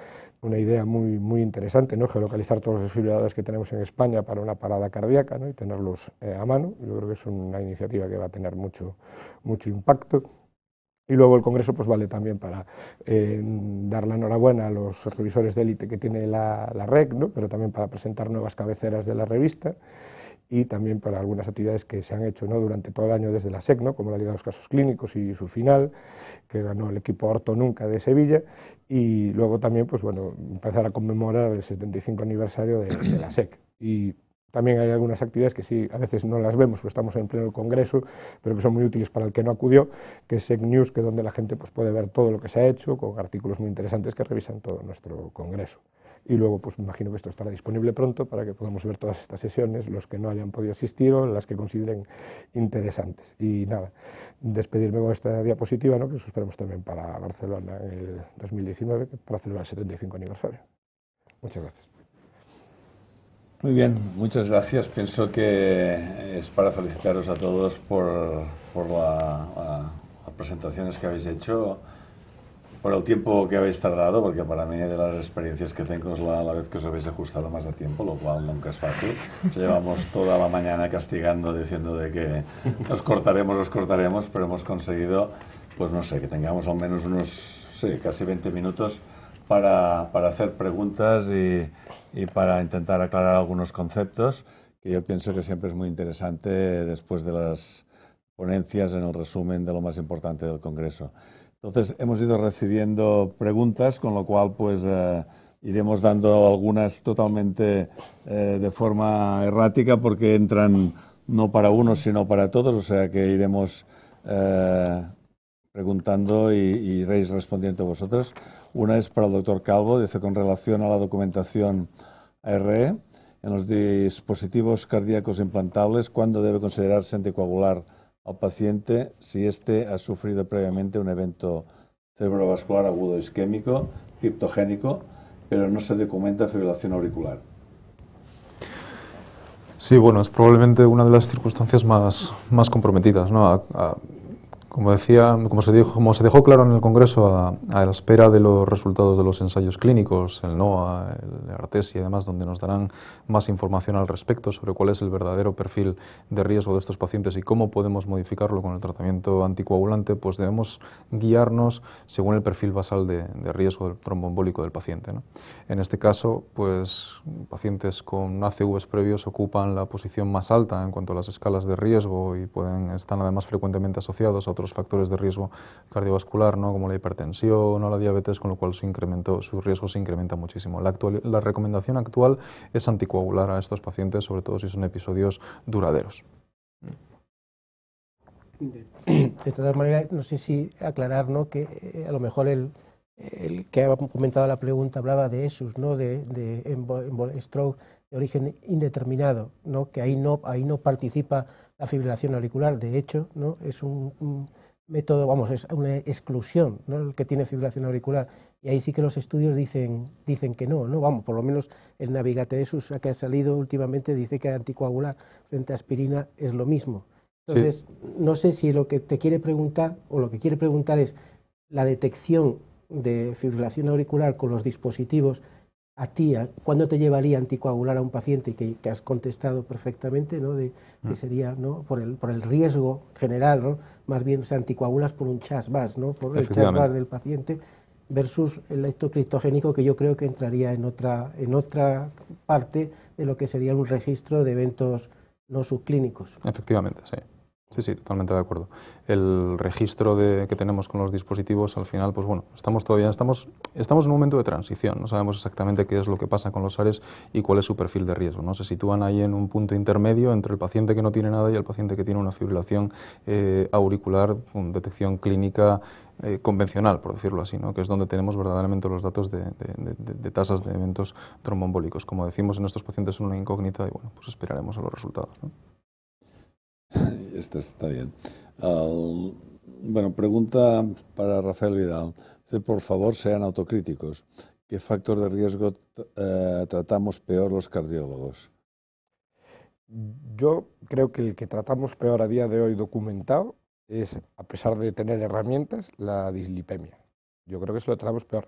H: idea muy, muy interesante, ¿no? geolocalizar todos los desfibriladores que tenemos en España para una parada cardíaca y tenerlos a mano. Yo creo que es una iniciativa que va a tener mucho, mucho impacto. Y luego el Congreso pues vale también para eh, dar la enhorabuena a los revisores de élite que tiene la, REC, ¿no? pero también para presentar nuevas cabeceras de la revista y también para algunas actividades que se han hecho ¿no? durante todo el año desde la SEC, como la Liga de los Casos Clínicos y su final, que ganó el equipo Orto Nunca de Sevilla, y luego también pues, bueno, empezar a conmemorar el 75 aniversario de, la SEC. También hay algunas actividades que sí, a veces no las vemos, porque estamos en pleno congreso, pero que son muy útiles para el que no acudió, que es News, que es donde la gente pues, puede ver todo lo que se ha hecho, con artículos muy interesantes que revisan todo nuestro congreso. Y luego, pues me imagino que esto estará disponible pronto para que podamos ver todas estas sesiones, los que no hayan podido asistir o las que consideren interesantes. Y nada, despedirme con esta diapositiva, ¿no? que esperemos también para Barcelona en el 2019, para celebrar el 75 aniversario. Muchas gracias.
C: Muy bien, muchas gracias. Pienso que es para felicitaros a todos por, por las presentaciones que habéis hecho, por el tiempo que habéis tardado, porque para mí de las experiencias que tengo es la, vez que os habéis ajustado más a tiempo, lo cual nunca es fácil. Nos llevamos toda la mañana castigando, diciendo de que nos cortaremos, nos cortaremos, pero hemos conseguido, pues no sé, que tengamos al menos unos casi 20 minutos para, para hacer preguntas y y para intentar aclarar algunos conceptos que yo pienso que siempre es muy interesante después de las ponencias en el resumen de lo más importante del Congreso. Entonces, hemos ido recibiendo preguntas, con lo cual, pues, eh, iremos dando algunas totalmente eh, de forma errática porque entran no para unos, sino para todos, o sea que iremos eh, preguntando y, Reis respondiendo vosotras Una es para el doctor Calvo, dice con relación a la documentación ARE en los dispositivos cardíacos implantables, ¿cuándo debe considerarse anticoagular al paciente si éste ha sufrido previamente un evento cerebrovascular agudo isquémico, criptogénico, pero no se documenta fibrilación auricular?
G: Sí, bueno, es probablemente una de las circunstancias más, más comprometidas. ¿no? a como, decía, como, se dijo, como se dejó claro en el Congreso, a, la espera de los resultados de los ensayos clínicos, el NOAA, el ARTES y además donde nos darán más información al respecto sobre cuál es el verdadero perfil de riesgo de estos pacientes y cómo podemos modificarlo con el tratamiento anticoagulante, pues debemos guiarnos según el perfil basal de, riesgo riesgo tromboembólico del paciente. En este caso, pues pacientes con ACVs previos ocupan la posición más alta en cuanto a las escalas de riesgo y pueden, están además frecuentemente asociados a los factores de riesgo cardiovascular, ¿no? como la hipertensión o la diabetes, con lo cual su, su riesgo se incrementa muchísimo. La, la recomendación actual es anticoagular a estos pacientes, sobre todo si son episodios duraderos.
A: De, todas maneras, no sé si aclarar que eh, a lo mejor el, que ha comentado la pregunta hablaba de ESUS, ¿no? de, de de origen indeterminado, ¿no? que ahí no, ahí no participa la fibrilación auricular, de hecho, ¿no? es un, método, vamos, es una exclusión ¿no? el que tiene fibrilación auricular. Y ahí sí que los estudios dicen, dicen que no, ¿no? Vamos, por lo menos el de Susa que ha salido últimamente dice que anticoagular frente a aspirina es lo mismo. Entonces, no sé si lo que te quiere preguntar o lo que quiere preguntar es la detección de fibrilación auricular con los dispositivos a ti, ¿cuándo te llevaría anticoagular a un paciente que, has contestado perfectamente, ¿no? De, que mm. sería, ¿no? Por el, por el riesgo general, Más bien, o sea, anticoagulas por un más, ¿no? Por el más del paciente versus el lector que yo creo que entraría en otra, en otra parte de lo que sería un registro de eventos no subclínicos.
G: Efectivamente, sí. Sí, sí, totalmente de acuerdo. El registro que tenemos con los dispositivos, al final, pues bueno, estamos todavía, estamos, estamos en un momento de transición, no sabemos exactamente qué es lo que pasa con los ARES y cuál es su perfil de riesgo, ¿no? Se sitúan ahí en un punto intermedio entre el paciente que no tiene nada y el paciente que tiene una fibrilación eh, auricular, con detección clínica eh, convencional, por decirlo así, que es donde tenemos verdaderamente los datos de, tasas de eventos trombombólicos. Como decimos, en estos pacientes son una incógnita y bueno, pues esperaremos a los
C: resultados. Esta está bien. Ah, bueno, pregunta para Rafael Vidal. por favor, sean autocríticos. ¿Qué factor de riesgo eh, tratamos peor los cardiólogos?
H: Yo creo que el que tratamos peor a día de hoy documentado es, a pesar de tener herramientas, la dislipemia. Yo creo que eso lo tratamos peor.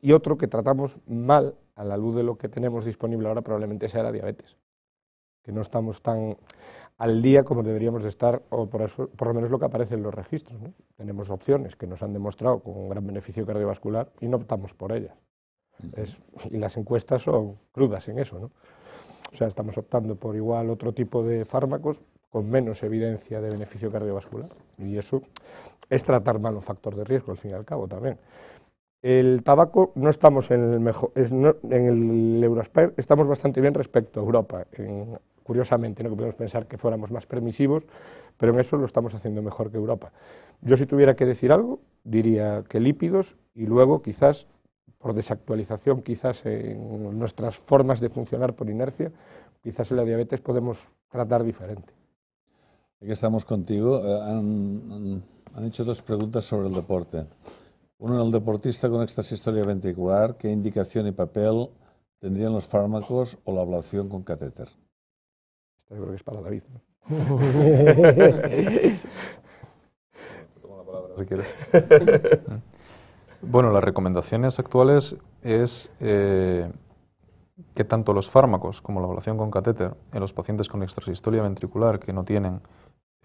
H: Y otro que tratamos mal, a la luz de lo que tenemos disponible ahora, probablemente sea la diabetes. Que no estamos tan al día como deberíamos de estar, o por, lo menos lo que aparece en los registros. Tenemos opciones que nos han demostrado con un gran beneficio cardiovascular y no optamos por ellas. y las encuestas son crudas en eso. ¿no? O sea, estamos optando por igual otro tipo de fármacos con menos evidencia de beneficio cardiovascular. Y eso es tratar mal un factor de riesgo, al fin y al cabo, también. El tabaco no estamos en el mejor, en el estamos bastante bien respecto a Europa. En curiosamente, ¿no? que podemos pensar que fuéramos más permisivos, pero en eso lo estamos haciendo mejor que Europa. Yo si tuviera que decir algo, diría que lípidos y luego quizás por desactualización, quizás en nuestras formas de funcionar por inercia, quizás en la diabetes podemos tratar diferente.
C: Aquí estamos contigo, eh, han, hecho dos preguntas sobre el deporte. Uno, en el deportista con historia ventricular, ¿qué indicación y papel tendrían los fármacos o la ablación con catéter?
H: creo que es para David.
G: bueno, las recomendaciones actuales es eh, que tanto los fármacos como la evaluación con catéter en los pacientes con extrasistolia ventricular que no tienen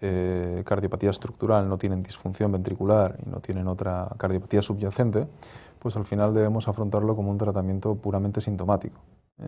G: eh, cardiopatía estructural, no tienen disfunción ventricular y no tienen otra cardiopatía subyacente, pues al final debemos afrontarlo como un tratamiento puramente sintomático.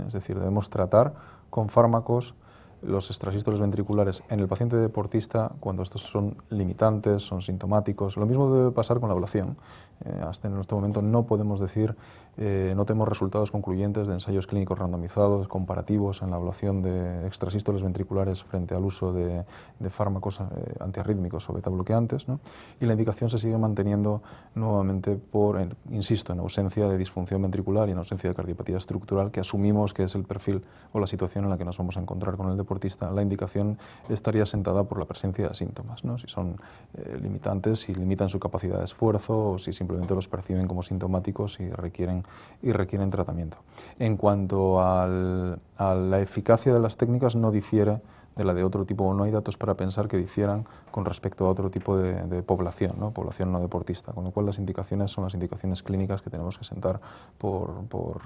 G: Es decir, debemos tratar con fármacos los extrasístoles ventriculares en el paciente deportista cuando estos son limitantes, son sintomáticos. Lo mismo debe pasar con la ablación. Eh, hasta en este momento no podemos decir notemos eh, no tenemos resultados concluyentes de ensayos clínicos randomizados, comparativos en la evaluación de extrasístoles ventriculares frente al uso de, fármacos eh, antiarrítmicos o betabloqueantes. ¿no? Y la indicación se sigue manteniendo nuevamente por, insisto, en ausencia de disfunción ventricular y en ausencia de cardiopatía estructural, que asumimos que es el perfil o la situación en la que nos vamos a encontrar con el deportista. La indicación estaría sentada por la presencia de síntomas, ¿no? si son eh, limitantes, si limitan su capacidad de esfuerzo o si simplemente los perciben como sintomáticos y requieren y requieren tratamiento. En cuanto a la eficacia de las técnicas, no difiere de la de otro tipo, no hay datos para pensar que difieran con respecto a otro tipo de, población, ¿no? población no deportista, con lo cual las indicaciones son las indicaciones clínicas que tenemos que sentar por, por,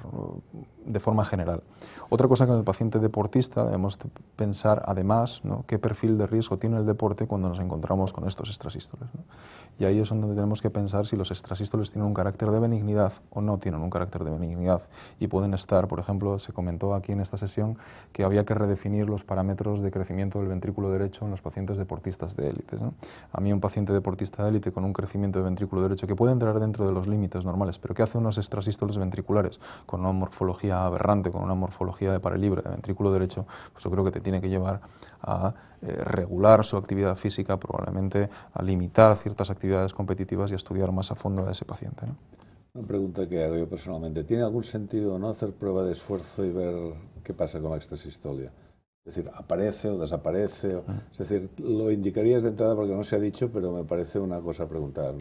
G: de forma general. Otra cosa que en el paciente deportista debemos pensar además ¿no? qué perfil de riesgo tiene el deporte cuando nos encontramos con estos extrasístoles. Y ahí es donde tenemos que pensar si los extrasístoles tienen un carácter de benignidad o no tienen un carácter de benignidad y pueden estar, por ejemplo, se comentó aquí en esta sesión que había que redefinir los parámetros de crecimiento del ventrículo derecho en los pacientes deportistas de a mí un paciente deportista de élite con un crecimiento de ventrículo derecho que puede entrar dentro de los límites normales, pero que hace unos extrasístoles ventriculares con una morfología aberrante, con una morfología de pared libre de ventrículo derecho, pues yo creo que te tiene que llevar a eh, regular su actividad física, probablemente a limitar ciertas actividades competitivas y a estudiar más a fondo a ese paciente.
C: Una pregunta que hago yo personalmente. ¿Tiene algún sentido no hacer prueba de esfuerzo y ver qué pasa con la extrasistolia? Es decir, aparece o desaparece. es decir, lo indicarías de entrada porque no se ha dicho, pero me parece una cosa a preguntar.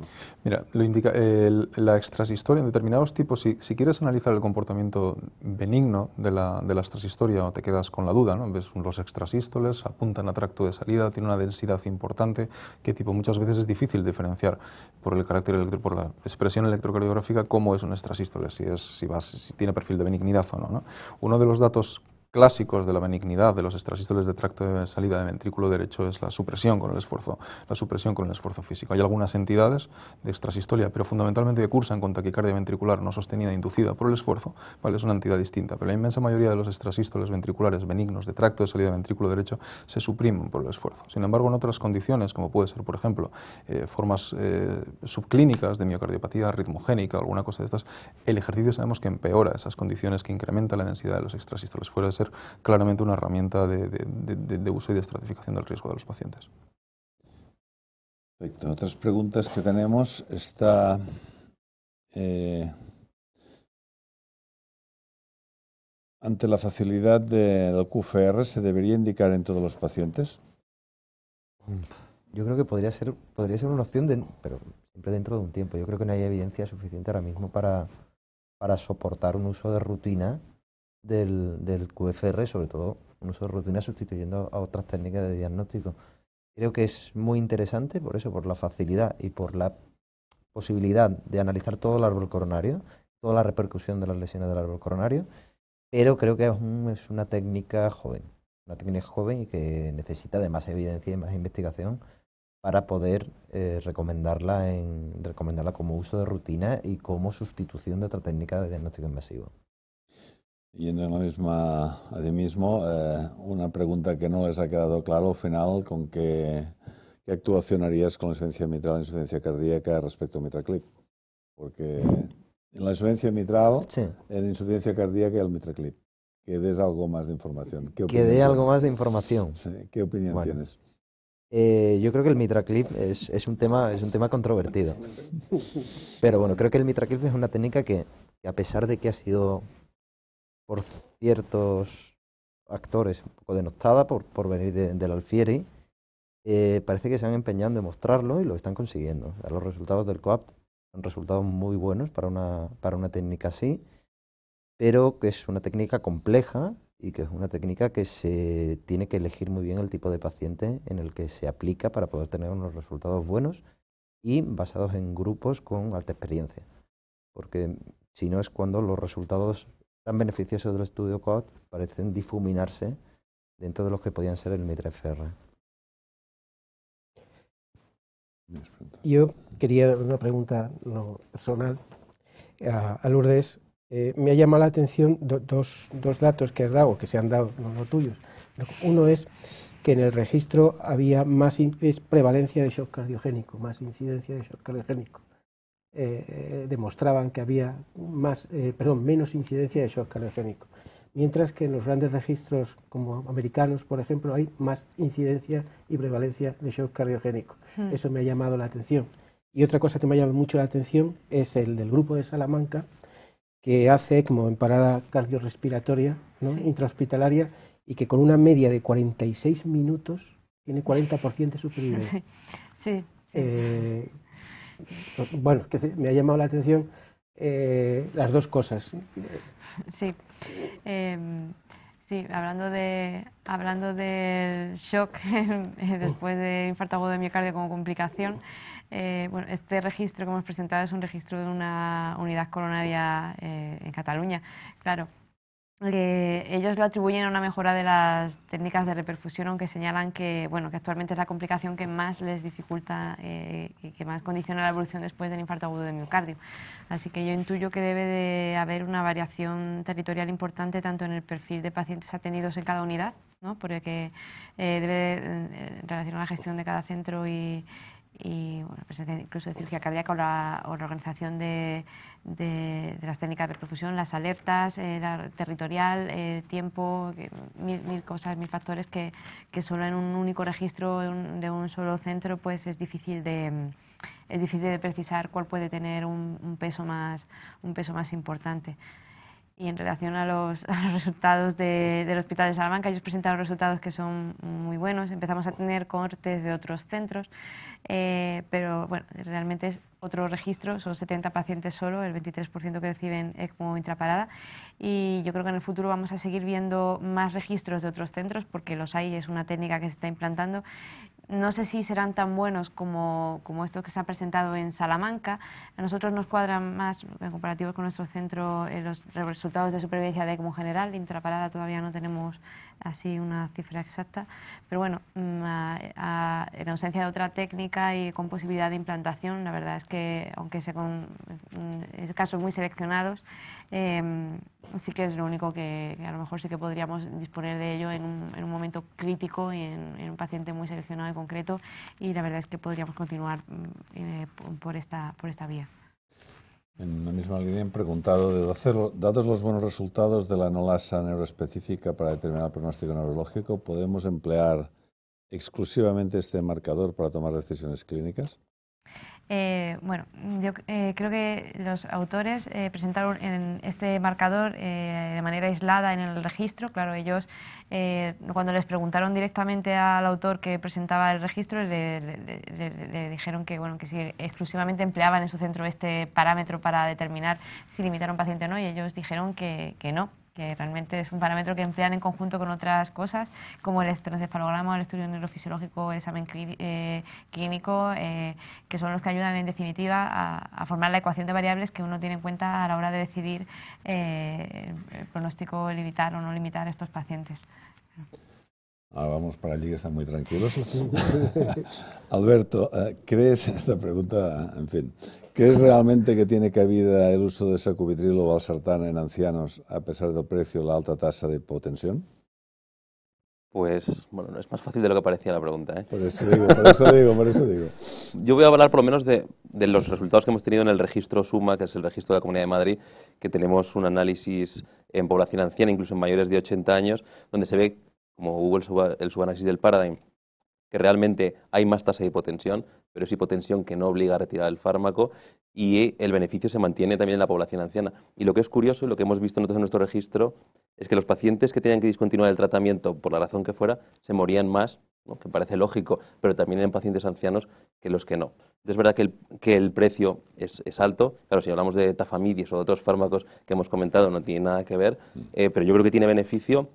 G: Mira, lo indica, la extrasistoria en determinados tipos, si, quieres analizar el comportamiento benigno de la, extrasistoria o te quedas con la duda, ¿no? ves los extrasístoles, apuntan a tracto de salida, tiene una densidad importante, que tipo muchas veces es difícil diferenciar por el carácter por la expresión electrocardiográfica cómo es un extrasístole, si, si tiene perfil de benignidad o no. Uno de los datos clásicos de la benignidad de los extrasístoles de tracto de salida de ventrículo derecho es la supresión con el esfuerzo, la supresión con el esfuerzo físico. Hay algunas entidades de extrasistolia, pero fundamentalmente que cursan con taquicardia ventricular no sostenida e inducida por el esfuerzo, ¿vale? es una entidad distinta, pero la inmensa mayoría de los extrasístoles ventriculares benignos de tracto de salida de ventrículo derecho se suprimen por el esfuerzo. Sin embargo, en otras condiciones, como puede ser, por ejemplo, eh, formas eh, subclínicas de miocardiopatía ritmogénica alguna cosa de estas, el ejercicio sabemos que empeora esas condiciones, que incrementa la densidad de los extrasístoles fuera de claramente una herramienta de,
C: uso y de estratificación del riesgo de los pacientes. Perfecto. Otras preguntas que tenemos está... Eh, ante la facilidad del QFR, ¿se debería indicar en todos los pacientes?
E: Yo creo que podría ser, una opción, pero siempre dentro de un tiempo. Yo creo que no hay evidencia suficiente ahora mismo para soportar un uso de rutina del, del QFR, sobre todo un uso de rutina sustituyendo a otras técnicas de diagnóstico. Creo que es muy interesante por eso, por la facilidad y por la posibilidad de analizar todo el árbol coronario, toda la repercusión de las lesiones del árbol coronario, pero creo que es, es una técnica joven, una técnica joven y que necesita de más evidencia y más investigación para poder eh, recomendarla, en, recomendarla como uso de rutina y como sustitución de otra técnica de diagnóstico invasivo.
C: Yendo en la misma eh, una pregunta que no les ha quedado claro final, con qué, actuación harías con la insuficiencia mitral, la insuficiencia cardíaca respecto a mitraclip. Porque en la insuficiencia mitral, sí. en insuficiencia cardíaca y el mitraclip. Que des algo más de información. que dé algo más de información. ¿Qué opinión tienes?
E: Eh, yo creo que el mitraclip es, es, un tema, es un tema controvertido. Pero bueno, creo que el mitraclip es una técnica que a pesar de que ha sido por ciertos actores un poco denostada por, venir del Alfieri, eh, parece que se han empeñado en mostrarlo y lo están consiguiendo. los resultados del COAPT son resultados muy buenos para una, para una técnica así, pero que es una técnica compleja y que es una técnica que se tiene que elegir muy bien el tipo de paciente en el que se aplica para poder tener unos resultados buenos y basados en grupos con alta experiencia. Porque si no es cuando los resultados tan beneficiosos del estudio COD parecen difuminarse dentro de los que podían ser el MITRE-FR.
A: Yo quería una pregunta personal a, Lourdes. Eh, me ha llamado la atención dos, datos que has dado, que se han dado, no, los tuyos. Uno es que en el registro había más prevalencia de shock cardiogénico, más incidencia de shock cardiogénico. Eh, demostraban que había más, eh, perdón, menos incidencia de shock cardiogénico. Mientras que en los grandes registros como americanos, por ejemplo, hay más incidencia y prevalencia de shock cardiogénico. Hmm. Eso me ha llamado la atención. Y otra cosa que me ha llamado mucho la atención es el del grupo de Salamanca, que hace ECMO en parada cardiorrespiratoria ¿no? intrahospitalaria y que con una media de 46 minutos tiene 40% de supervivencia. Sí, sí. Eh, bueno, que me ha llamado la atención eh, las dos cosas.
F: Sí. Em, sí, hablando, de, hablando del shock eh, después de infarto agudo de miocardio como complicación, eh, bueno, este registro que hemos presentado es un registro de una unidad coronaria en Cataluña. Claro, eh, ellos lo atribuyen a una mejora de las técnicas de reperfusión, aunque señalan que, bueno, que actualmente es la complicación que más les dificulta eh, y que más condiciona la evolución después del infarto agudo de miocardio. Así que yo intuyo que debe de haber una variación territorial importante tanto en el perfil de pacientes atendidos en cada unidad, ¿no? porque eh, debe eh, relacionar la gestión de cada centro y, y bueno, presencia incluso de cirugía cardíaca o la, organización de, las técnicas de perfusión, las alertas, eh, territorial, eh, tiempo, mil, cosas, mil factores que, que, solo en un único registro de un, solo centro pues es difícil de es difícil de precisar cuál puede tener un peso más un peso más importante. Y en relación a los, resultados del Hospital de Salamanca, ellos presentaron resultados que son muy buenos. Empezamos a tener cortes de otros centros, eh, pero bueno, realmente es otro registro, son 70 pacientes solo, el 23% que reciben ECMO intraparada. Y yo creo que en el futuro vamos a seguir viendo más registros de otros centros, porque los hay, es una técnica que se está implantando no sé si serán tan buenos como, estos que se han presentado en Salamanca. A nosotros nos cuadran más, en comparativo con nuestro centro, eh, los resultados de supervivencia de como general. De intraparada todavía no tenemos así una cifra exacta. Pero bueno, mm, en ausencia de otra técnica y con posibilidad de implantación, la verdad es que, aunque sea con mm, casos muy seleccionados, Así em, que es lo único que, a lo mejor sí que podríamos disponer de ello en un, momento crítico y en, un paciente muy seleccionado y concreto y la verdad es que podríamos continuar mm, eh, por, esta, vía.
C: En la misma línea han preguntado, de dados los buenos resultados de la enolasa neuroespecífica para determinar el pronóstico neurológico, ¿podemos emplear exclusivamente este marcador para tomar decisiones clínicas?
F: Eh, bueno, yo eh, creo que los autores eh, presentaron en este marcador de manera aislada en el registro. Claro, ellos cuando les preguntaron directamente al autor que presentaba el registro, le, dijeron que bueno que si exclusivamente empleaban en su centro este parámetro para determinar si limitaron paciente o no, y ellos dijeron que no, que realmente es un parámetro que emplean en conjunto con otras cosas, como el electroencefalograma, el estudio neurofisiológico, el examen eh, clínico, eh, que son los que ayudan en definitiva a, formar la ecuación de variables que uno tiene en cuenta a la hora de decidir eh, el pronóstico, limitar o no limitar a estos pacientes.
C: Ahora vamos para allí que están muy tranquilos. Alberto, ¿crees, esta pregunta, en fin, ¿Crees realmente que tiene cabida el uso de sacubitril o valsartán en ancianos a pesar del precio y la alta tasa de hipotensión?
D: Pues, bueno, es más fácil de lo que parecía la pregunta. ¿eh? Por eso digo, por eso digo, por eso digo. Yo voy a hablar por lo menos de, los resultados que hemos tenido en el registro SUMA, que es el registro de la Comunidad de Madrid, que tenemos un análisis en población anciana, incluso en mayores de 80 años, donde se ve, como hubo el subanálisis del Paradigm, que realmente hay más tasa de hipotensión, pero es hipotensión que no obliga a retirar el fármaco y el beneficio se mantiene también en la población anciana. Y lo que es curioso y lo que hemos visto nosotros en nuestro registro es que los pacientes que tenían que discontinuar el tratamiento, por la razón que fuera, se morían más, lo que parece lógico, pero también en pacientes ancianos que los que no. Es verdad que el, precio es, alto. Claro, si hablamos de tafamidis o de otros fármacos que hemos comentado, no tiene nada que ver, mm. eh, pero yo creo que tiene beneficio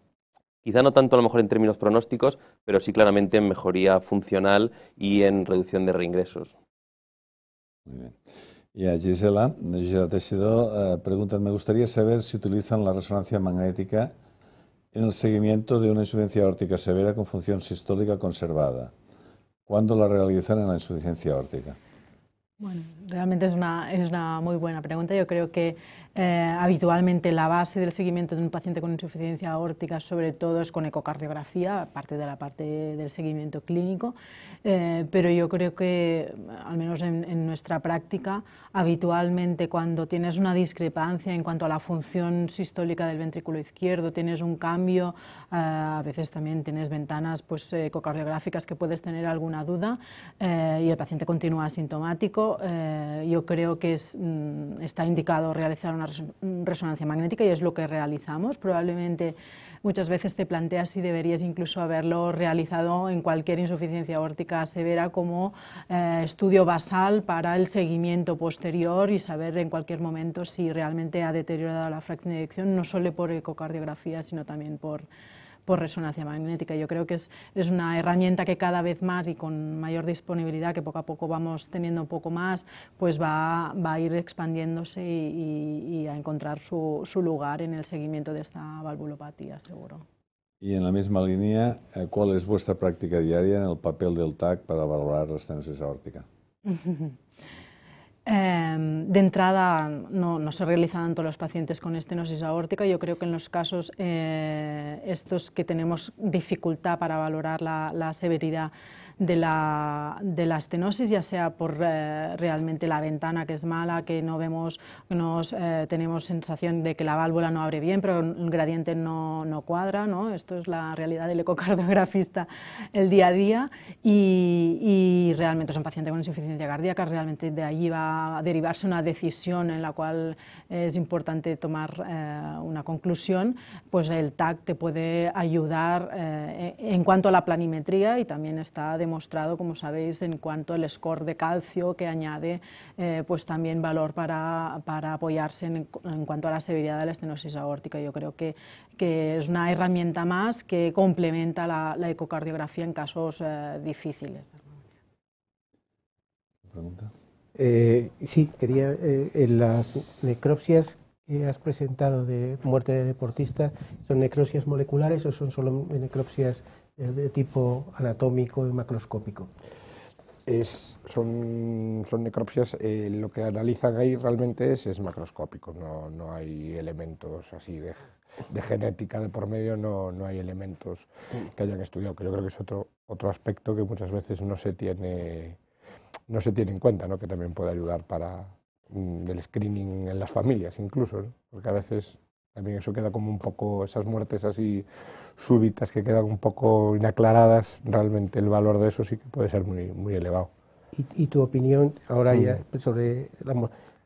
D: Quizá no tanto a lo mejor en términos pronósticos, pero sí claramente en mejoría funcional y en reducción de reingresos.
C: Muy bien. Y a Gisela, Gisela Teixidó, eh, me gustaría saber si utilizan la resonancia magnética en el seguimiento de una insuficiencia aórtica severa con función sistólica conservada. ¿Cuándo la realizan en la insuficiencia aórtica?
H: Bueno,
B: realmente es una, es una muy buena pregunta. Yo creo que eh, habitualmente la base del seguimiento de un paciente con insuficiencia aórtica, sobre todo, es con ecocardiografía, parte de la parte del seguimiento clínico, eh, pero yo creo que, al menos en, nuestra práctica, habitualmente cuando tienes una discrepancia en cuanto a la función sistólica del ventrículo izquierdo, tienes un cambio, eh, a veces también tienes ventanas pues, ecocardiográficas que puedes tener alguna duda y el paciente continúa asintomático, yo creo que mm, está indicado realizar una Mm, resonancia magnética y es lo que realizamos. Probablemente muchas veces te planteas si deberías incluso haberlo realizado en cualquier insuficiencia órtica severa como eh, estudio basal para el seguimiento posterior y saber en cualquier momento si realmente ha deteriorado la fracción de dirección, no solo por ecocardiografía, sino también por por resonancia magnética. Yo creo que es, una herramienta que cada vez más y con mayor disponibilidad, que poco a poco vamos teniendo un poco más, pues va, a ir expandiéndose y, a encontrar su, su, lugar en el seguimiento de esta valvulopatía, seguro.
C: Y en la misma línea, eh, ¿cuál es vuestra práctica diaria en el papel del TAC para valorar la estenosis aórtica?
B: Em, de entrada, no, se realizan todos los pacientes con estenosis aórtica. Yo creo que en los casos eh, estos que tenemos dificultad para valorar la, severidad de la, estenosis, ya sea por eh, realmente la ventana que es mala, que no vemos, eh, tenemos sensación de que la válvula no abre bien, pero el gradiente no, cuadra. Esto es la realidad del ecocardiografista el día a día. Y, realmente son pacientes con insuficiencia cardíaca, realmente de allí va derivarse una decisión en la cual es importante tomar eh, una conclusión, pues el TAC te puede ayudar eh, en cuanto a la planimetría y también está demostrado, como sabéis, en cuanto al score de calcio que añade eh, pues también valor para, apoyarse en, cuanto a la severidad de la estenosis aórtica. Yo creo que, es una herramienta más que complementa la, ecocardiografía en casos difíciles.
A: Eh, sí, quería, eh, las necropsias que has presentado de muerte de deportista, ¿son necropsias moleculares o son solo necropsias eh, de tipo
H: anatómico y macroscópico? Es, son, necropsias, lo que analizan ahí realmente es, macroscópico, no, hay elementos así de, genética de por medio, no, no hay elementos que hayan estudiado, que yo creo que es otro aspecto que muchas veces no se tiene no se tiene en cuenta, ¿no? que también puede ayudar para mm, el screening en las familias incluso, porque a veces también eso queda como un poco, esas muertes así súbitas que quedan un poco inaclaradas, realmente el valor de eso sí que puede ser muy, muy elevado.
A: ¿Y, y tu opinión ahora ya mm. sobre,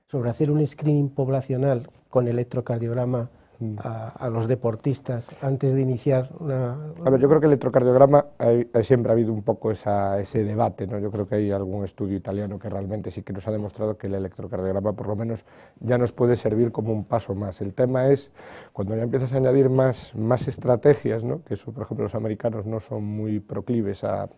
A: sobre hacer un screening poblacional con electrocardiograma Mm. a, los deportistas antes de iniciar una... A ver, yo creo
H: que el electrocardiograma siempre ha habido un poco esa, ese debate, ¿no? Yo creo que hay algún estudio italiano que realmente sí que nos ha demostrado que el electrocardiograma por lo menos ya nos puede servir como un paso más. El tema es cuando ya empiezas a añadir más, más estrategias, ¿no? Que eso, por ejemplo, los americanos no son muy proclives a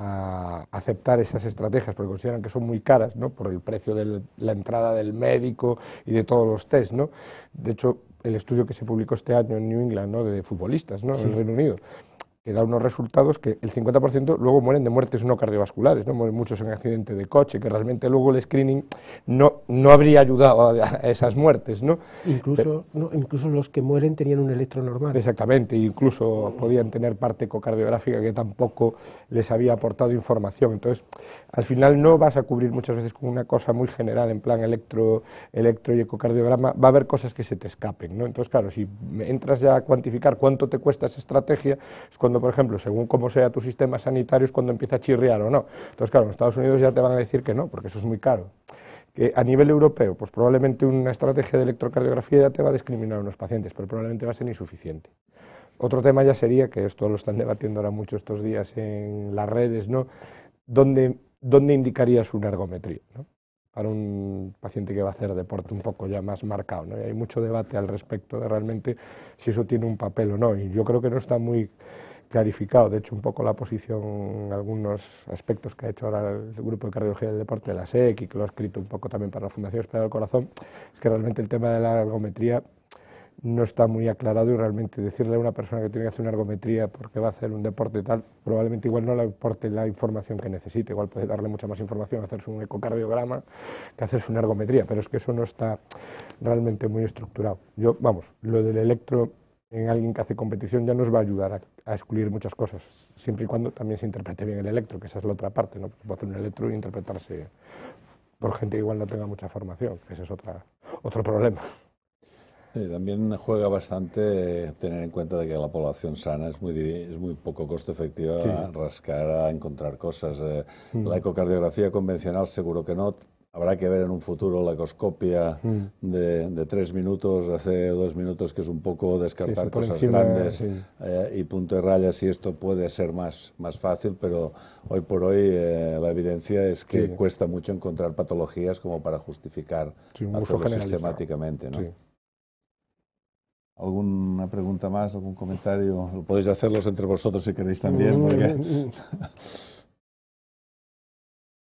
H: a aceptar esas estrategias porque consideran que son muy caras, ¿no? Por el precio de la entrada del médico y de todos los tests ¿no? De hecho, el estudio que se publicó este año en New England, ¿no? De futbolistas, ¿no? En el Reino Unido da unos resultados que el 50% luego mueren de muertes no cardiovasculares, ¿no? mueren muchos en accidente de coche, que realmente luego el screening no, habría ayudado a, esas muertes. Incluso, incluso
A: los que mueren tenían un electro normal.
H: Exactamente, incluso podían tener parte ecocardiográfica que tampoco les había aportado información. Entonces, al final no vas a cubrir muchas veces con una cosa muy general, en plan electro, y ecocardiograma, va a haber cosas que se te escapen. Entonces, claro, si entras ya a cuantificar cuánto te cuesta esa estrategia, es cuando por ejemplo, según cómo sea tu sistema sanitario, es cuando empieza a chirriar o no. Entonces, claro, en Estados Unidos ya te van a decir que no, porque eso es muy caro. que a nivel europeo, pues probablemente una estrategia de electrocardiografía ya te va a discriminar a unos pacientes, pero probablemente va a ser insuficiente. Otro tema ya sería, que esto lo están debatiendo ahora mucho estos días en las redes, ¿no? ¿Dónde, dónde indicarías una ergometría? ¿no? Para un paciente que va a hacer deporte un poco ya más marcado. ¿no? Y hay mucho debate al respecto de realmente si eso tiene un papel o no. Y yo creo que no está muy clarificado, de hecho, un poco la posición en algunos aspectos que ha hecho ahora el Grupo de Cardiología del Deporte de la SEC y que lo ha escrito un poco también para la Fundación Española del Corazón, es que realmente el tema de la ergometría no está muy aclarado y realmente decirle a una persona que tiene que hacer una ergometría porque va a hacer un deporte tal, probablemente igual no le aporte la información que necesite, igual puede darle mucha más información, hacerse un ecocardiograma que hacerse una ergometría, pero es que eso no está realmente muy estructurado. Yo, vamos, lo del electro en alguien que hace competición ya nos va a ayudar a, excluir muchas cosas, siempre y cuando también se interprete bien el electro, que esa es la otra parte, ¿no? Se pues puede hacer un electro y interpretarse por gente que igual no tenga mucha formación, que ese es otro problema.
C: también juega bastante tener en cuenta de que la población sana es muy, es muy poco costo efectivo rascar, a encontrar cosas. Eh, mm. La ecocardiografía convencional seguro que no, Habrá que ver en un futuro la coscopia mm. de, tres minutos, hace dos minutos, que es un poco descartar cosas grandes eh, y punto de raya, si esto puede ser más, más fácil, pero hoy por hoy eh, la evidencia es que cuesta mucho encontrar patologías como para justificar hacerlo sistemáticamente. ¿Alguna pregunta más? ¿Algún comentario? podéis hacerlos entre vosotros si queréis también, mm. porque...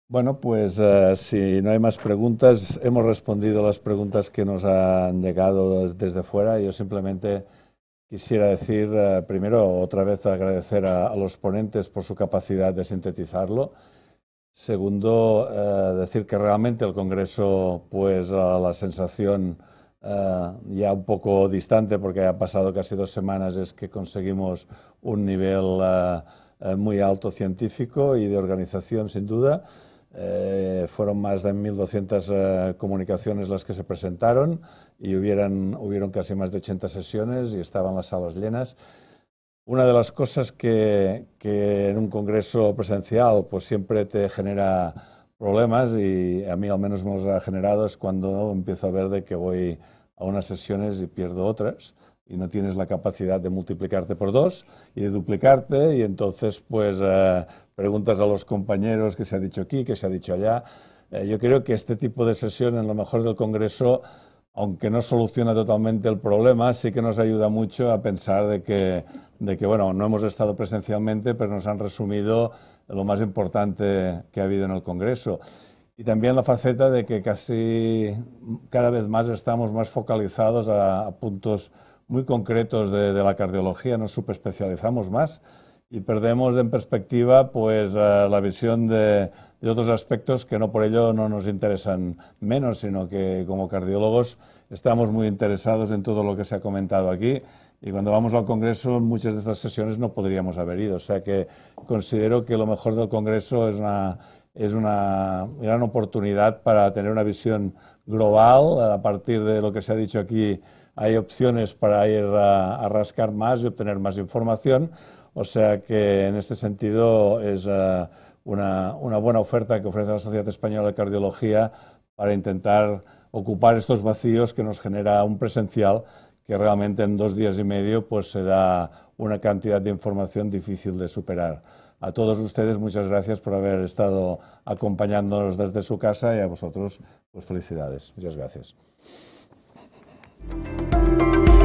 C: Bueno, pues eh, si no hay más preguntas, hemos respondido las preguntas que nos han llegado desde fuera. Yo simplemente quisiera decir, eh, primero, otra vez agradecer a, los ponentes por su capacidad de sintetizarlo. Segundo, eh, decir que realmente el Congreso, pues la sensación ya un poco distante, porque ha pasado casi dos semanas, es que conseguimos un nivel muy alto científico y de organización, sin duda. Eh, fueron más de 1.200 eh, comunicaciones las que se presentaron y hubieran, hubieron casi más de 80 sesiones y estaban las salas llenas. Una de las cosas que, en un congreso presencial pues, siempre te genera problemas y a mí al menos me los ha generado es cuando empiezo a ver de que voy a unas sesiones y pierdo otras y no tienes la capacidad de multiplicarte por dos y de duplicarte y entonces pues eh, preguntas a los compañeros que se ha dicho aquí, que se ha dicho allá. Eh, yo creo que este tipo de sesión en lo mejor del Congreso, aunque no soluciona totalmente el problema, sí que nos ayuda mucho a pensar de que, bueno, no hemos estado presencialmente, pero nos han resumido lo más importante que ha habido en el Congreso. Y también la faceta de que casi cada vez más estamos más focalizados a puntos muy concretos de, la cardiología, nos subespecializamos más y perdemos en perspectiva pues eh, la visión de, otros aspectos que no por ello no nos interesan menos, sino que como cardiólogos estamos muy interesados en todo lo que se ha comentado aquí y cuando vamos al Congreso muchas de estas sesiones no podríamos haber ido, o sea que considero que lo mejor del Congreso es una gran oportunidad para tener una visión global a partir de lo que se ha dicho aquí hay opciones para ir a, rascar más y obtener más información. O sea que en este sentido es eh, una, buena oferta que ofrece la Sociedad Española de Cardiología para intentar ocupar estos vacíos que nos genera un presencial que realmente en dos días y medio pues se da una cantidad de información difícil de superar. A todos ustedes muchas gracias por haber estado acompañándonos desde su casa y a vosotros pues felicidades. Muchas gracias. Thank you.